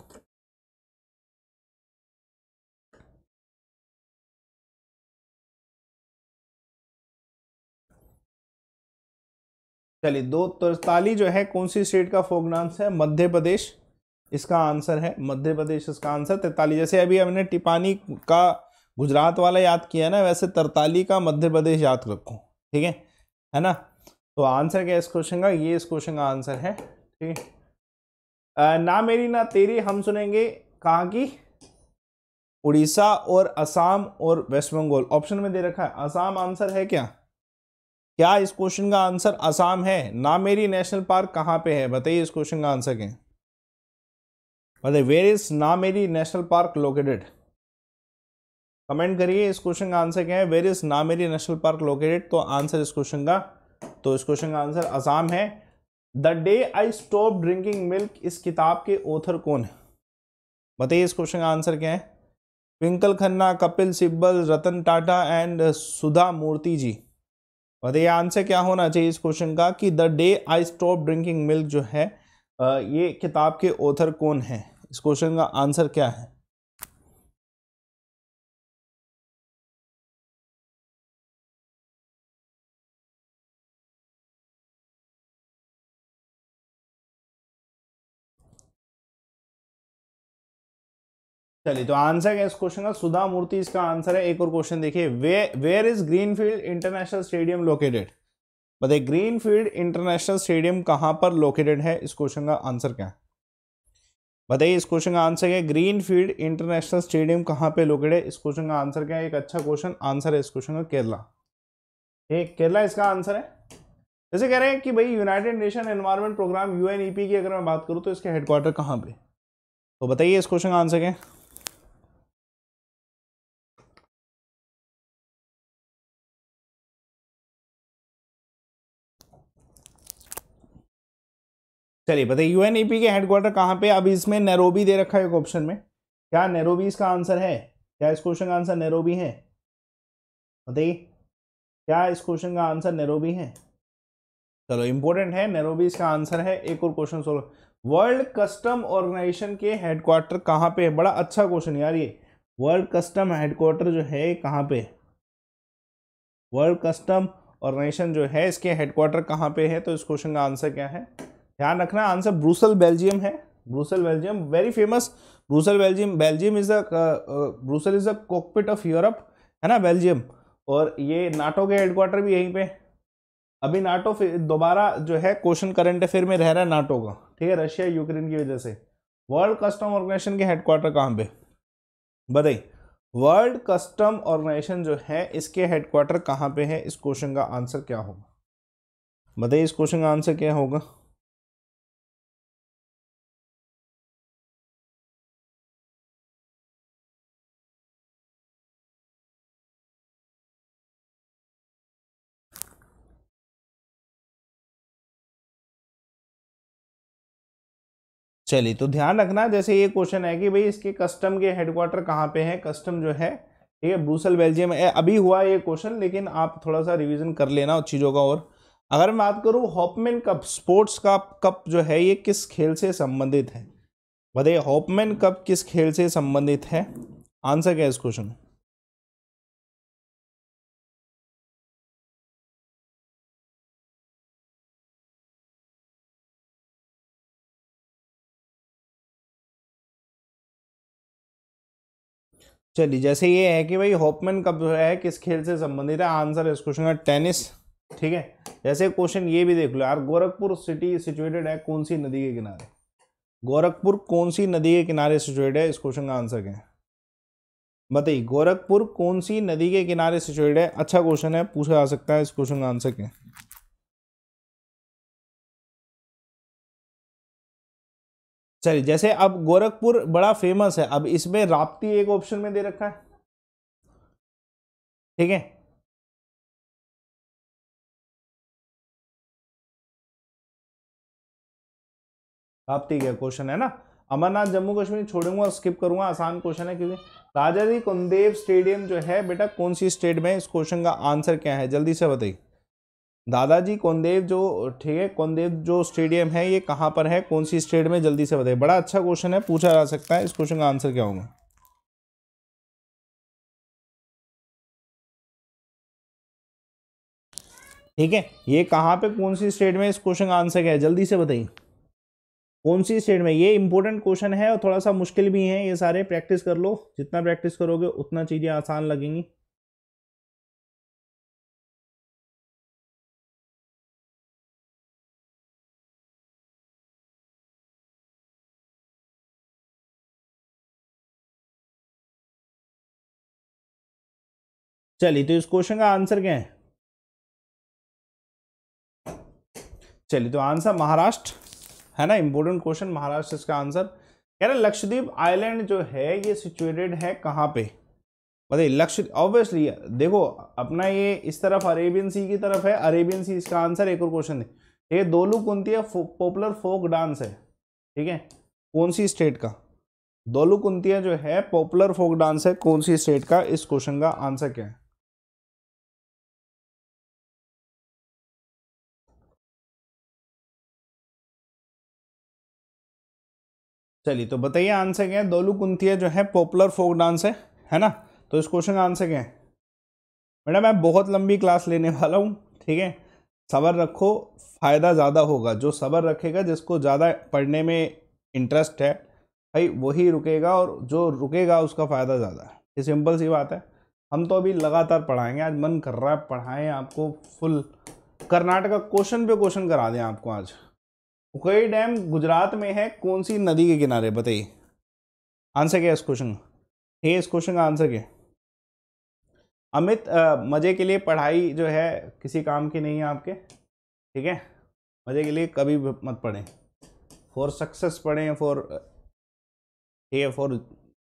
S1: चलिए दो तरताली तो जो है कौन सी स्टेट का फोक डांस है मध्य प्रदेश इसका आंसर है मध्य प्रदेश इसका आंसर तैतालीस जैसे अभी हमने टिपानी का गुजरात वाला याद किया ना वैसे तरताली का मध्य प्रदेश याद रखो ठीक है है ना तो आंसर क्या है इस क्वेश्चन का ये इस क्वेश्चन का आंसर है ठीक है ना मेरी ना तेरी हम सुनेंगे कहाँ की उड़ीसा और असम और वेस्ट बंगाल ऑप्शन में दे रखा है असम आंसर है क्या क्या इस क्वेश्चन का आंसर असम है नामेरी नेशनल पार्क कहाँ पे है बताइए इस क्वेश्चन का आंसर क्या बताइए where is Nameri national park located comment करिए इस क्वेश्चन का आंसर क्या है where is Nameri national park located तो आंसर इस क्वेश्चन का तो इस क्वेश्चन का आंसर असम है the day I stop drinking milk इस किताब के ऑथर कौन है बताइए इस क्वेश्चन का आंसर क्या है ट्विंकल खन्ना कपिल सिब्बल रतन टाटा एंड सुधा मूर्ति जी बताइए ये आंसर क्या होना चाहिए इस क्वेश्चन का कि the day I stop drinking milk जो है ये किताब के ऑथर कौन है इस क्वेश्चन का आंसर क्या है चलिए तो आंसर क्या इस क्वेश्चन का सुधा मूर्ति इसका आंसर है एक और क्वेश्चन देखिए where is Greenfield international stadium located बताइए ग्रीनफील्ड इंटरनेशनल स्टेडियम कहाँ पर लोकेटेड है इस क्वेश्चन का आंसर क्या है बताइए इस क्वेश्चन का आंसर क्या है ग्रीनफील्ड इंटरनेशनल स्टेडियम कहाँ पे लोकेटेड है इस क्वेश्चन का आंसर क्या है एक अच्छा क्वेश्चन आंसर है इस क्वेश्चन का केरला ठीक केरला इसका आंसर है जैसे कह रहे हैं कि भाई United Nation environment programme UNEP की अगर मैं बात करूँ तो इसके हेडक्वार्टर कहाँ पर तो बताइए इस क्वेश्चन का आंसर क्या है चलिए बताइए पी के हेडक्वार्टर कहाँ पे अब इसमें नैरोबी दे रखा है एक ऑप्शन में क्या नैरोबी इसका आंसर है क्या इस क्वेश्चन का आंसर नैरोबी है बताइए क्या इस क्वेश्चन का आंसर नैरोबी है चलो इंपॉर्टेंट है नैरोबी इसका आंसर है एक और question solve world custom organisation के हेडक्वार्टर कहाँ पे है बड़ा अच्छा क्वेश्चन यार ये वर्ल्ड कस्टम हेडक्वार्टर जो है कहाँ पे वर्ल्ड कस्टम ऑर्गेनाइजेशन जो है इसके हेडक्वार्टर कहाँ पे है तो इस क्वेश्चन का आंसर क्या है ध्यान रखना आंसर ब्रूसल बेल्जियम है Brussels Belgium very famous Brussels Belgium Belgium is a Brussels is a cockpit of Europe है ना बेल्जियम और ये नाटो के हेडक्वार्टर भी यहीं पे अभी नाटो दोबारा जो है क्वेश्चन करंट अफेयर में रह रहा है नाटो का ठीक है रशिया यूक्रेन की वजह से वर्ल्ड कस्टम ऑर्गेनाइजेशन के हेडक्वार्टर कहाँ पे बताइए वर्ल्ड कस्टम ऑर्गेनाइजेशन जो है इसके हेडक्वार्टर कहाँ पे है इस क्वेश्चन का आंसर क्या होगा बताइए इस क्वेश्चन का आंसर क्या होगा चलिए तो ध्यान रखना जैसे ये क्वेश्चन है कि भाई इसके कस्टम के हेडक्वार्टर कहाँ पे है कस्टम जो है ठीक है ब्रूसल बेल्जियम है अभी हुआ ये क्वेश्चन लेकिन आप थोड़ा सा रिविजन कर लेना उस चीज़ों का और अगर मैं बात करूँ हॉपमैन कप स्पोर्ट्स का कप जो है ये किस खेल से संबंधित है बताइए हॉपमैन कप किस खेल से संबंधित है आंसर क्या है इस क्वेश्चन चलिए जैसे ये है कि भाई होपमैन कब है किस खेल से संबंधित है आंसर है इस क्वेश्चन का टेनिस ठीक है जैसे क्वेश्चन ये भी देख लो यार गोरखपुर सिटी सिचुएटेड है कौन सी नदी के किनारे गोरखपुर कौन सी नदी के किनारे सिचुएटेड है इस क्वेश्चन का आंसर क्या है बताइए गोरखपुर कौन सी नदी के किनारे सिचुएटेड है अच्छा क्वेश्चन है पूछा जा सकता है इस क्वेश्चन का आंसर क्या चलिए जैसे अब गोरखपुर बड़ा फेमस है अब इसमें राप्ती एक ऑप्शन में दे रखा है ठीक है राप्ती का क्वेश्चन है ना अमरनाथ जम्मू कश्मीर छोड़ूंगा और स्किप करूंगा आसान क्वेश्चन है क्योंकि राजा जी कुंदेव स्टेडियम जो है बेटा कौन सी स्टेट में इस क्वेश्चन का आंसर क्या है जल्दी से बताइए दादाजी कौनदेव जो ठीक है कौनदेव जो स्टेडियम है ये कहाँ पर है कौन सी स्टेट में जल्दी से बताइए बड़ा अच्छा क्वेश्चन है पूछा जा सकता है इस क्वेश्चन का आंसर क्या होगा
S2: ठीक है ये
S1: कहाँ पे कौन सी स्टेट में इस क्वेश्चन का आंसर क्या है जल्दी से बताइए कौन सी स्टेट में ये इंपॉर्टेंट क्वेश्चन है और थोड़ा सा मुश्किल भी है ये सारे प्रैक्टिस कर लो जितना प्रैक्टिस करोगे उतना चीज़ें आसान लगेंगी चलिए तो इस क्वेश्चन का आंसर क्या है चलिए तो आंसर महाराष्ट्र है ना इंपोर्टेंट क्वेश्चन महाराष्ट्र इसका आंसर कह रहे लक्षद्वीप आइलैंड जो है ये सिचुएटेड है कहाँ पे बताइए लक्ष ऑब्वियसली देखो अपना ये इस तरफ अरेबियन सी की तरफ है अरेबियन सी इसका आंसर एक और क्वेश्चन है ये Dollu Kunitha popular folk dance है ठीक है कौन सी स्टेट का दोलू कुंतिया जो है पॉपुलर फोक डांस है कौन सी स्टेट का इस क्वेश्चन का आंसर क्या है चलिए तो बताइए आंसर क्या है दोलू कुंतिया जो है पॉपुलर फोक डांस है है ना तो इस क्वेश्चन का आंसर क्या है मैडम मैं बहुत लंबी क्लास लेने वाला हूँ ठीक है सबर रखो फ़ायदा ज़्यादा होगा जो सबर रखेगा जिसको ज़्यादा पढ़ने में इंटरेस्ट है भाई वही रुकेगा और जो रुकेगा उसका फ़ायदा ज़्यादा है ये सिंपल सी बात है हम तो अभी लगातार पढ़ाएंगे आज मन कर रहा है पढ़ाएं आपको फुल कर्नाटका क्वेश्चन पे क्वेश्चन करा दें आपको आज उखई डैम गुजरात में है कौन सी नदी के किनारे बताइए आंसर क्या है इस क्वेश्चन है इस क्वेश्चन का आंसर क्या अमित मज़े के लिए पढ़ाई जो है किसी काम की नहीं है आपके ठीक है मज़े के लिए कभी मत पढ़ें फॉर सक्सेस पढ़ें फॉर ये फॉर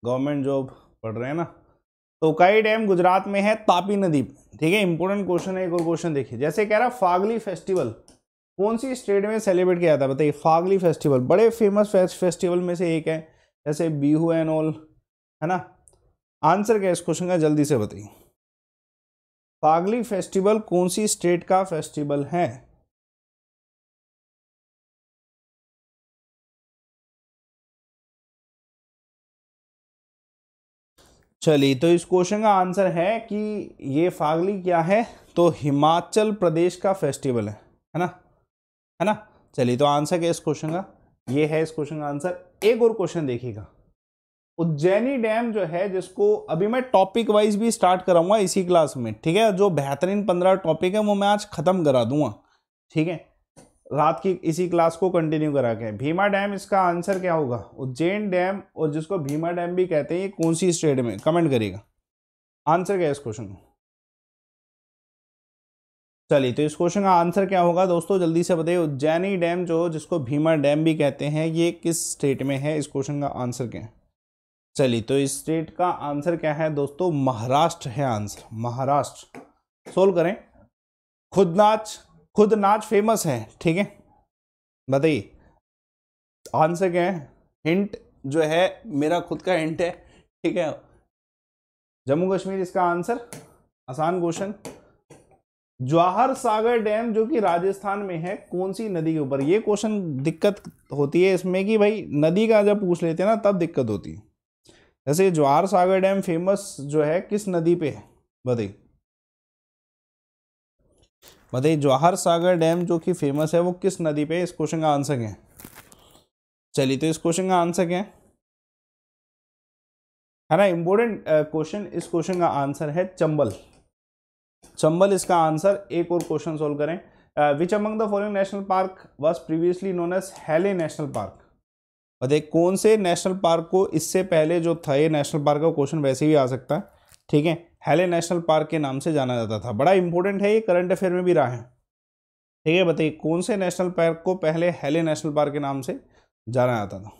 S1: गवर्नमेंट जॉब पढ़ रहे हैं ना तो उकाई डैम गुजरात में है तापी नदी ठीक है इंपॉर्टेंट क्वेश्चन है एक और क्वेश्चन देखिए जैसे कह रहा फागली फेस्टिवल कौन सी स्टेट में सेलिब्रेट किया जाता है बताइए फागली फेस्टिवल बड़े फेमस फेस्टिवल में से एक है जैसे बीहू एंड ऑल है ना आंसर क्या इस क्वेश्चन का जल्दी से बताइए फागली फेस्टिवल कौन सी स्टेट का फेस्टिवल है चलिए तो इस क्वेश्चन का आंसर है कि ये फागली क्या है तो हिमाचल प्रदेश का फेस्टिवल है है ना है ना चलिए तो आंसर क्या इस क्वेश्चन का ये है इस क्वेश्चन का आंसर एक और क्वेश्चन देखिएगा उज्जैनी डैम जो है जिसको अभी मैं टॉपिक वाइज भी स्टार्ट कराऊंगा इसी क्लास में ठीक है जो बेहतरीन पंद्रह टॉपिक है वो मैं आज ख़त्म करा दूंगा ठीक है रात की इसी क्लास को कंटिन्यू करा के भीमा डैम इसका आंसर क्या होगा उज्जैन डैम और जिसको भीमा डैम भी कहते हैं ये कौन सी स्टेट में कमेंट करिएगा आंसर क्या है इस क्वेश्चन को चलिए तो इस क्वेश्चन का आंसर क्या होगा दोस्तों जल्दी से बताइए उज्जैनी डैम जो जिसको भीमा डैम भी कहते हैं ये किस स्टेट में है इस क्वेश्चन का आंसर क्या है चलिए तो इस स्टेट का आंसर क्या है दोस्तों महाराष्ट्र है आंसर महाराष्ट्र सोल्व करें खुद नाच खुद नाच फेमस है ठीक है बताइए आंसर क्या है हिंट जो है मेरा खुद का हिंट है ठीक है जम्मू कश्मीर इसका आंसर आसान क्वेश्चन जवाहर सागर डैम जो कि राजस्थान में है कौन सी नदी के ऊपर ये क्वेश्चन दिक्कत होती है इसमें कि भाई नदी का जब पूछ लेते हैं ना तब दिक्कत होती है जैसे जवाहर सागर डैम फेमस जो है किस नदी पे है बताइए बताइए जवाहर सागर डैम जो कि फेमस है वो किस नदी पे इस क्वेश्चन का आंसर क्या चलिए तो इस क्वेश्चन का आंसर क्या है ना इम्पोर्टेंट क्वेश्चन इस क्वेश्चन का आंसर है चंबल चंबल इसका आंसर एक और क्वेश्चन सोल्व करें which among the following national park was previously known as Hailey national park बताइए कौन से नेशनल पार्क को इससे पहले जो था ये नेशनल पार्क का क्वेश्चन वैसे भी आ सकता है ठीक है हेले नेशनल पार्क के नाम से जाना जाता था बड़ा इंपॉर्टेंट है ये करंट अफेयर में भी रहा है ठीक है बताइए कौन से नेशनल पार्क को पहले हेले नेशनल पार्क के नाम से जाना जाता था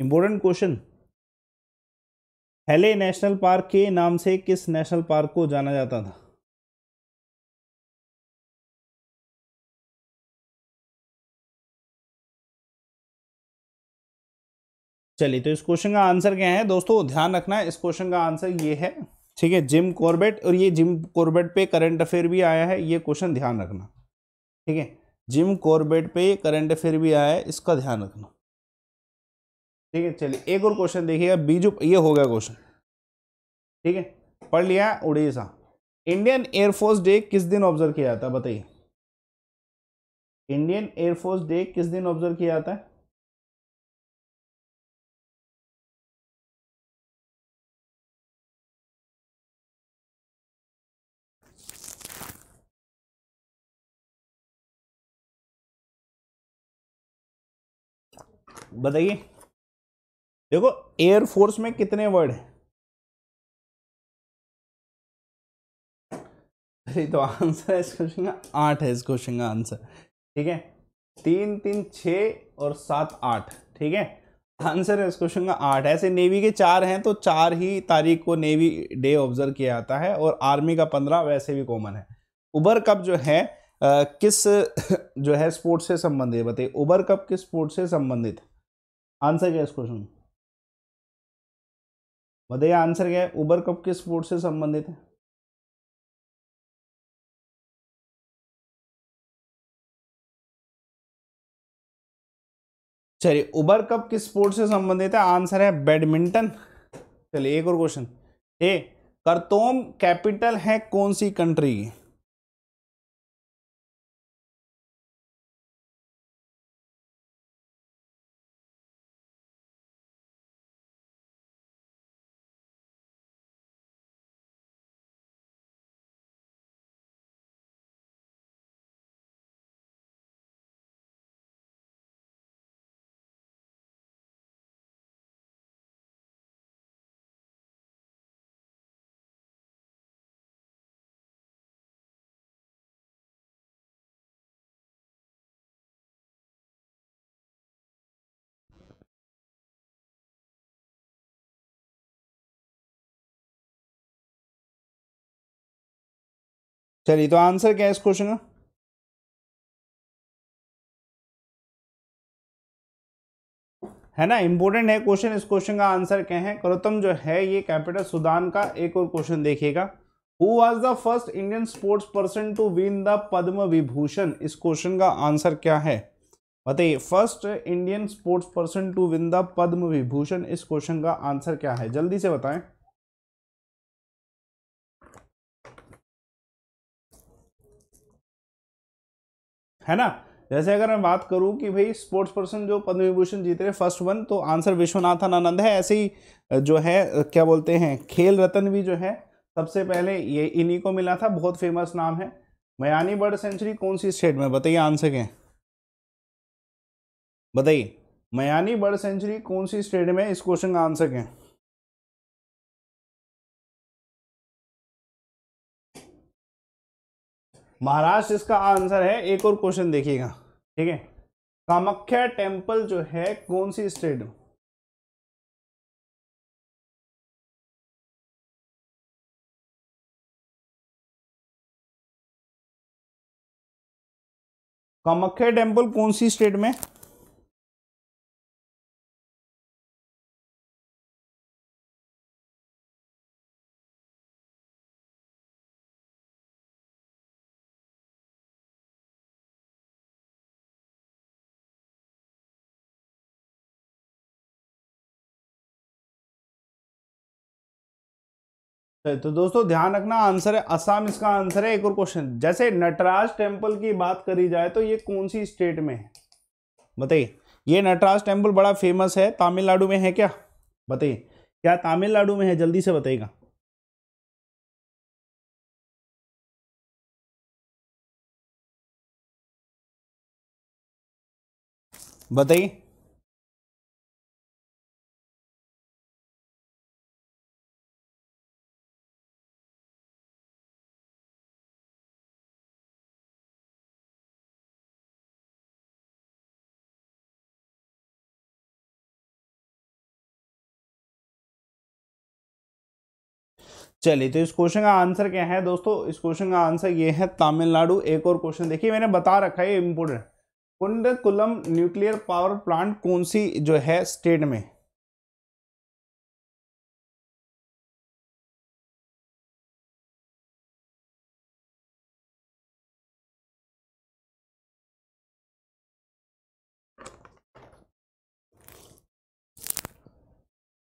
S1: important question Hailey national park के नाम से किस नेशनल पार्क को जाना जाता था चलिए तो इस क्वेश्चन का आंसर क्या है दोस्तों ध्यान रखना है इस क्वेश्चन का आंसर ये है ठीक है जिम कॉर्बेट और ये जिम कॉर्बेट पे करंट अफेयर भी आया है ये क्वेश्चन ध्यान रखना ठीक है जिम कॉर्बेट पे करंट अफेयर भी आया है इसका ध्यान रखना ठीक है चलिए एक और क्वेश्चन देखिएगा बीजू ये हो गया क्वेश्चन ठीक है पढ़ लिया उड़ीसा इंडियन एयरफोर्स डे किस दिन ऑब्जर्व किया जाता है बताइए इंडियन एयरफोर्स डे किस दिन ऑब्जर्व
S2: किया जाता है बताइए देखो एयरफोर्स में कितने वर्ड है अरे तो
S1: आंसर है इस क्वेश्चन का आठ है इस क्वेश्चन का आंसर ठीक है तीन तीन छ और सात आठ ठीक है आंसर है इस क्वेश्चन का आठ ऐसे नेवी के चार हैं तो चार ही तारीख को नेवी डे ऑब्जर्व किया जाता है और आर्मी का पंद्रह वैसे भी कॉमन है उबर कप जो है आ, किस जो है स्पोर्ट्स से संबंधित बताइए उबर कप किस स्पोर्ट्स से संबंधित आंसर क्या है इस क्वेश्चन
S2: बताइए आंसर क्या है उबर कप किस स्पोर्ट से संबंधित है
S1: चलिए उबर कप किस स्पोर्ट से संबंधित है आंसर है बैडमिंटन चलिए एक और क्वेश्चन ए करतोम कैपिटल है कौन सी कंट्री की
S2: चलिए तो आंसर क्या है इस क्वेश्चन का
S1: है ना इंपॉर्टेंट है क्वेश्चन इस क्वेश्चन का आंसर क्या है करोतम जो है ये कैपिटल सुदान का एक और क्वेश्चन देखिएगा who was the first Indian sports person to win the Padma Vibhushan इस क्वेश्चन का आंसर क्या है बताइए first Indian sports person to win the Padma Vibhushan इस क्वेश्चन का आंसर क्या है जल्दी से बताएं है ना जैसे अगर मैं बात करूं कि भाई स्पोर्ट्स पर्सन जो पद्म विभूषण जीते रहे फर्स्ट वन तो आंसर विश्वनाथन आनंद है ऐसे ही जो है क्या बोलते हैं खेल रतन भी जो है सबसे पहले ये इन्हीं को मिला था बहुत फेमस नाम है मयानी बर्ड सेंचुरी कौन सी स्टेट में बताइए आंसर के बताइए मयानी बर्ड सेंचुरी कौन सी स्टेट में इस क्वेश्चन का आंसर क्या महाराष्ट्र इसका आंसर है एक और क्वेश्चन देखिएगा ठीक है कामाख्या टेम्पल जो है कौन सी स्टेट में
S2: कामाख्या टेम्पल कौन सी स्टेट में
S1: तो, तो दोस्तों ध्यान रखना आंसर है असम इसका आंसर है एक और क्वेश्चन जैसे नटराज टेम्पल की बात करी जाए तो ये कौन सी स्टेट में है बताइए ये नटराज टेम्पल बड़ा फेमस है तमिलनाडु में है क्या बताइए क्या तमिलनाडु में है जल्दी से बताइएगा बताइए चलिए तो इस क्वेश्चन का आंसर क्या है दोस्तों इस क्वेश्चन का आंसर ये है तमिलनाडु एक और क्वेश्चन देखिए मैंने बता रखा है ये important Kudankulam nuclear power plant कौन सी जो है स्टेट में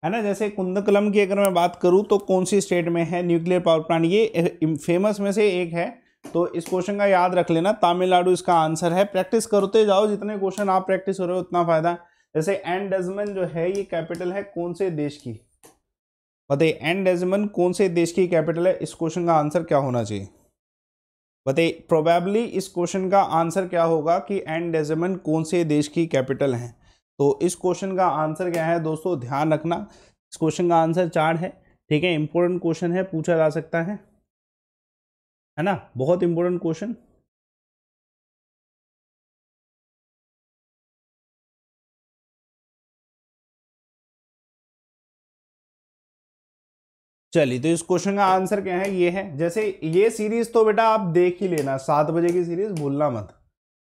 S1: है ना जैसे कुंदकलम की अगर मैं बात करूँ तो कौन सी स्टेट में है न्यूक्लियर पावर प्लांट ये फेमस में से एक है तो इस क्वेश्चन का याद रख लेना तमिलनाडु इसका आंसर है प्रैक्टिस करते जाओ जितने क्वेश्चन आप प्रैक्टिस हो रहे हो उतना फायदा जैसे एंडजमन जो है ये कैपिटल है कौन से देश की बताइए एंडजमन कौन से देश की कैपिटल है इस क्वेश्चन का आंसर क्या होना चाहिए बताइए प्रोबेबली इस क्वेश्चन का आंसर क्या होगा कि एंडजमन कौन से देश की कैपिटल है तो इस क्वेश्चन का आंसर क्या है दोस्तों ध्यान रखना इस क्वेश्चन का आंसर चार है ठीक है इंपॉर्टेंट क्वेश्चन है पूछा जा सकता है है ना बहुत इंपॉर्टेंट क्वेश्चन चलिए तो इस क्वेश्चन का आंसर क्या है ये है जैसे ये सीरीज तो बेटा आप देख ही लेना सात बजे की सीरीज भूलना मत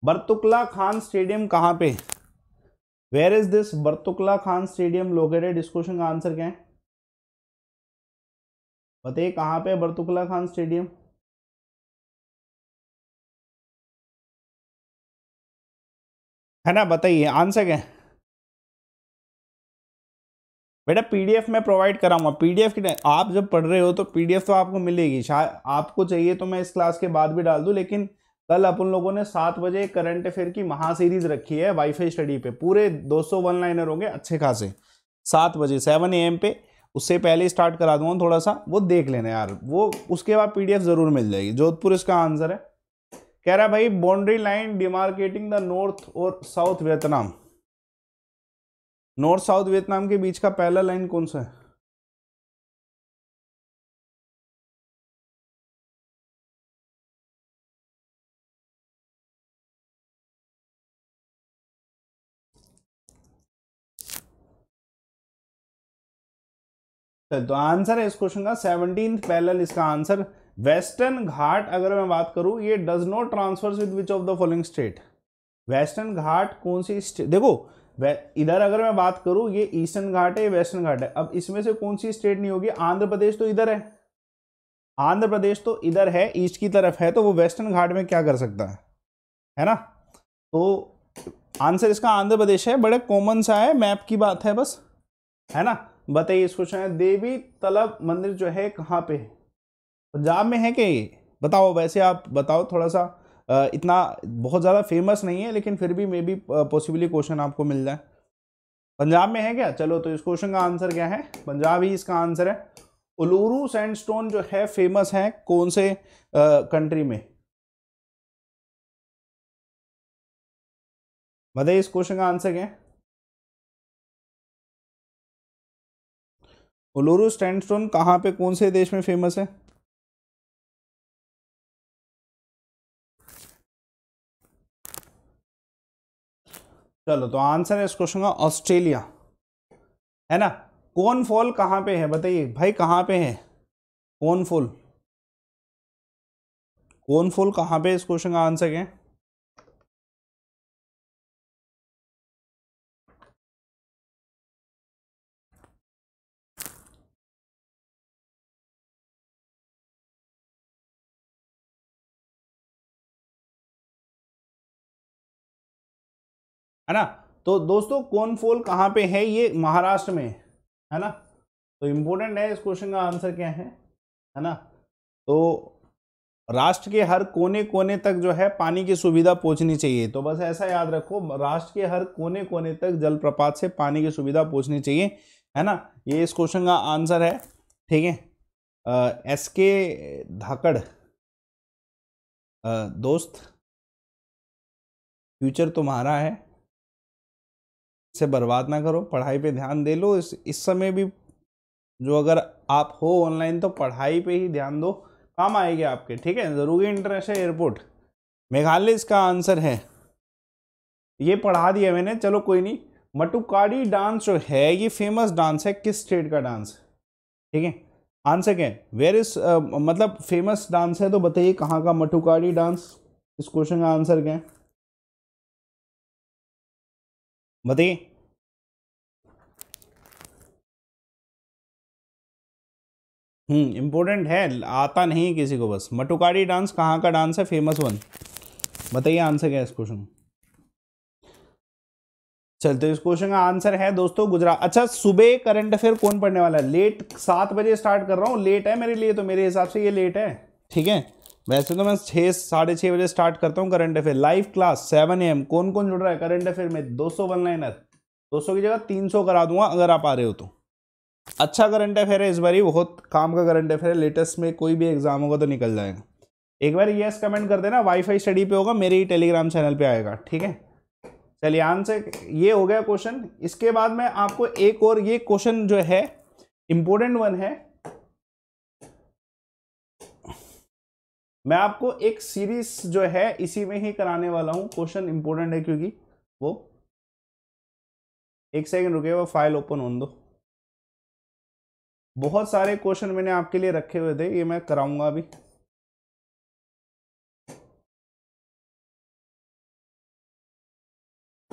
S1: बरतुकला खान स्टेडियम कहाँ पे where is this Barkatullah Khan stadium located इस क्वेश्चन का आंसर क्या है बताइए कहां पे है बरतुकला खान स्टेडियम
S2: है ना बताइए आंसर
S1: क्या है बेटा पीडीएफ मैं प्रोवाइड कराऊंगा पीडीएफ की आप जब पढ़ रहे हो तो पीडीएफ तो आपको मिलेगी शायद आपको चाहिए तो मैं इस क्लास के बाद भी डाल दूं लेकिन कल अपन लोगों ने सात बजे करंट अफेयर की महासीरीज रखी है वाईफाई स्टडी पे पूरे 200 वन लाइनर होंगे अच्छे खासे सात बजे सेवन एम पे उससे पहले स्टार्ट करा दूंगा थोड़ा सा वो देख लेना यार वो उसके बाद पीडीएफ जरूर मिल जाएगी जोधपुर इसका आंसर है कह रहा भाई boundary line demarcating the north और south Vietnam north south Vietnam के बीच का पहला लाइन कौन सा है तो आंसर है इस क्वेश्चन का सेवनटीन पैरल इसका आंसर वेस्टर्न घाट अगर मैं बात करूं ये does not transfers with which of the following state western Ghat कौन सी स्टेट देखो इधर अगर मैं बात करूं ये ईस्टर्न घाट है वेस्टर्न घाट है अब इसमें से कौन सी स्टेट नहीं होगी आंध्र प्रदेश तो इधर है आंध्र प्रदेश तो इधर है ईस्ट की तरफ है तो वो वेस्टर्न घाट में क्या कर सकता है है ना तो आंसर इसका आंध्र प्रदेश है बड़े कॉमन सा है मैप की बात है बस है ना बताइए इस क्वेश्चन है देवी तलब मंदिर जो है कहाँ पे है पंजाब में है कि बताओ वैसे आप बताओ थोड़ा सा इतना बहुत ज़्यादा फेमस नहीं है लेकिन फिर भी मे बी पॉसिबली क्वेश्चन आपको मिल जाए पंजाब में है क्या चलो तो इस क्वेश्चन का आंसर क्या है पंजाब ही इसका आंसर है उलूरू सैंडस्टोन जो है फेमस है कौन से आ, कंट्री में बताइए इस क्वेश्चन का आंसर
S2: क्या है उलूरू सैंडस्टोन कहाँ पे कौन से देश में फेमस है
S1: चलो तो आंसर है इस क्वेश्चन का ऑस्ट्रेलिया है ना कौन फॉल कहाँ पे है बताइए भाई कहाँ पे है कौन फॉल कौन फॉल
S2: कहाँ पे इस क्वेश्चन का आंसर है है ना तो
S1: दोस्तों कौन फोल कहाँ पे है ये महाराष्ट्र में है ना तो इम्पोर्टेंट है इस क्वेश्चन का आंसर क्या है है ना तो राष्ट्र के हर कोने कोने तक जो है पानी की सुविधा पहुंचनी चाहिए तो बस ऐसा याद रखो राष्ट्र के हर कोने कोने तक जलप्रपात से पानी की सुविधा पहुंचनी चाहिए है ना ये इस क्वेश्चन का आंसर है ठीक है एस के धाकड़ दोस्त फ्यूचर तुम्हारा है से बर्बाद ना करो पढ़ाई पे ध्यान दे लो इस इस समय भी जो अगर आप हो ऑनलाइन तो पढ़ाई पे ही ध्यान दो काम आएगी आपके ठीक है ज़रूरी इंटरनेशनल एयरपोर्ट मेघालय इसका आंसर है ये पढ़ा दिया मैंने चलो कोई नहीं मटुकाड़ी डांस जो है ये फेमस डांस है किस स्टेट का डांस ठीक है आंसर क्या है वेर इज मतलब फेमस डांस है तो बताइए कहाँ का मटुकाड़ी डांस इस क्वेश्चन का आंसर क्या है बताइए हम्म इम्पोर्टेंट है आता नहीं है किसी को बस मटुकारी डांस कहाँ का डांस है फेमस वन बताइए आंसर क्या है इस क्वेश्चन चलते तो इस क्वेश्चन का आंसर है दोस्तों गुजरात अच्छा सुबह करंट अफेयर कौन पढ़ने वाला है लेट सात बजे स्टार्ट कर रहा हूँ लेट है मेरे लिए तो मेरे हिसाब से ये लेट है ठीक है वैसे तो मैं छः साढ़े छः बजे स्टार्ट करता हूँ current affair live class seven A M कौन कौन जुड़ रहा है करंट अफेयर में दो सौ वन लाइनर दो सौ की जगह तीन सौ करा दूंगा अगर आप आ रहे हो तो अच्छा करंट अफेयर है इस बार ही बहुत काम का करंट अफेयर है लेटेस्ट में कोई भी एग्जाम होगा तो निकल जाएगा एक बार येस कमेंट कर देना वाईफाई स्टडी पे होगा मेरे ही टेलीग्राम चैनल पर आएगा ठीक है चलिए आंसर ये हो गया क्वेश्चन इसके बाद मैं आपको एक और ये क्वेश्चन जो है इम्पोर्टेंट वन है मैं आपको एक सीरीज जो है इसी में ही कराने वाला हूं क्वेश्चन इंपॉर्टेंट है क्योंकि वो एक सेकंड रुके वो फाइल ओपन हो दो बहुत सारे क्वेश्चन मैंने आपके लिए रखे हुए थे ये मैं कराऊंगा अभी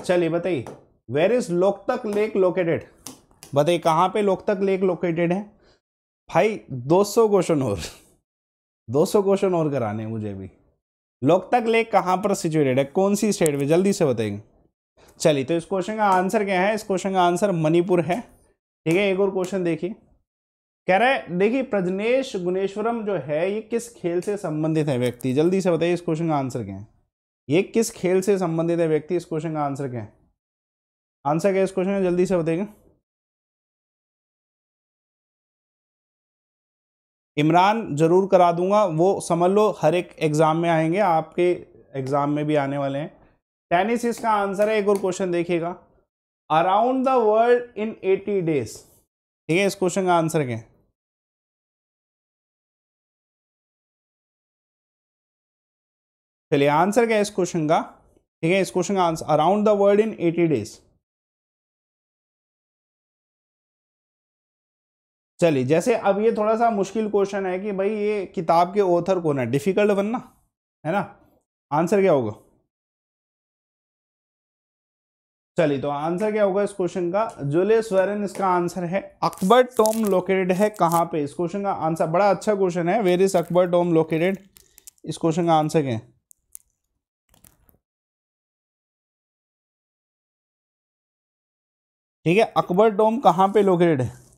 S1: चलिए बताइए where is Loktak lake located बताइए कहां पे लोकतक लेक लोकेटेड है भाई 200 क्वेश्चन और 200 क्वेश्चन और कराने मुझे भी लोकतक लेक कहाँ पर सिचुएटेड है कौन सी स्टेट में जल्दी से बताएंगे चलिए तो इस क्वेश्चन का आंसर क्या है इस क्वेश्चन का आंसर मणिपुर है ठीक है एक और क्वेश्चन देखिए कह रहे देखिए प्रजनेश गुणेश्वरम जो है ये किस खेल से संबंधित है व्यक्ति जल्दी से बताइए इस क्वेश्चन का आंसर क्या है ये किस खेल से संबंधित है व्यक्ति इस क्वेश्चन का आंसर क्या है आंसर क्या है इस क्वेश्चन का जल्दी से बताइएगा इमरान ज़रूर करा दूंगा वो समझ लो हर एक एग्ज़ाम में आएंगे आपके एग्ज़ाम में भी आने वाले हैं टेनिस इसका आंसर है एक और क्वेश्चन देखिएगा around the world in eighty days ठीक है इस क्वेश्चन का आंसर क्या है
S2: चलिए आंसर क्या है इस क्वेश्चन का ठीक है इस क्वेश्चन का answer around the world in eighty days
S1: चलिए जैसे अब ये थोड़ा सा मुश्किल क्वेश्चन है कि भाई ये किताब के ऑथर कौन है डिफिकल्ट बनना है ना आंसर क्या होगा चलिए तो आंसर क्या होगा इस क्वेश्चन का जुलियस वेरन इसका आंसर है अकबर टोम लोकेटेड है कहाँ पे इस क्वेश्चन का आंसर बड़ा अच्छा क्वेश्चन है where is Akbar tomb located इस क्वेश्चन का आंसर क्या है
S2: ठीक है अकबर टोम कहाँ पे लोकेटेड है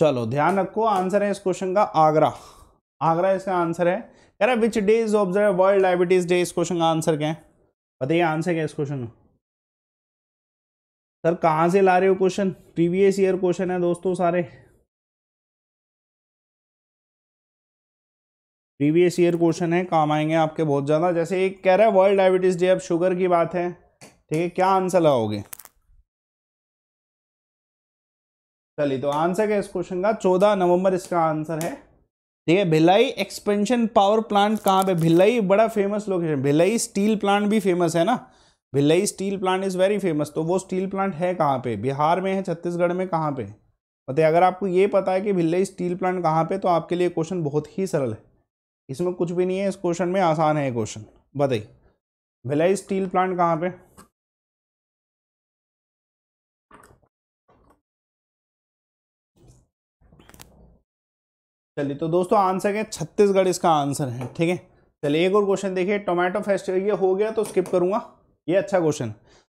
S1: चलो ध्यान रखो आंसर है इस क्वेश्चन का आगरा आगरा इसका आंसर है कह रहा है which day is observe world diabetes day इस क्वेश्चन का आंसर क्या है बताइए आंसर क्या इस क्वेश्चन का सर कहाँ से ला रहे हो क्वेश्चन प्रीवियस ईयर क्वेश्चन है दोस्तों सारे प्रीवियस ईयर क्वेश्चन है काम आएंगे आपके बहुत ज़्यादा जैसे एक कह रहा है वर्ल्ड डायबिटीज़ डे अब शुगर की बात है ठीक है क्या आंसर लगाओगे चलिए तो आंसर क्या इस क्वेश्चन का चौदह नवंबर इसका आंसर है ठीक है भिलाई एक्सपेंशन पावर प्लांट कहाँ पे भिलाई बड़ा famous location Bhilai steel plant भी फेमस है ना Bhilai steel plant is very famous तो वो स्टील प्लांट है कहाँ पे बिहार में है छत्तीसगढ़ में कहाँ पे पता अगर आपको ये पता है कि भिलाई स्टील प्लांट कहाँ पे तो आपके लिए क्वेश्चन बहुत ही सरल है इसमें कुछ भी नहीं है इस क्वेश्चन में आसान है क्वेश्चन बताइए भिलाई स्टील प्लांट कहाँ पे चलिए तो दोस्तों आंसर क्या छत्तीसगढ़ इसका आंसर है ठीक है चलिए एक और क्वेश्चन देखिए टोमेटो फेस्टिवल ये हो गया तो स्किप करूंगा ये अच्छा क्वेश्चन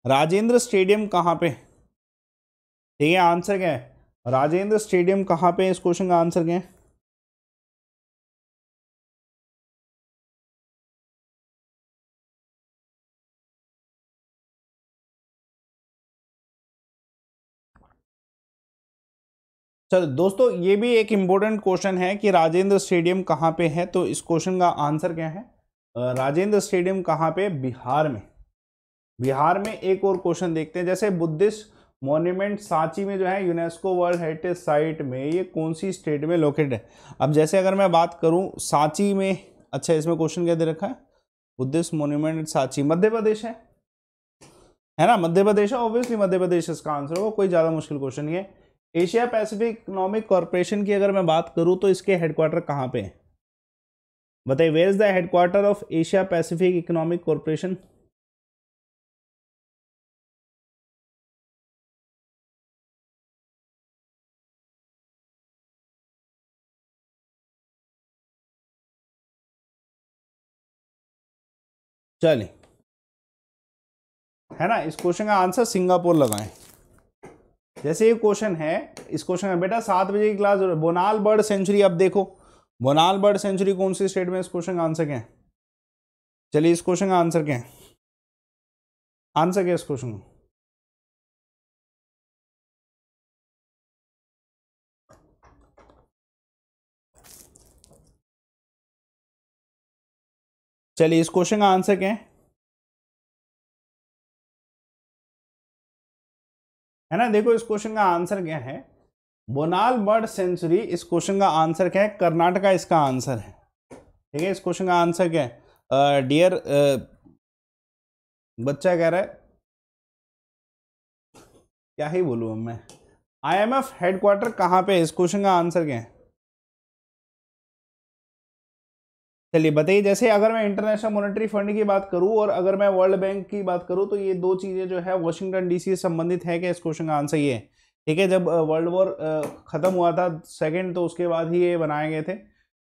S1: राजेंद्र स्टेडियम कहाँ पे ठीक है आंसर क्या है राजेंद्र स्टेडियम कहाँ
S2: पे इस क्वेश्चन का आंसर क्या है
S1: चलो दोस्तों ये भी एक इम्पोर्टेंट क्वेश्चन है कि राजेंद्र स्टेडियम कहाँ पे है तो इस क्वेश्चन का आंसर क्या है राजेंद्र स्टेडियम कहाँ पे बिहार में बिहार में एक और क्वेश्चन देखते हैं जैसे बुद्धिस्ट मॉन्यूमेंट सांची में जो है यूनेस्को वर्ल्ड हेरिटेज साइट में ये कौन सी स्टेट में लोकेटेड है अब जैसे अगर मैं बात करूँ सांची में अच्छा इसमें क्वेश्चन क्या दे रखा है बुद्धिस्ट मोन्यूमेंट सांची मध्य प्रदेश है है ना मध्य प्रदेश है ऑब्वियसली मध्य प्रदेश इसका आंसर होगा कोई ज़्यादा मुश्किल क्वेश्चन नहीं है एशिया पैसिफिक इकोनॉमिक कॉरपोरेशन की अगर मैं बात करूं तो इसके हेडक्वार्टर कहाँ पे हैं बताइए where is the headquarter of Asia Pacific Economic Corporation चलिए है ना इस क्वेश्चन का आंसर सिंगापुर लगाएं जैसे ये क्वेश्चन है इस क्वेश्चन में बेटा सात बजे की क्लास बोनाल बर्ड सेंचुरी अब देखो बोनाल बर्ड सेंचुरी कौन सी स्टेट में इस क्वेश्चन का आंसर क्या है चलिए इस क्वेश्चन का आंसर क्या है आंसर क्या इस क्वेश्चन का
S2: चलिए इस क्वेश्चन का आंसर क्या है
S1: है ना देखो इस क्वेश्चन का आंसर क्या है बोनाल बर्ड सेंचुरी इस क्वेश्चन का आंसर क्या है कर्नाटका इसका आंसर है ठीक है इस क्वेश्चन का आंसर क्या है डियर बच्चा कह रहा है क्या ही बोलूँ मैं आई एम एफ हेडक्वार्टर कहाँ पे है इस क्वेश्चन का आंसर क्या है चलिए बताइए जैसे अगर मैं इंटरनेशनल मॉनेटरी फंड की बात करूं और अगर मैं वर्ल्ड बैंक की बात करूं तो ये दो चीज़ें जो है वॉशिंगटन डीसी से संबंधित है क्या इस क्वेश्चन का आंसर ये ठीक है जब वर्ल्ड वॉर ख़त्म हुआ था सेकेंड तो उसके बाद ही ये बनाए गए थे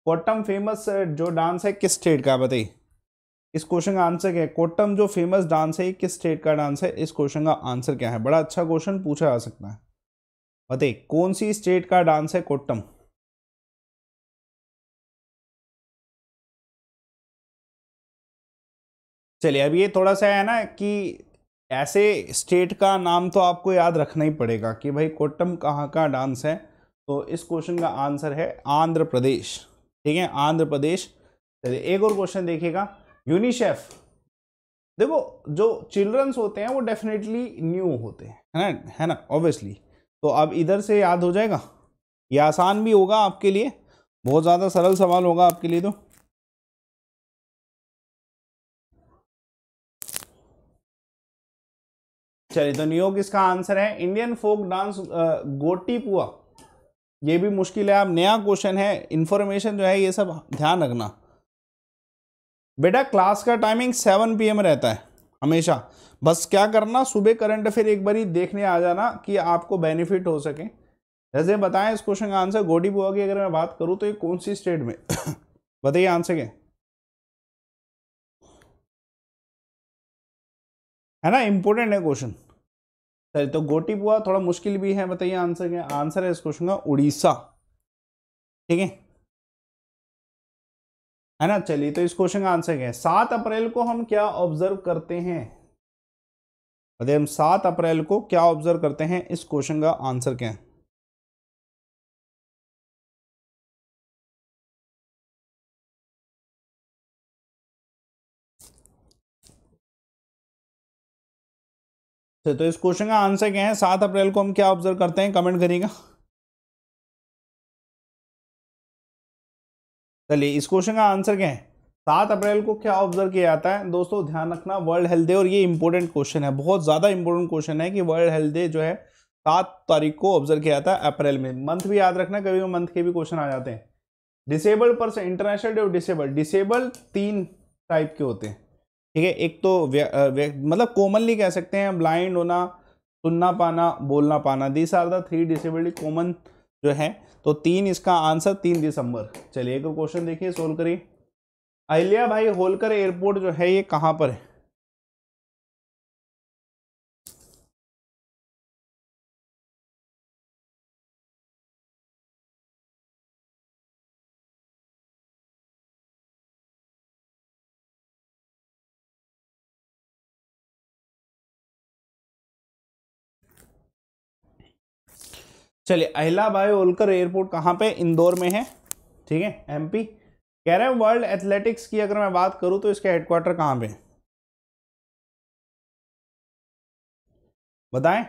S1: कोट्टम फेमस जो डांस है किस स्टेट का बताइए इस क्वेश्चन का आंसर क्या है कोट्टम जो फेमस डांस है किस स्टेट का डांस है इस क्वेश्चन का आंसर क्या है बड़ा अच्छा क्वेश्चन पूछा जा सकता है बताइए कौन सी स्टेट का डांस है कोट्टम चलिए अब ये थोड़ा सा है ना कि ऐसे स्टेट का नाम तो आपको याद रखना ही पड़ेगा कि भाई कोट्टम कहाँ का डांस है तो इस क्वेश्चन का आंसर है आंध्र प्रदेश ठीक है आंध्र प्रदेश चलिए एक और क्वेश्चन देखिएगा यूनिसेफ देखो जो चिल्ड्रंस होते हैं वो डेफिनेटली न्यू होते हैं है ना है ना ऑब्वियसली तो अब इधर से याद हो जाएगा ये आसान भी होगा आपके लिए बहुत ज़्यादा सरल सवाल होगा आपके लिए तो चलिए तो नियोग इसका आंसर है इंडियन फोक डांस गोटीपुआ ये भी मुश्किल है आप नया क्वेश्चन है इंफॉर्मेशन जो है ये सब ध्यान रखना बेटा क्लास का टाइमिंग सेवन पीएम रहता है हमेशा बस क्या करना सुबह करंट अफेयर एक बार ही देखने आ जाना कि आपको बेनिफिट हो सके जैसे बताएं इस क्वेश्चन का आंसर गोटीपुआ की अगर मैं बात करूं तो ये कौन सी स्टेट में बताइए आंसर क्या है ना इंपॉर्टेंट है क्वेश्चन सर तो गोटीपुआ थोड़ा मुश्किल भी है बताइए आंसर क्या आंसर है इस क्वेश्चन का उड़ीसा ठीक है है ना चलिए तो इस क्वेश्चन का आंसर क्या है सात अप्रैल को हम क्या ऑब्जर्व करते हैं बताइए हम सात अप्रैल को क्या ऑब्जर्व करते हैं इस क्वेश्चन का आंसर क्या है तो, तो इस क्वेश्चन का आंसर क्या है सात अप्रैल को हम क्या ऑब्जर्व करते हैं कमेंट करिएगा चलिए इस क्वेश्चन का आंसर क्या है सात अप्रैल को क्या ऑब्जर्व किया जाता है दोस्तों ध्यान रखना वर्ल्ड हेल्थ डे और ये इंपॉर्टेंट क्वेश्चन है बहुत ज़्यादा इंपॉर्टेंट क्वेश्चन है कि वर्ल्ड हेल्थ डे जो है सात तारीख को ऑब्जर्व किया जाता है अप्रैल में मंथ भी याद रखना कभी मंथ के भी क्वेश्चन आ जाते हैं डिसेबल्ड पर्सन इंटरनेशनल डे और डिसेबल डिसेबल्ड तीन टाइप के होते हैं ठीक है एक तो व्या, व्या, मतलब कॉमनली कह सकते हैं ब्लाइंड होना सुनना पाना बोलना पाना this are the three disability common जो है तो तीन इसका आंसर तीन दिसंबर चलिए एक क्वेश्चन देखिए सोल्व करिए अहिल्या भाई होलकर एयरपोर्ट जो है ये कहाँ पर है चलिए अहिला भाई होलकर एयरपोर्ट कहाँ पे इंदौर में है ठीक है एमपी कह रहे हैं वर्ल्ड एथलेटिक्स की अगर मैं बात करूँ तो इसके हेडक्वार्टर कहाँ पे बताएं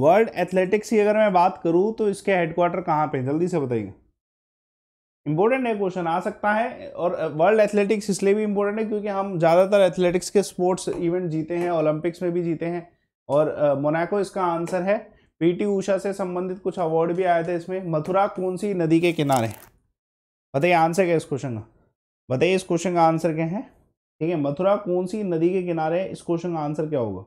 S1: वर्ल्ड एथलेटिक्स की अगर मैं बात करूँ तो इसके हेडक्वार्टर कहाँ पे जल्दी से बताइए इम्पोर्टेंट है क्वेश्चन आ सकता है और वर्ल्ड एथलेटिक्स इसलिए भी इंपॉर्टेंट है क्योंकि हम ज़्यादातर एथलेटिक्स के स्पोर्ट्स इवेंट जीते हैं ओलंपिक्स में भी जीते हैं और मोनाको इसका आंसर है पीटी ऊषा से संबंधित कुछ अवार्ड भी आए थे इसमें मथुरा कौन सी नदी के किनारे बताइए आंसर क्या इस क्वेश्चन का बताइए इस क्वेश्चन का आंसर क्या है ठीक है मथुरा कौन सी नदी के किनारे इस क्वेश्चन का आंसर क्या होगा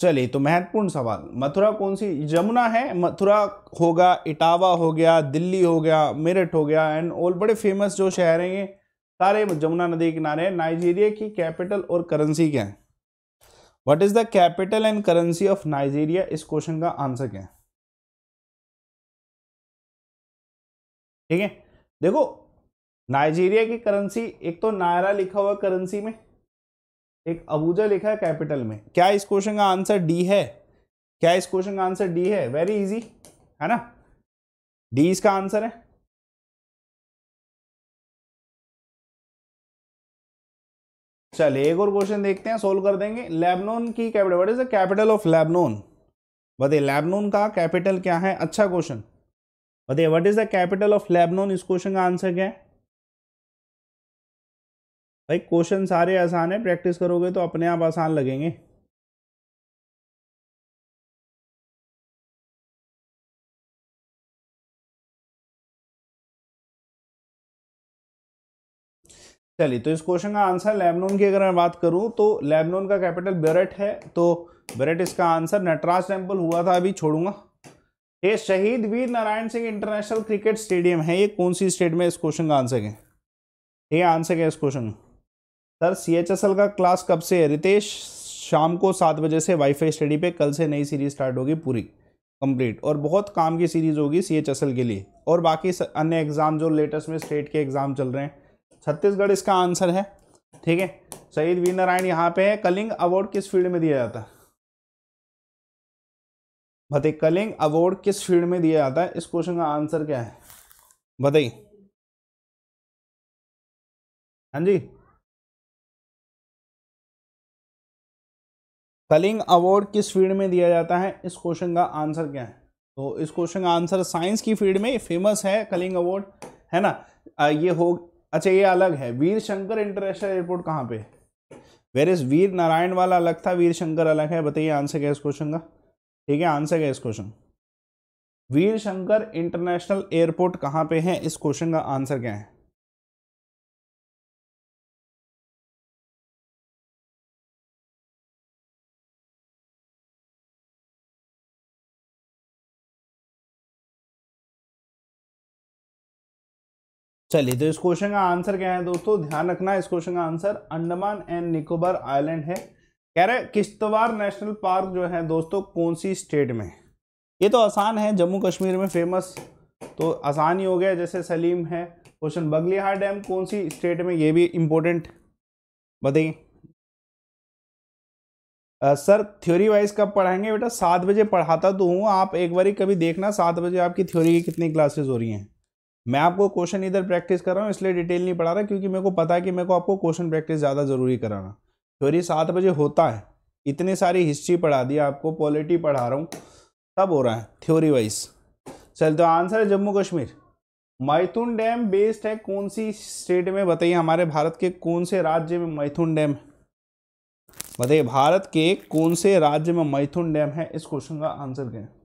S1: चलिए तो महत्वपूर्ण सवाल मथुरा कौन सी यमुना है मथुरा होगा इटावा हो गया दिल्ली हो गया मेरठ हो गया एंड ऑल बड़े फेमस जो शहर हैं सारे जमुना नदी किनारे नाइजीरिया की कैपिटल और करेंसी क्या है what is the capital and currency of Nigeria इस क्वेश्चन का आंसर क्या है ठीक है देखो नाइजीरिया की करेंसी एक तो नायरा लिखा हुआ करेंसी में एक अबूजा लिखा है कैपिटल में क्या इस क्वेश्चन का आंसर डी है क्या इस क्वेश्चन का आंसर डी है वेरी इजी है ना डी इसका आंसर है चलिए एक और क्वेश्चन देखते हैं सोल्व कर देंगे लेबनोन की capital what is the capital of Lebanon बताइए लेबनोन का कैपिटल क्या है अच्छा क्वेश्चन बताइए what is the capital of Lebanon इस क्वेश्चन का आंसर क्या है भाई क्वेश्चन सारे आसान है प्रैक्टिस करोगे तो अपने आप आसान लगेंगे चलिए तो इस क्वेश्चन का आंसर लेबनोन की अगर मैं बात करूं तो लेबनोन का कैपिटल बेरेट है तो बेरेट इसका आंसर नटराज टेम्पल हुआ था अभी छोड़ूंगा ये Shaheed Veer Narayan Singh international cricket stadium है ये कौन सी स्टेट में इस क्वेश्चन का आंसर है ये आंसर है इस question sir C H S L का क्लास कब से है रितेश शाम को सात बजे से वाईफाई स्टडी पे कल से नई सीरीज स्टार्ट होगी पूरी कंप्लीट और बहुत काम की सीरीज होगी सी एच एस एल के लिए और बाकी अन्य एग्ज़ाम जो लेटेस्ट में स्टेट के एग्ज़ाम चल रहे हैं छत्तीसगढ़ इसका आंसर है ठीक है शहीद वीर नारायण यहाँ पे है कलिंग अवार्ड किस फील्ड में दिया जाता है बताइए कलिंग अवार्ड किस फील्ड में दिया जाता है इस क्वेश्चन का आंसर क्या है
S2: बताइए हाँ जी
S1: कलिंग अवार्ड किस फील्ड में दिया जाता है इस क्वेश्चन का आंसर क्या है तो इस क्वेश्चन का आंसर साइंस की फील्ड में फेमस है कलिंग अवार्ड है ना ये हो अच्छा ये अलग है वीर शंकर इंटरनेशनल एयरपोर्ट कहाँ पे वेर इज वीर नारायण वाला अलग था वीर शंकर अलग है बताइए आंसर क्या इस क्वेश्चन का ठीक है आंसर क्या इस question Veer Shankar international airport कहाँ पे है इस क्वेश्चन का आंसर क्या है चलिए तो इस क्वेश्चन का आंसर क्या है दोस्तों ध्यान रखना इस क्वेश्चन का answer Andaman and Nicobar island है कह रहे किश्तवार नेशनल पार्क जो है दोस्तों कौन सी स्टेट में ये तो आसान है जम्मू कश्मीर में फेमस तो आसान ही हो गया जैसे सलीम है क्वेश्चन बगलिहार डैम कौन सी स्टेट में ये भी इम्पोर्टेंट बताइए सर थ्योरी वाइज कब पढ़ाएंगे बेटा सात बजे पढ़ाता तो हूँ आप एक बार कभी देखना सात बजे आपकी थ्योरी की कितनी क्लासेज हो रही हैं मैं आपको क्वेश्चन इधर प्रैक्टिस कर रहा हूँ इसलिए डिटेल नहीं पढ़ा रहा क्योंकि मेरे को पता है कि मेरे को आपको क्वेश्चन प्रैक्टिस ज़्यादा ज़रूरी कराना थ्योरी सात बजे होता है इतनी सारी हिस्ट्री पढ़ा दी आपको पॉलिटी पढ़ा रहा हूँ सब हो रहा है थ्योरी वाइज चल तो आंसर है जम्मू कश्मीर मैथुन डैम बेस्ड है कौन सी स्टेट में बताइए हमारे भारत के कौन से राज्य में मैथुन डैम बताइए भारत के कौन से राज्य में मैथुन डैम है इस क्वेश्चन का आंसर क्या है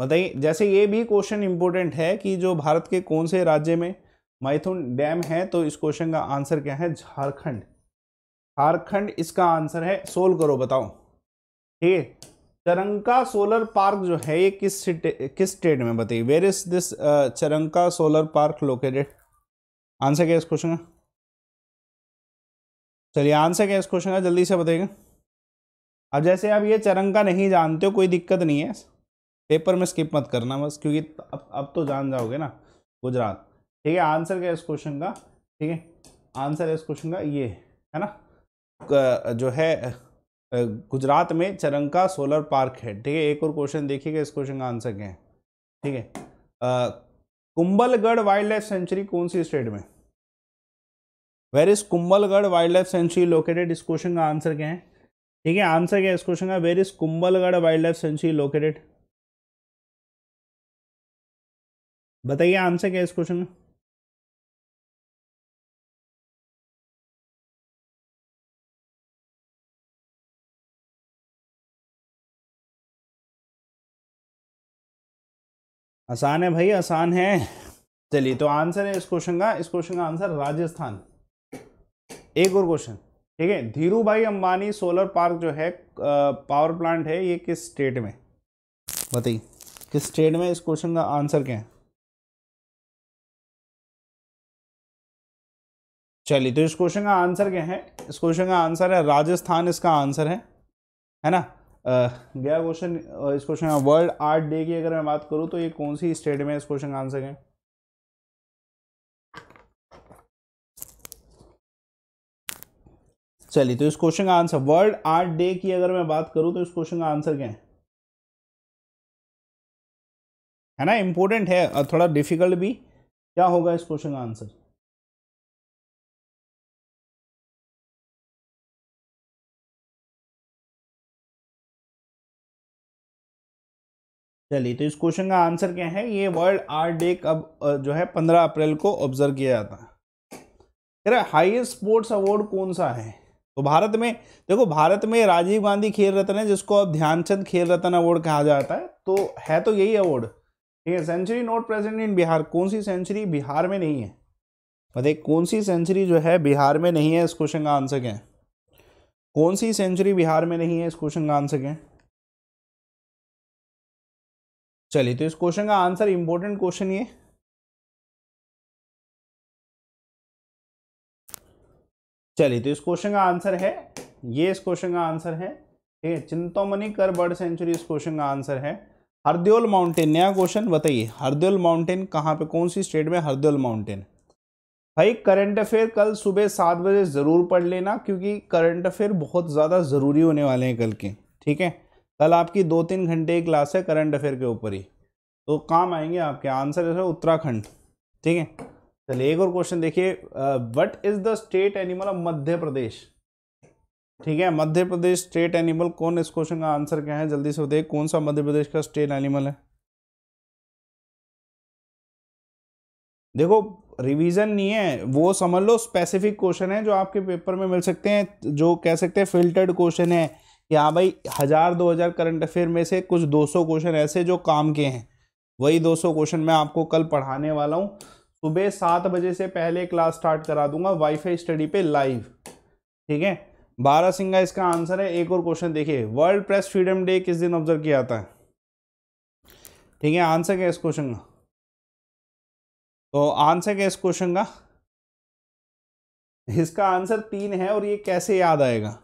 S1: बताइए जैसे ये भी क्वेश्चन इंपॉर्टेंट है कि जो भारत के कौन से राज्य में मैथुन डैम है तो इस क्वेश्चन का आंसर क्या है झारखंड झारखंड इसका आंसर है सोल्व करो बताओ ठीक है चरंका सोलर पार्क जो है ये किस किस स्टेट में बताइए where is this Charanka solar park located answer क्या इस क्वेश्चन का चलिए आंसर क्या इस क्वेश्चन का जल्दी से बताइएगा अब जैसे आप ये चरंका नहीं जानते हो कोई दिक्कत नहीं है पेपर में स्किप मत करना बस क्योंकि अब अब तो जान जाओगे ना गुजरात ठीक है आंसर क्या है इस क्वेश्चन का ठीक है आंसर है इस क्वेश्चन का ये है ना जो है गुजरात में चरंका सोलर पार्क है ठीक है एक और क्वेश्चन देखिएगा इस क्वेश्चन का आंसर क्या है ठीक है कुंबलगढ़ वाइल्ड लाइफ सेंचुरी कौन सी स्टेट में where is Kumbhalgarh wild life sanctuary located इस क्वेश्चन का आंसर क्या है ठीक है आंसर क्या है इस क्वेश्चन का where is Kumbhalgarh wild life sanctuary located बताइए आंसर क्या है इस क्वेश्चन में आसान है भाई आसान है चलिए तो आंसर है इस क्वेश्चन का इस क्वेश्चन का आंसर राजस्थान एक और क्वेश्चन ठीक है धीरू भाई अंबानी सोलर पार्क जो है पावर प्लांट है ये किस स्टेट में बताइए किस स्टेट में इस क्वेश्चन का आंसर क्या है चलिए तो इस क्वेश्चन का आंसर क्या है इस क्वेश्चन का आंसर है राजस्थान इसका आंसर है है ना गया क्वेश्चन इस क्वेश्चन का वर्ल्ड आर्ट डे की अगर मैं बात करूँ तो ये कौन सी स्टेट में इस क्वेश्चन का आंसर है चलिए तो इस क्वेश्चन का आंसर वर्ल्ड आर्ट डे की अगर मैं बात करूँ तो इस क्वेश्चन का आंसर क्या है है ना इंपॉर्टेंट है और थोड़ा डिफिकल्ट भी क्या होगा इस क्वेश्चन का आंसर चलिए तो इस क्वेश्चन का आंसर क्या है ये वर्ल्ड आर्ट डे कब जो है पंद्रह अप्रैल को ऑब्जर्व किया जाता है अरे हाईएस्ट स्पोर्ट्स अवार्ड कौन सा है तो भारत में देखो भारत में राजीव गांधी खेल रत्न है जिसको अब ध्यानचंद खेल रत्न अवार्ड कहा जाता है तो है तो यही अवार्ड ठीक है sanctuary not present in Bihar कौन सी सेंचुरी बिहार में नहीं है बताइए कौन सी सेंचुरी जो है बिहार में नहीं है इस क्वेश्चन का आंसर क्या है कौन सी सेंचुरी बिहार में नहीं है इस क्वेश्चन का आंसर क्या है
S2: चलिए तो इस क्वेश्चन का आंसर इंपॉर्टेंट क्वेश्चन ये
S1: चलिए तो इस क्वेश्चन का आंसर है ये इस क्वेश्चन का आंसर है ठीक है चिंतामणि कर बर्ड सेंचुरी इस क्वेश्चन का आंसर है हरदेल माउंटेन नया क्वेश्चन बताइए हरदेल माउंटेन कहाँ पे कौन सी स्टेट में हरदेल माउंटेन भाई करंट अफेयर कल सुबह सात बजे ज़रूर पढ़ लेना क्योंकि करंट अफेयर बहुत ज़्यादा ज़रूरी होने वाले हैं कल के ठीक है कल आपकी दो तीन घंटे की क्लास है करंट अफेयर के ऊपर ही तो काम आएंगे आपके आंसर जैसे उत्तराखंड ठीक है चलिए एक और क्वेश्चन देखिए what is the state animal of Madhya Pradesh ठीक है मध्य प्रदेश स्टेट एनिमल कौन इस क्वेश्चन का आंसर क्या है जल्दी से बताइए कौन सा मध्य प्रदेश का स्टेट एनिमल है देखो रिवीजन नहीं है वो समझ लो स्पेसिफिक क्वेश्चन है जो आपके पेपर में मिल सकते हैं जो कह सकते हैं फिल्टर्ड क्वेश्चन है कि हाँ भाई हज़ार दो हज़ार करंट अफेयर में से कुछ दो सौ क्वेश्चन ऐसे जो काम के हैं वही दो सौ क्वेश्चन मैं आपको कल पढ़ाने वाला हूँ सुबह सात बजे से पहले क्लास स्टार्ट करा दूंगा वाईफाई स्टडी पे लाइव ठीक है बारह सिंगा इसका आंसर है एक और क्वेश्चन देखिए वर्ल्ड प्रेस फ्रीडम डे किस दिन ऑब्जर्व किया जाता है ठीक है आंसर क्या इस क्वेश्चन का तो आंसर क्या इस क्वेश्चन का इसका आंसर तीन है और ये कैसे याद आएगा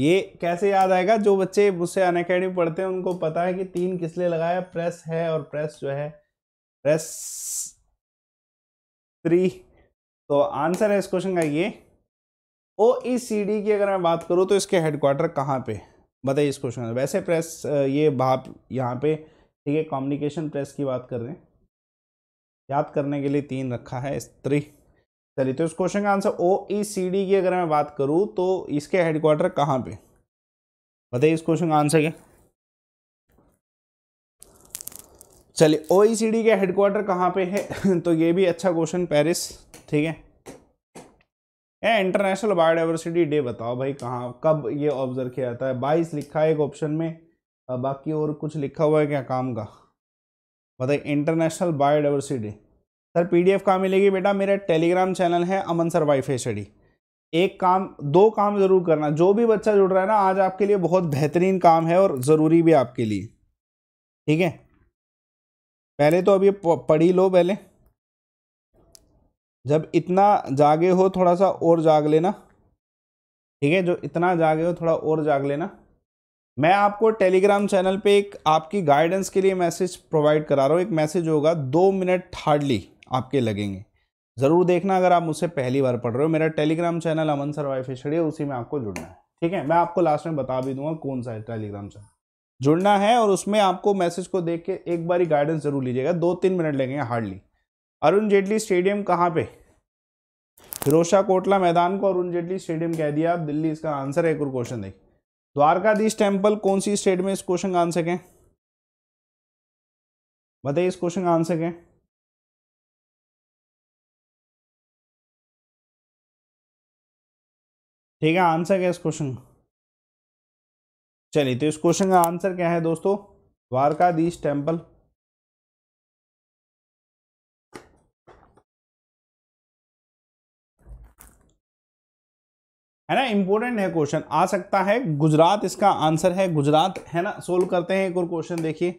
S1: ये कैसे याद आएगा जो बच्चे मुझसे अन अकेडमी पढ़ते हैं उनको पता है कि तीन किस लिए लगाया प्रेस है और प्रेस जो है प्रेस थ्री तो आंसर है इस क्वेश्चन का ये ओ की अगर मैं बात करूँ तो इसके हेडक्वार्टर कहाँ पे बताइए इस क्वेश्चन का वैसे प्रेस ये भाप यहाँ पे ठीक है कम्युनिकेशन प्रेस की बात कर रहे हैं याद करने के लिए तीन रखा है स्त्री चलिए तो इस क्वेश्चन का आंसर ओ ई सी डी की अगर मैं बात करूँ तो इसके हेडक्वार्टर कहाँ पे बताइए इस क्वेश्चन का आंसर क्या चलिए ओ ई सी डी का हेडक्वार्टर कहाँ पे है तो ये भी अच्छा क्वेश्चन पेरिस ठीक है ए इंटरनेशनल बायोडाइवर्सिटी डे बताओ भाई कहाँ कब ये ऑब्जर्व किया जाता है बाईस लिखा है एक ऑप्शन में बाकी और कुछ लिखा हुआ है क्या काम का बताइए international biodiversity day sir P D F मिलेगी बेटा मेरा टेलीग्राम चैनल है अमन सर वाईफाई स्टडी एक काम दो काम ज़रूर करना जो भी बच्चा जुड़ रहा है ना आज आपके लिए बहुत बेहतरीन काम है और ज़रूरी भी आपके लिए ठीक है पहले तो अभी पढ़ी पढ़ ही लो पहले जब इतना जागे हो थोड़ा सा और जाग लेना ठीक है जो इतना जागे हो थोड़ा और जाग लेना मैं आपको टेलीग्राम चैनल पे एक आपकी गाइडेंस के लिए मैसेज प्रोवाइड करा रहा हूँ एक मैसेज होगा दो मिनट हार्डली आपके लगेंगे ज़रूर देखना अगर आप मुझसे पहली बार पढ़ रहे हो मेरा टेलीग्राम चैनल अमन सर वाई फिशड़ी है उसी में आपको जुड़ना है ठीक है मैं आपको लास्ट में बता भी दूंगा कौन सा है टेलीग्राम चैनल जुड़ना है और उसमें आपको मैसेज को देख के एक बार गाइडेंस ज़रूर लीजिएगा दो तीन मिनट लगेंगे हार्डली अरुण जेटली स्टेडियम कहाँ पे फिरोशा कोटला मैदान को अरुण जेटली स्टेडियम कह दिया आप दिल्ली इसका आंसर है एक और क्वेश्चन देखिए द्वारकाधीश टेम्पल कौन सी स्टेट में इस क्वेश्चन का आंसर है बताइए इस क्वेश्चन का आंसर है
S2: ठीक है आंसर क्या है इस क्वेश्चन चलिए तो इस क्वेश्चन का आंसर क्या है दोस्तों द्वारकाधीश टेम्पल
S1: है ना इंपॉर्टेंट है क्वेश्चन आ सकता है गुजरात इसका आंसर है गुजरात है ना सोल्व करते हैं एक और क्वेश्चन देखिए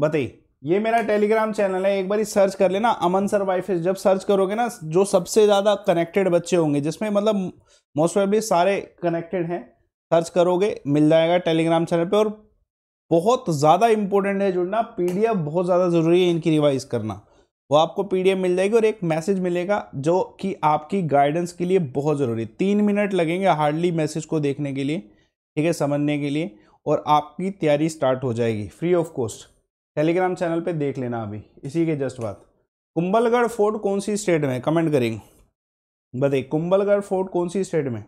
S1: बताइए ये मेरा टेलीग्राम चैनल है एक बार सर्च कर लेना अमन सर वाइफेज जब सर्च करोगे ना जो सबसे ज़्यादा कनेक्टेड बच्चे होंगे जिसमें मतलब मोस्ट प्रोबेबली सारे कनेक्टेड हैं सर्च करोगे मिल जाएगा टेलीग्राम चैनल पे और बहुत ज़्यादा इंपॉर्टेंट है जुड़ना पीडीएफ बहुत ज़्यादा ज़रूरी है इनकी रिवाइज करना वो आपको पीडीएफ मिल जाएगी और एक मैसेज मिलेगा जो कि आपकी गाइडेंस के लिए बहुत ज़रूरी है तीन मिनट लगेंगे हार्डली मैसेज को देखने के लिए ठीक है समझने के लिए और आपकी तैयारी स्टार्ट हो जाएगी free of cost Telegram channel पे देख लेना अभी इसी के जस्ट बात कुंबलगढ़ फोर्ट कौन सी स्टेट में कमेंट करेंगे बताइए कुंबलगढ़ फोर्ट कौन सी स्टेट में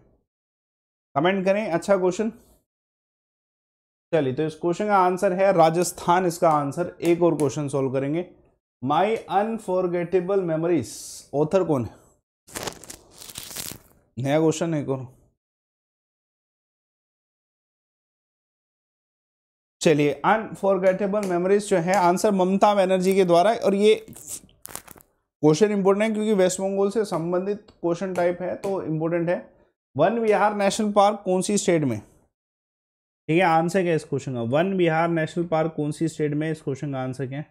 S1: कमेंट करें अच्छा क्वेश्चन चलिए तो इस क्वेश्चन का आंसर है राजस्थान इसका आंसर एक और क्वेश्चन सोल्व करेंगे माई अनफॉरगेटेबल मेमोरीज ऑथर कौन है नया क्वेश्चन है एक और चलिए अनफॉरगेटेबल मेमोरीज जो है आंसर ममता बनर्जी के द्वारा और ये क्वेश्चन इंपोर्टेंट है क्योंकि वेस्ट बंगाल से संबंधित क्वेश्चन टाइप है तो इंपोर्टेंट है वन बिहार नेशनल पार्क कौन सी स्टेट में ठीक है आंसर क्या इस क्वेश्चन का वन बिहार नेशनल पार्क कौन सी स्टेट में इस क्वेश्चन का आंसर क्या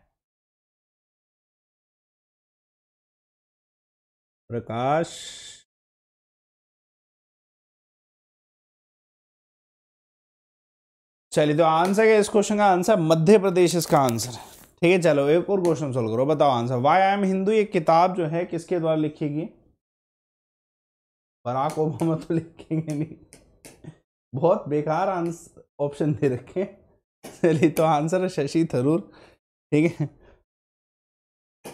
S2: प्रकाश
S1: चलिए तो आंसर क्या इस क्वेश्चन का आंसर मध्य प्रदेश इसका आंसर है ठीक है चलो एक और क्वेश्चन सोल्व करो बताओ answer why I am Hindu ये किताब जो है किसके द्वारा लिखी गई बराक ओबामा तो लिखेंगे नहीं बहुत बेकार आंसर ऑप्शन दे रखे चलिए तो आंसर है शशि थरूर ठीक है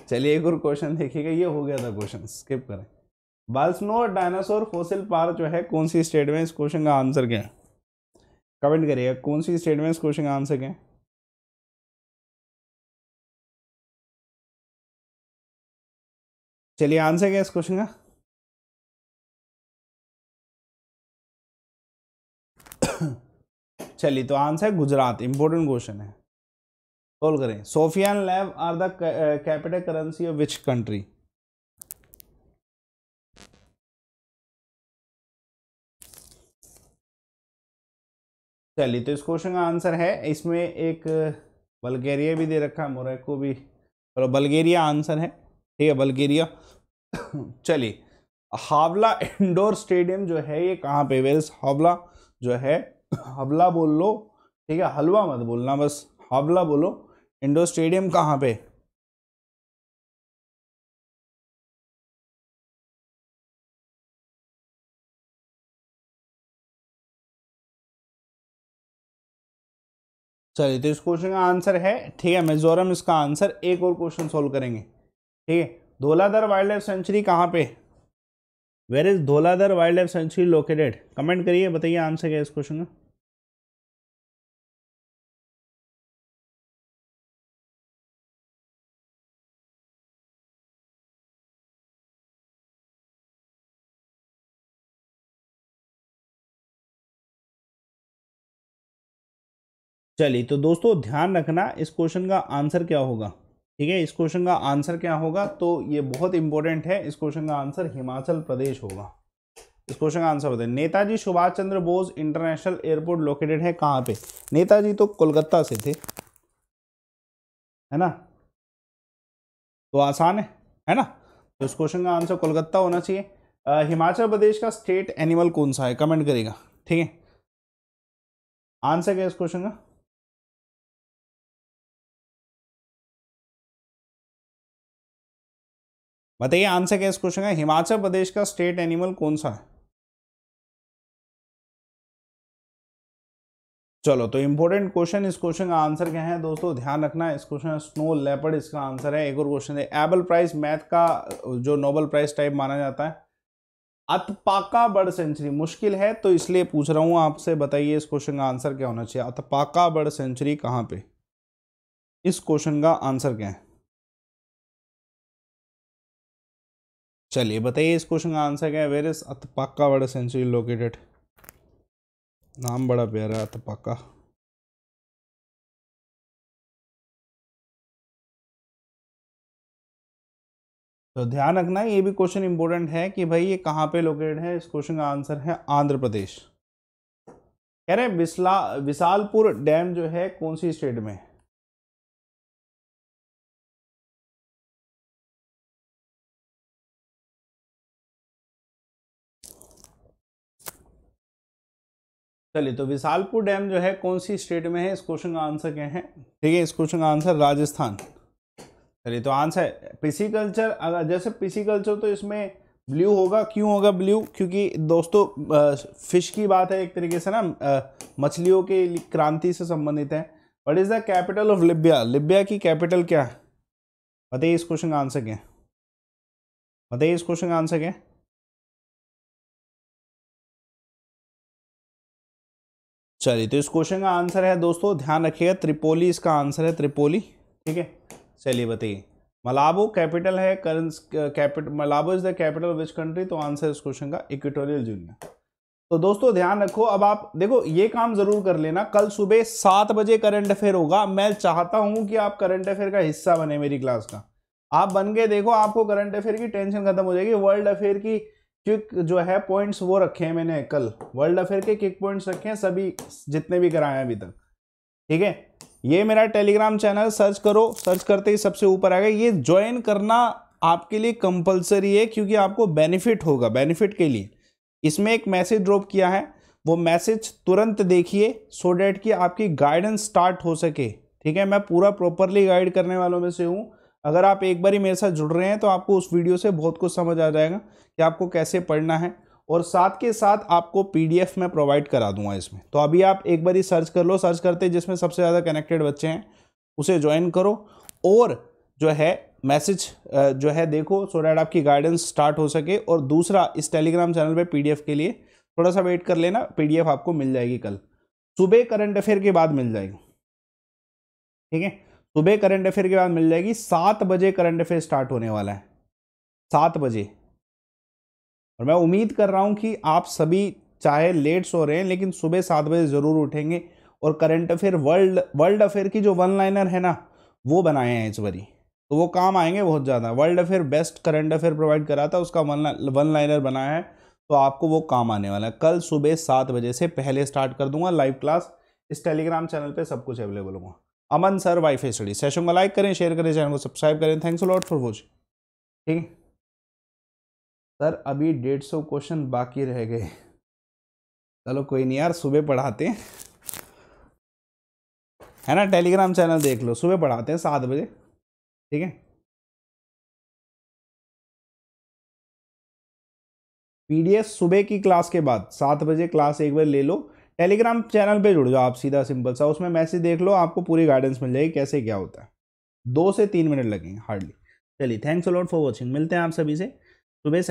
S1: चलिए एक और क्वेश्चन देखिएगा ये हो गया था क्वेश्चन स्किप करें बाल्सनो और डायनासोर फोसिल पार्क जो है कौन सी स्टेट में इस क्वेश्चन का आंसर क्या है कमेंट करिएगा कौन सी स्टेट में इस क्वेश्चन का आंसर क्या
S2: चलिए आंसर क्या इस क्वेश्चन का
S1: चलिए तो आंसर है गुजरात इंपॉर्टेंट क्वेश्चन है सोल्व करें Sofia and lev are the capital currency of which country चलिए तो इस क्वेश्चन का आंसर है इसमें एक बल्गेरिया भी दे रखा है मोरक्को भी चलो बल्गेरिया आंसर है ठीक है बल्गेरिया चलिए हावला इंडोर स्टेडियम जो है ये कहाँ पे वेल्स हावला जो है हावला बोल लो ठीक है हलवा मत बोलना बस हावला बोलो इंडोर स्टेडियम कहाँ पे चलिए तो इस क्वेश्चन का आंसर है ठीक है मिजोरम इसका आंसर एक और क्वेश्चन सोल्व करेंगे ठीक है धोलाधर वाइल्ड लाइफ सेंचुरी कहाँ पे where is Dhauladhar wild life sanctuary located comment करिए बताइए आंसर क्या है इस क्वेश्चन का चलिए तो दोस्तों ध्यान रखना इस क्वेश्चन का आंसर क्या होगा ठीक है इस क्वेश्चन का आंसर क्या होगा तो ये बहुत इंपॉर्टेंट है इस क्वेश्चन का आंसर हिमाचल प्रदेश होगा इस क्वेश्चन का आंसर बताए Netaji Subhash Chandra Bose international airport located है कहाँ पे नेताजी तो कोलकाता से थे है ना तो आसान है है ना तो इस क्वेश्चन का आंसर कोलकाता होना चाहिए हिमाचल प्रदेश का स्टेट एनिमल कौन सा है कमेंट करेगा ठीक है आंसर क्या है इस क्वेश्चन का
S2: बताइए आंसर क्या
S1: इस क्वेश्चन का हिमाचल प्रदेश का स्टेट एनिमल कौन सा है चलो तो इंपॉर्टेंट क्वेश्चन इस क्वेश्चन का आंसर क्या है दोस्तों ध्यान रखना इस क्वेश्चन स्नो लेपर्ड इसका आंसर है एक और क्वेश्चन है एबल प्राइज मैथ का जो नोबल प्राइज टाइप माना जाता है अतपाका बर्ड सेंचुरी मुश्किल है तो इसलिए पूछ रहा हूं आपसे बताइए इस क्वेश्चन का आंसर क्या होना चाहिए अतपाका बर्ड सेंचुरी कहाँ पे इस क्वेश्चन का आंसर क्या है चलिए बताइए इस क्वेश्चन का आंसर क्या है where is Atapaka bird sanctuary located नाम बड़ा प्यारा है अतपाका तो ध्यान रखना ये भी क्वेश्चन इंपॉर्टेंट है कि भाई ये कहाँ पे लोकेटेड है इस क्वेश्चन का आंसर है आंध्र प्रदेश कह रहे हैं विशालपुर डैम जो है कौन सी स्टेट में चलिए तो विशालपुर डैम जो है कौन सी स्टेट में है इस क्वेश्चन का आंसर क्या है ठीक है इस क्वेश्चन का आंसर राजस्थान चलिए तो आंसर है कल्चर अगर जैसे कल्चर तो इसमें ब्लू होगा क्यों होगा ब्लू क्योंकि दोस्तों फिश की बात है एक तरीके से ना मछलियों के क्रांति से संबंधित है what is the capital of Libya Libya की कैपिटल क्या है बताइए इस क्वेश्चन का आंसर क्या है
S2: बताइए इस क्वेश्चन का आंसर क्या है
S1: चलिए तो इस क्वेश्चन का आंसर है दोस्तों ध्यान रखिएगा त्रिपोली इसका आंसर है त्रिपोली ठीक है चलिए बताइए मलाबो कैपिटल है currency capital Malabo is the capital of which country तो आंसर इस क्वेश्चन का इक्वेटोरियल जूनियर तो दोस्तों ध्यान रखो अब आप देखो ये काम जरूर कर लेना कल सुबह सात बजे करंट अफेयर होगा मैं चाहता हूं कि आप करंट अफेयर का हिस्सा बने मेरी क्लास का आप बन के देखो आपको करंट अफेयर की टेंशन खत्म हो जाएगी वर्ल्ड अफेयर की क्विक जो है पॉइंट्स वो रखे हैं मैंने कल वर्ल्ड अफेयर के क्विक पॉइंट्स रखे हैं सभी जितने भी कराए हैं अभी तक ठीक है ये मेरा टेलीग्राम चैनल सर्च करो सर्च करते ही सबसे ऊपर आएगा ये ज्वाइन करना आपके लिए कंपलसरी है क्योंकि आपको बेनिफिट होगा बेनिफिट के लिए इसमें एक मैसेज ड्रॉप किया है वो मैसेज तुरंत देखिए सो डैट कि आपकी गाइडेंस स्टार्ट हो सके ठीक है मैं पूरा प्रॉपरली गाइड करने वालों में से हूँ अगर आप एक बार ही मेरे साथ जुड़ रहे हैं तो आपको उस वीडियो से बहुत कुछ समझ आ जाएगा कि आपको कैसे पढ़ना है और साथ के साथ आपको पीडीएफ में प्रोवाइड करा दूंगा इसमें तो अभी आप एक बार ही सर्च कर लो सर्च करते जिसमें सबसे ज़्यादा कनेक्टेड बच्चे हैं उसे ज्वाइन करो और जो है मैसेज जो है देखो सो डैट आपकी गाइडेंस स्टार्ट हो सके और दूसरा इस टेलीग्राम चैनल पे पीडीएफ के लिए थोड़ा सा वेट कर लेना पीडीएफ आपको मिल जाएगी कल सुबह करंट अफेयर के बाद मिल जाएगी ठीक है सुबह करंट अफेयर के बाद मिल जाएगी सात बजे करंट अफेयर स्टार्ट होने वाला है सात बजे और मैं उम्मीद कर रहा हूँ कि आप सभी चाहे लेट सो रहे हैं लेकिन सुबह सात बजे ज़रूर उठेंगे और current affair world world affair की जो वन लाइनर है ना वो बनाए हैं इस बारी तो वो काम आएंगे बहुत ज़्यादा world affair best current affair provide करा था उसका वन वन लाइनर बनाया है तो आपको वो काम आने वाला है कल सुबह सात बजे से पहले स्टार्ट कर दूंगा लाइव क्लास इस टेलीग्राम चैनल पे सब कुछ अवेलेबल होगा Aman sir wifi study session को लाइक करें शेयर करें चैनल को सब्सक्राइब करें थैंक्स लॉट फॉर वॉचिंग ठीक है सर अभी डेढ़ सौ क्वेश्चन बाकी रह गए चलो कोई नहीं यार सुबह पढ़ाते हैं है ना टेलीग्राम चैनल देख लो सुबह पढ़ाते हैं सात बजे ठीक है पीडीएस सुबह की क्लास के बाद सात बजे क्लास एक बार ले लो टेलीग्राम चैनल पे जुड़ जाओ आप सीधा सिंपल सा उसमें मैसेज देख लो आपको पूरी गाइडेंस मिल जाएगी कैसे क्या होता है दो से तीन मिनट लगेंगे हार्डली चलिए थैंक्स अलॉट फॉर वॉचिंग मिलते हैं आप सभी से
S2: सुबह